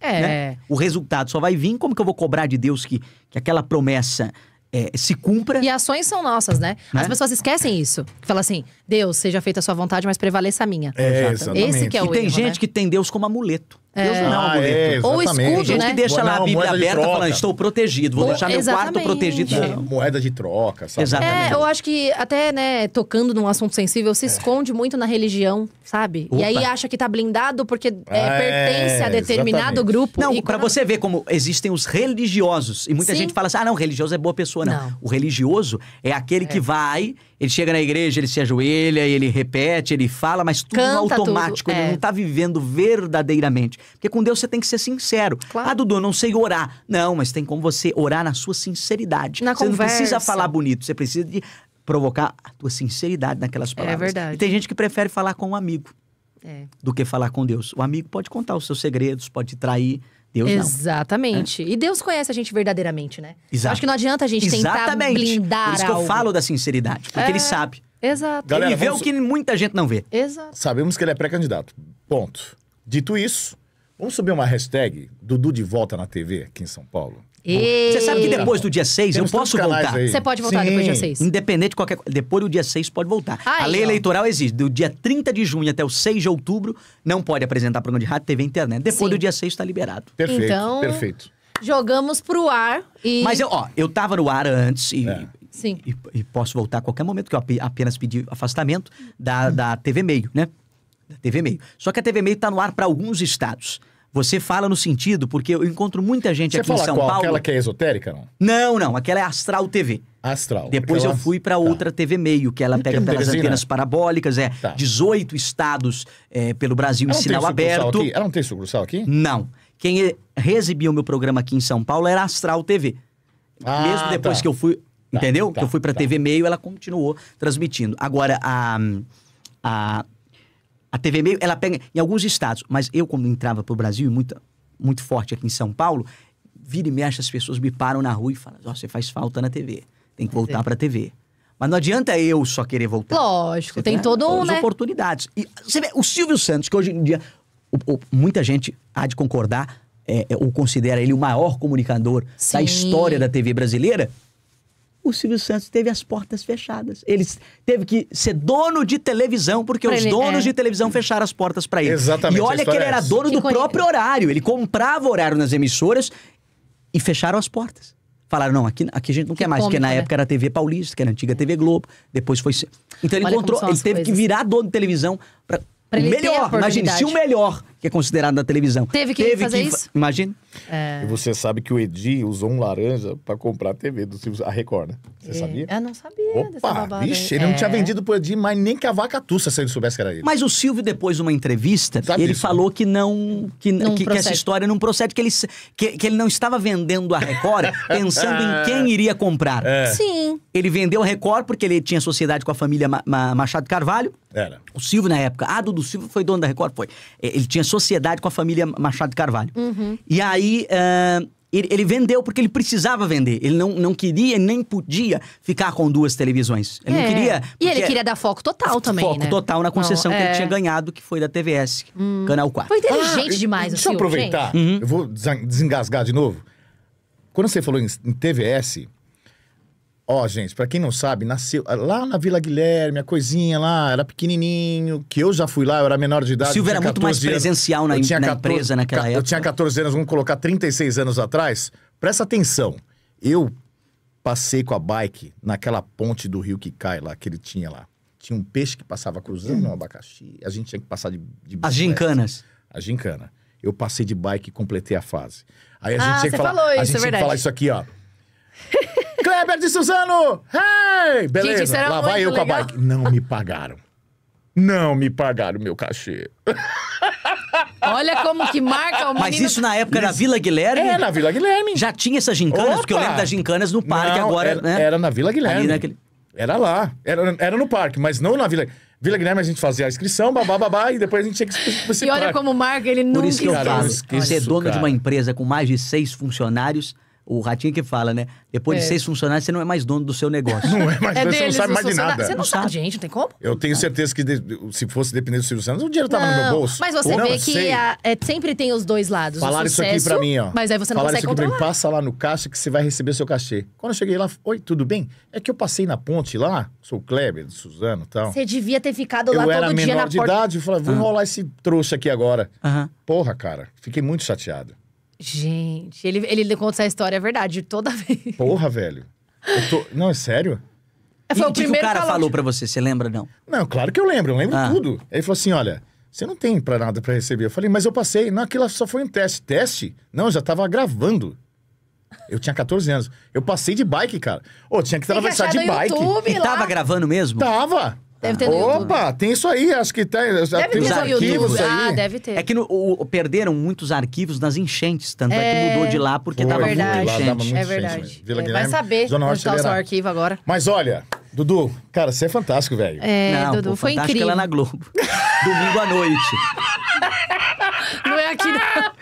é. Né? O resultado só vai vir. Como que eu vou cobrar de Deus que, que aquela promessa é, se cumpra? E ações são nossas, né? né? As pessoas esquecem isso. Fala assim: Deus, seja feita a sua vontade, mas prevaleça a minha. É, exatamente. Esse que é o e tem erro, gente né? que tem Deus como amuleto. É. Deus não é um amuleto. é, Ou escudo, Tem gente né? que deixa lá a Bíblia aberta troca. falando, estou protegido, vou Ou- deixar meu quarto protegido. Não, moeda de troca, sabe? É, Exatamente. eu acho que até, né, tocando num assunto sensível, se é. esconde muito na religião, sabe? E aí acha que tá blindado porque é, É, pertence a determinado exatamente. grupo. Não, para pra você ver como existem os religiosos. E muita Sim. gente fala assim: ah, não, religioso é boa pessoa, não. Não. O religioso é aquele que é. vai ele chega na igreja, ele se ajoelha, ele repete, ele fala, mas tudo Canta automático. Tudo, é. Ele não está vivendo verdadeiramente. Porque com Deus você tem que ser sincero. Claro. Ah, Dudu, não sei orar. Não, mas tem como você orar na sua sinceridade. Na você conversa. não precisa falar bonito, você precisa de provocar a tua sinceridade naquelas é palavras. É verdade. E tem gente que prefere falar com um amigo. É. do que falar com Deus. O amigo pode contar os seus segredos, pode trair, Deus Exatamente. Não, é. E Deus conhece a gente verdadeiramente, né? Exato. Acho que não adianta a gente Exatamente. tentar blindar Por isso algo. que eu falo da sinceridade, porque é... ele sabe. Exato. Galera, ele vê vamos... o que muita gente não vê. Exato. Sabemos que ele é pré-candidato. Ponto. Dito isso, vamos subir uma hashtag Dudu de volta na TV aqui em São Paulo. Você sabe que depois do dia 6 eu posso voltar. Você pode voltar Sim. depois do dia 6. Independente de qualquer coisa. Depois do dia 6 pode voltar. Ai, a lei eleitoral exige. Do dia 30 de junho até o 6 de outubro, não pode apresentar programa de rádio, TV e internet. Depois Sim. do dia 6 está liberado. Perfeito, então, perfeito. Jogamos pro ar e. Mas eu, ó, eu tava no ar antes e. É. Sim. E, e, posso voltar a qualquer momento, que eu apenas pedi afastamento da, da TV Meio, né? Da TV Meio. Só que a TV Meio está no ar para alguns estados. Você fala no sentido, porque eu encontro muita gente Você aqui em São qual? Paulo. Aquela que é esotérica, não? Não, não. Aquela é Astral TV. Astral. Depois aquela... eu fui para tá. outra tá. TV meio, que é ela pega pelas antenas parabólicas, é tá. 18 estados é, pelo Brasil em sinal aberto. Aqui? Ela não tem sucursal aqui? Não. Quem é, recebia o meu programa aqui em São Paulo era Astral TV. Ah, Mesmo depois tá. que eu fui, tá, entendeu? Tá, que eu fui para TV meio, ela continuou transmitindo. Agora a a a TV Meio, ela pega em alguns estados, mas eu, quando entrava pro Brasil, muito, muito forte aqui em São Paulo, vira e mexe, as pessoas me param na rua e falam: Ó, oh, você faz falta na TV, tem que é. voltar para a TV. Mas não adianta eu só querer voltar. Lógico, tem, tem tá todo um, né? oportunidades. E você vê, o Silvio Santos, que hoje em dia o, o, muita gente há de concordar, é, é ou considera ele o maior comunicador Sim. da história da TV brasileira, o Silvio Santos teve as portas fechadas. Ele teve que ser dono de televisão, porque pra os ele, donos é. de televisão fecharam as portas para ele. Exatamente. E olha que ele é era dono que do próprio horário. Ele comprava horário nas emissoras e fecharam as portas. Falaram, não, aqui, aqui a gente não que quer mais, porque na né? época era TV Paulista, que era a antiga TV Globo, depois foi. Então ele olha encontrou, ele teve coisas. que virar dono de televisão para Pra ele melhor, ter a imagine, se o melhor que é considerado na televisão. Teve que teve fazer que, isso? Imagina. É... E você sabe que o Edi usou um laranja para comprar a TV do Silvio, a Record, né? Você é. sabia? Eu não sabia Opa, dessa Vixe, ele é. não tinha vendido pro Edi, mas nem que a vaca tussa se ele soubesse que era ele. Mas o Silvio, depois de uma entrevista, sabe ele isso, falou que não, que, não que, que, essa história não procede, que ele, que, que ele não estava vendendo a Record (laughs) pensando em quem iria comprar. É. Sim. Ele vendeu a Record porque ele tinha sociedade com a família Machado Carvalho, era. O Silvio, na época. Ah, Dudu Silva foi dono da Record? Foi. É, ele tinha sociedade com a família Machado de Carvalho. Uhum. E aí. Uh, ele, ele, vendeu porque ele precisava vender. Ele não, não queria nem podia ficar com duas televisões. Ele é. não queria. E ele queria dar foco total também. Foco né? total na concessão não, é. que ele é. tinha ganhado, que foi da TVS, hum. Canal 4. Foi inteligente ah, demais, Deixa eu aproveitar. Gente. Uhum. Eu vou desengasgar de novo. Quando você falou em, em TVS, Ó, oh, gente, para quem não sabe, nasceu ah, lá na Vila Guilherme, a coisinha lá, era pequenininho, que eu já fui lá, eu era menor de idade. Silvio era muito mais anos, presencial na, na 14, empresa naquela época. Eu tinha 14 anos, vamos colocar 36 anos atrás. Presta atenção, eu passei com a bike naquela ponte do rio que cai lá, que ele tinha lá. Tinha um peixe que passava cruzando hum. um abacaxi, a gente tinha que passar de... de As gincanas. A gincana. Eu passei de bike e completei a fase. Aí a gente ah, tinha que falar, falou a gente é que falar isso aqui, ó. (laughs) Kleber de Suzano! Hey! Beleza, Gente, lá vai eu com a bike. Não me pagaram. Não me pagaram meu cachê. Olha como que marca o menino. Mas isso na época era Vila Guilherme? É, na Vila Guilherme. Já tinha essas gincanas? Opa! Porque eu lembro das gincanas no parque não, agora, era, né? Era na Vila Guilherme. Naquele... Era lá. Era, era no parque, mas não na Vila... Vila Guilherme a gente fazia a inscrição, babá, babá, e depois a gente tinha que se E olha parque. como marca, ele nunca Por isso que eu falo, é ser dono cara. de uma empresa com mais de seis funcionários o Ratinho que fala, né? Depois é. de seis funcionários, você não é mais dono do seu negócio. Não é mais é dono, você não sabe mais de nada. Você não, não sabe, gente, não tem como. Eu tenho certeza que de, se fosse depender do Silvio Santos, o dinheiro tava não, no meu bolso. Mas você Pô, vê que a, é, sempre tem os dois lados. Falaram isso aqui pra mim, ó. Mas aí você não Falaram consegue isso aqui controlar. Pra mim, passa lá no caixa que você vai receber seu cachê. Quando eu cheguei lá, oi, tudo bem? É que eu passei na ponte lá, sou o Kleber, Suzano e tal. Você devia ter ficado lá eu todo dia na porta. Eu era menor de idade, eu falei, vou ah. rolar esse trouxa aqui agora. Porra, cara, fiquei muito chateado. Gente, ele, ele conta essa história, é verdade, toda (laughs) vez. Porra, velho. Tô... Não, é sério? É, foi o que, que o cara falou de... Tipo para você, você lembra não? Não, claro que eu lembro, eu lembro ah. tudo. Ele falou assim, olha, você não tem para nada para receber. Eu falei, mas eu passei. Não, aquilo só foi um teste. Teste? Não, eu já tava gravando. Eu tinha 14 anos. Eu passei de bike, cara. Ô, tinha que atravessar de bike. YouTube, e tava gravando mesmo? Tava. Deve tá. ter no Opa, YouTube. tem isso aí, acho que tem. Tá, deve tem ter os arquivos ah, aí. Ah, deve ter. É que no, o, perderam muitos arquivos nas enchentes, tanto é, é que mudou de lá porque Foi, tava é verdade. muito enchente. Muito é verdade. Vila é, Guilherme, vai saber Zona onde está o seu arquivo agora. Mas olha, Dudu, cara, você é fantástico, velho. É, Não, Dudu, pô, foi fantástico é incrível. lá na Globo. (laughs) Domingo à noite. (laughs) Não é aqui, não. Ah!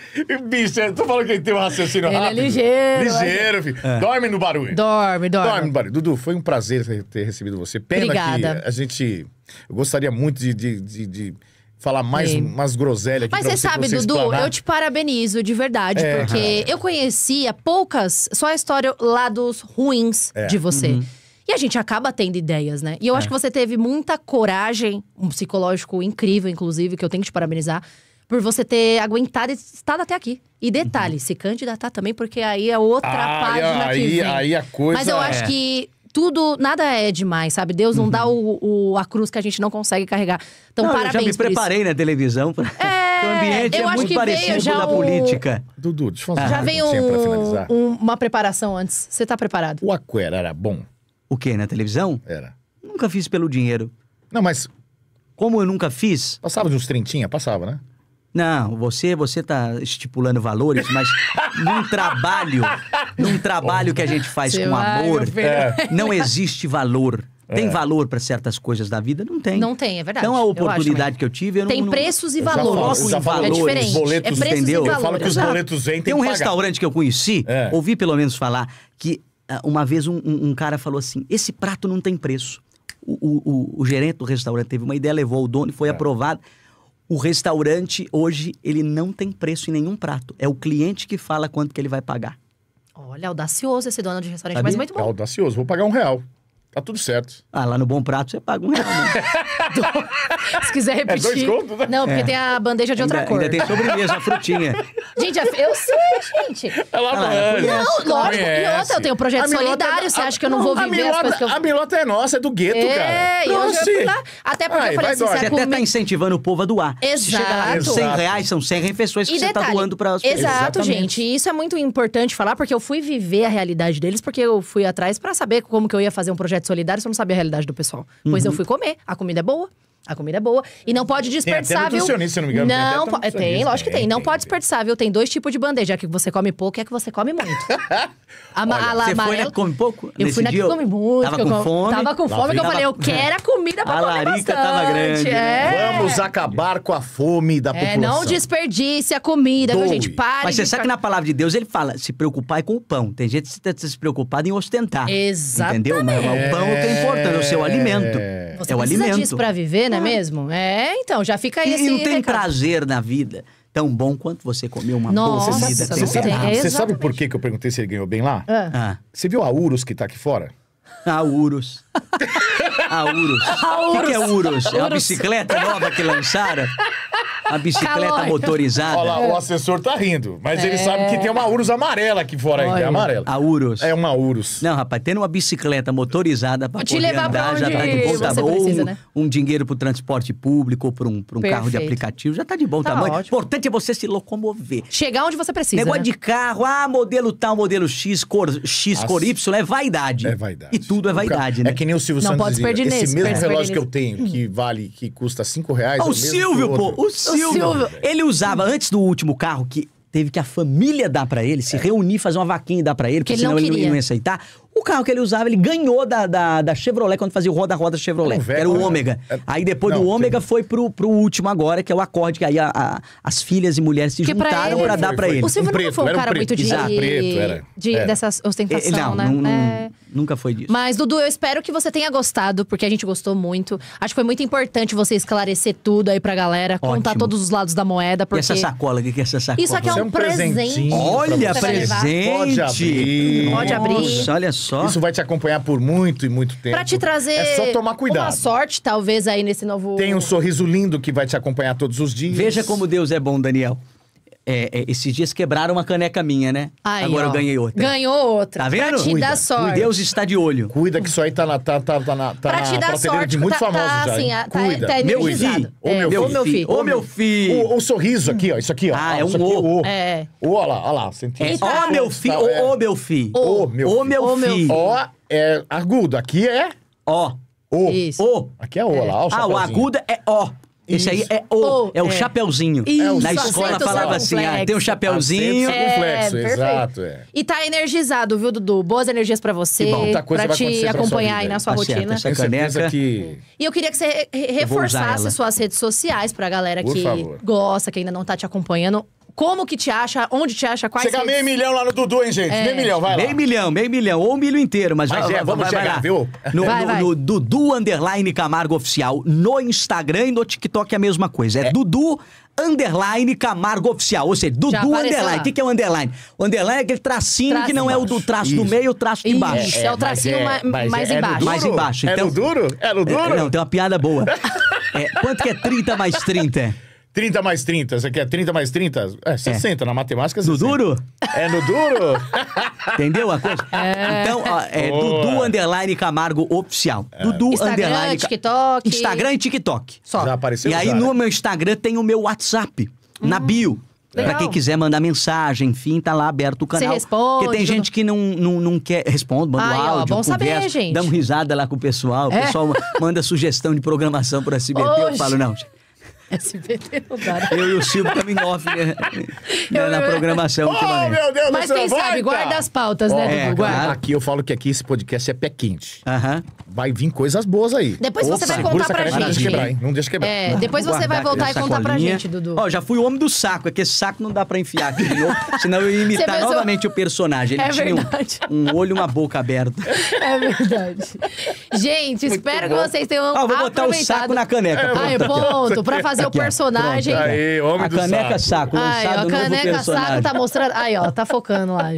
Bicho, tu falou que ele tem um raciocínio ele é rápido. é ligeiro. Ligeiro, filho. É. Dorme no barulho. Dorme, dorme. Dorme no barulho. Dudu, foi um prazer ter recebido você. Pena Obrigada. que a gente... Eu gostaria muito de, de, de, de falar mais Sim. umas groselhas aqui Mas você sabe, você Dudu, explanar. eu te parabenizo de verdade, é. porque eu conhecia poucas, só a história lá dos ruins é. de você. Uhum. E a gente acaba tendo ideias, né? E eu é. acho que você teve muita coragem, um psicológico incrível, inclusive, que eu tenho que te parabenizar, por você ter aguentado e estado até aqui. E detalhe, uhum. se candidatar também, porque aí é outra ah, página aí, Aí a coisa Mas eu é... acho que tudo, nada é demais, sabe? Deus não uhum. dá o, o, a cruz que a gente não consegue carregar. Então, não, parabéns. Eu já me preparei na televisão É, (laughs) o ambiente é eu é acho muito que parecido veio da política. Dudu, deixa eu fazer Já vem um, um, uma preparação antes. Você tá preparado? O Aquera era bom. O quê? Na televisão? Era. Nunca fiz pelo dinheiro. Não, mas. Como eu nunca fiz? Passava de uns trintinha, passava, né? Não, você você está estipulando valores, mas num trabalho, num trabalho que a gente faz com amor, é. não existe valor. Tem é. valor para certas coisas da vida? Não tem. Não tem, é verdade. Então a oportunidade eu que eu tive, eu não, Tem preços e valores. Eu já falo, eu já falo, é diferente. É boletos, é entendeu? e valores. Eu falo que os boletos vêm, tem, tem um restaurante que eu conheci, é. ouvi pelo menos falar que ah, uma vez um, um, um cara falou assim: esse prato não tem preço. O, o, o, o, gerente do restaurante teve uma ideia, levou o dono e foi é. aprovado. O restaurante hoje ele não tem preço em nenhum prato. É o cliente que fala quanto que ele vai pagar. Olha, audacioso esse dono de restaurante, Sabia? mas muito bom. É audacioso, vou pagar um real. Tá tudo certo. Ah, lá no Bom Prato você paga um real, (laughs) né? Se quiser repetir. É dois contos, né? Não, porque é. tem a bandeja de outra ainda, cor. Ainda tem sobremesa, a frutinha. (laughs) gente, eu sei, gente. Ela é ah, manja. Não, lógico. Conhece. E outra, eu tenho um projeto solidário. É... Você acha que eu não, não vou viver milota, as coisas que eu... A milota é nossa, é do gueto, é, cara. É, eu já lá. Até porque Ai, eu falei assim, é você até tá incentivando o povo a doar. Exato. Se chega lá com 100 reais, são 100 refeições que e você tá detalhe, tá doando pra... as pessoas. Exato, gente. E isso é muito importante falar, porque eu fui viver a realidade deles, porque eu fui atrás pra saber como que eu ia fazer um projeto solidária, você não sabe a realidade do pessoal. Pois uhum. eu fui comer, a comida é boa, a comida é boa. E não pode desperdiçar, tem até viu? Se não me engano. Não, tá tem, até tem lógico que tem. tem é, não tem, pode desperdiçar, viu? Tem dois tipos de bandeja. A que você come pouco e a que você come muito. (laughs) a, Olha, a, você amarela, foi na que come pouco? Eu fui na que come muito. Tava com fome. Tava com fome, que eu falei, eu quero a comida pra a comer larica tava grande. Né? É. Vamos acabar com a fome da população. É, não desperdice a comida, Doe. viu, gente? Pare Mas você sabe que na palavra de Deus ele fala, se preocupar é com o pão. Tem gente que está se preocupar em ostentar. Exatamente. Entendeu? Mas o pão é o que é importante, é o seu alimento. Você é o alimento. disso pra viver, né? não é mesmo? É, então, já fica aí e, esse... não tem recado. prazer na vida tão bom quanto você comeu uma Nossa, boa comida. Você sabe, você sabe por que, que eu perguntei se ele ganhou bem lá? Ah. ah. Você viu a Urus que tá aqui fora? A Urus. (laughs) A Urus. (laughs) A O que, é Urus? É uma bicicleta nova que lançaram? A bicicleta Calói. motorizada. Olha lá, o assessor tá rindo. Mas é. ele sabe que tem uma Urus amarela aqui fora ainda. É amarela. A Urus. É uma Urus. Não, rapaz, tendo uma bicicleta motorizada pra poder te levar andar, pra onde já tá de bom Você precisa, um, né? um dinheiro pro transporte público ou pra um, pra um carro de aplicativo. Já tá de bom tá tamanho. O importante é você se locomover. Chegar onde você precisa. Negócio né? de carro, ah, modelo tal, modelo X, cor X, As... cor Y, é vaidade. É vaidade. E tudo é vaidade, né? É que nem o Silvio Não Santos esse mesmo relógio que eu tenho, que hum. vale, que custa 5 reais. Ah, o, é o Silvio, pô! O Silvio. Ele usava, antes do último carro, que teve que a família dar para ele, se é. reunir, fazer uma vaquinha e dar para ele, porque ele senão não ele não ia aceitar. O carro que ele usava, ele ganhou da, da, da Chevrolet quando fazia o roda-roda Chevrolet, velho, era o né? Ômega. É... Aí depois não, do Ômega foi pro, pro último agora, que é o acorde, que aí a, a, as filhas e mulheres se que juntaram para dar para ele. O Silvio um preto, foi um cara um muito de, Exato. preto, era. de era. É. dessa ostentação, não, né? Não, é... Nunca foi disso. Mas, Dudu, eu espero que você tenha gostado, porque a gente gostou muito. Acho que foi muito importante você esclarecer tudo aí pra galera, Ótimo. contar todos os lados da moeda. Porque... E essa sacola, o que é essa sacola? Isso aqui é um, é um presente. Olha, presente! Pode abrir. Pode abrir. Nossa, olha só só. Isso vai te acompanhar por muito e muito tempo. Pra te trazer. É só tomar cuidado. Uma sorte, talvez, aí nesse novo. Tem um sorriso lindo que vai te acompanhar todos os dias. Veja como Deus é bom, Daniel. É, é, esses dias quebraram uma caneca minha, né? Aí, Agora ó. eu ganhei outra. Ganhou outra. Tá vendo? Pra te Cuida. dar sorte. O Deus está de olho. Cuida que isso aí tá na, tá, tá, tá na, tá pra te dar sorte, de muito tá, famoso tá, já. Assim, tá Cuida. Tá, tá meu filho. Ô, é. meu, filho. Ô, meu é. filho. O, o sorriso aqui, ó. Isso aqui, ó. Ah, é um O. É. O, ó lá, ó lá. Sentiu? É. Ó, meu filho. Tá, Ô, é. meu filho. Ô, meu filho. Ô, meu filho. Ó é agudo. Aqui é... Ó. O. Isso. O. Aqui é O lá, Ah, o agudo é ó. Esse Isso. aí é, é o, é o é. chapeuzinho. Isso, Na escola falava assim, ah, tem um chapeuzinho. É, complexo, é, exato. É. E tá energizado, viu, Dudu? Boas energias pra você, bom, tá, pra te acompanhar aí na sua tá rotina. Certo, essa caneca. Que... E eu queria que você reforçasse suas redes sociais pra galera Por que favor. gosta, que ainda não tá te acompanhando. Como que te acha? Onde te acha? Quais Chegar redes... meio milhão lá no Dudu, hein, gente? É. Meio milhão, vai lá. Meio milhão, meio milhão. Ou milho inteiro, mas, mas vai, é, vamos vai, chegar, vai lá. viu? No, vai, no, vai. no, Dudu Underline Camargo Oficial. No Instagram e no TikTok é a mesma coisa. É, é. Dudu Underline Camargo Oficial. Ou seja, Dudu Underline. O que, que é o underline? O underline é aquele tracinho traço que não é o do traço Isso. do meio, o traço de baixo. é, o é, tracinho é, é mais, mais embaixo. Mais embaixo. Então, é no então. duro? É no duro? não, tem uma piada boa. quanto que é 30 mais 30? (laughs) 30 mais 30, você quer 30 mais 30? É, 60, é. na matemática é No duro? É no duro? (laughs) Entendeu a coisa? É. Então, ó, é Boa. Dudu Underline Camargo Oficial. É. Dudu Instagram, Underline... TikTok. Instagram e TikTok. Só. Já apareceu E aí já, no né? meu Instagram tem o meu WhatsApp, hum. na bio. Legal. Pra quem quiser mandar mensagem, enfim, tá lá aberto o canal. Você responde. Porque tem gente que não, não, não quer. Responde, manda Ai, áudio, ó, bom conversa, saber, gente. dá uma risada lá com o pessoal. O é. pessoal manda sugestão de programação pra SBT. Oxe. Eu falo, não, gente. SBT (laughs) não dá. Né? Eu e o Silvio estamos em off né? (laughs) na, na, programação. Oh, meu Deus Mas quem sabe, guarda as pautas, oh, né, é, guarda. Aqui eu falo que aqui esse podcast é pé quente. Uh -huh. Vai vir coisas boas aí. Depois Opa, você vai contar pra gente. Não deixa quebrar, hein? Não deixa quebrar. É, depois você vai voltar e contar pra gente, Dudu. Ó, oh, já fui o homem do saco. É que esse saco não dá pra enfiar aqui. (laughs) senão eu ia imitar novamente o personagem. Ele é tinha verdade. Um, um olho e uma boca aberta. É verdade. Gente, espero que vocês tenham Ah, vou botar o saco na caneca. Ah, ponto. Pra fazer fazer aqui, o personagem. aí, homem a do caneca saco. saco Aí, ó, a caneca saco tá mostrando. Aí, ó, tá focando lá.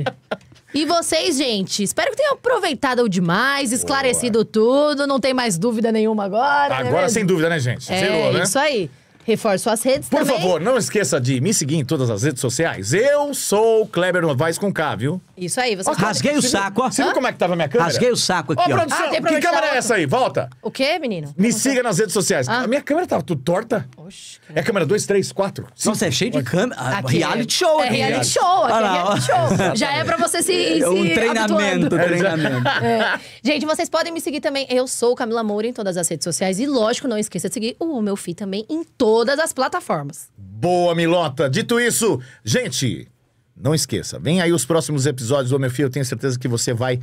E vocês, gente? Espero que tenham aproveitado demais, esclarecido Boa. tudo, não tem mais dúvida nenhuma agora. Né agora, né? sem dúvida, né, gente? É, Zerou, né? Isso aí. Reforço as redes Por também. favor, não esqueça de me seguir em todas as redes sociais. Eu sou Kleber Novaes com K, viu? Isso aí, você Rasguei o saco, ó. Você viu como é que tava a minha câmera? Rasguei o saco aqui, ó. produção, Ah, tem que câmera é essa aí? Volta. O quê, menino? Me siga nas redes sociais. Ah. A minha câmera tava tudo torta. Oxe, É câmera 2, 3, 4. Nossa, é cheio de câmera. Ah, é reality show, É né? reality show, aqui é Olha lá, reality show. Já é pra você se, se É um treinamento, habituando. É, treinamento. É. Gente, vocês podem me seguir também. Eu sou Camila Moura em todas as redes sociais. E lógico, não esqueça de seguir o meu Fi também em todas todas as plataformas. Boa, Milota! Dito isso, gente, não esqueça, vem aí os próximos episódios do Meu Filho, eu tenho certeza que você vai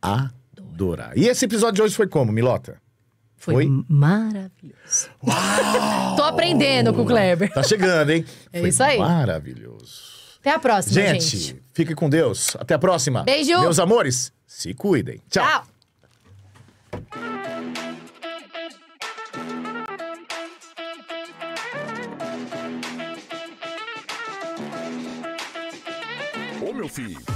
adorar. E esse episódio de hoje foi como, Milota? Foi, foi, maravilhoso. Uau! (laughs) Tô aprendendo com o Kleber. Tá chegando, hein? É foi isso aí. Maravilhoso. Até a próxima, gente. Gente, fique com Deus. Até a próxima. Beijo. Meus amores, se cuidem. Tchau. Tchau. Trophy.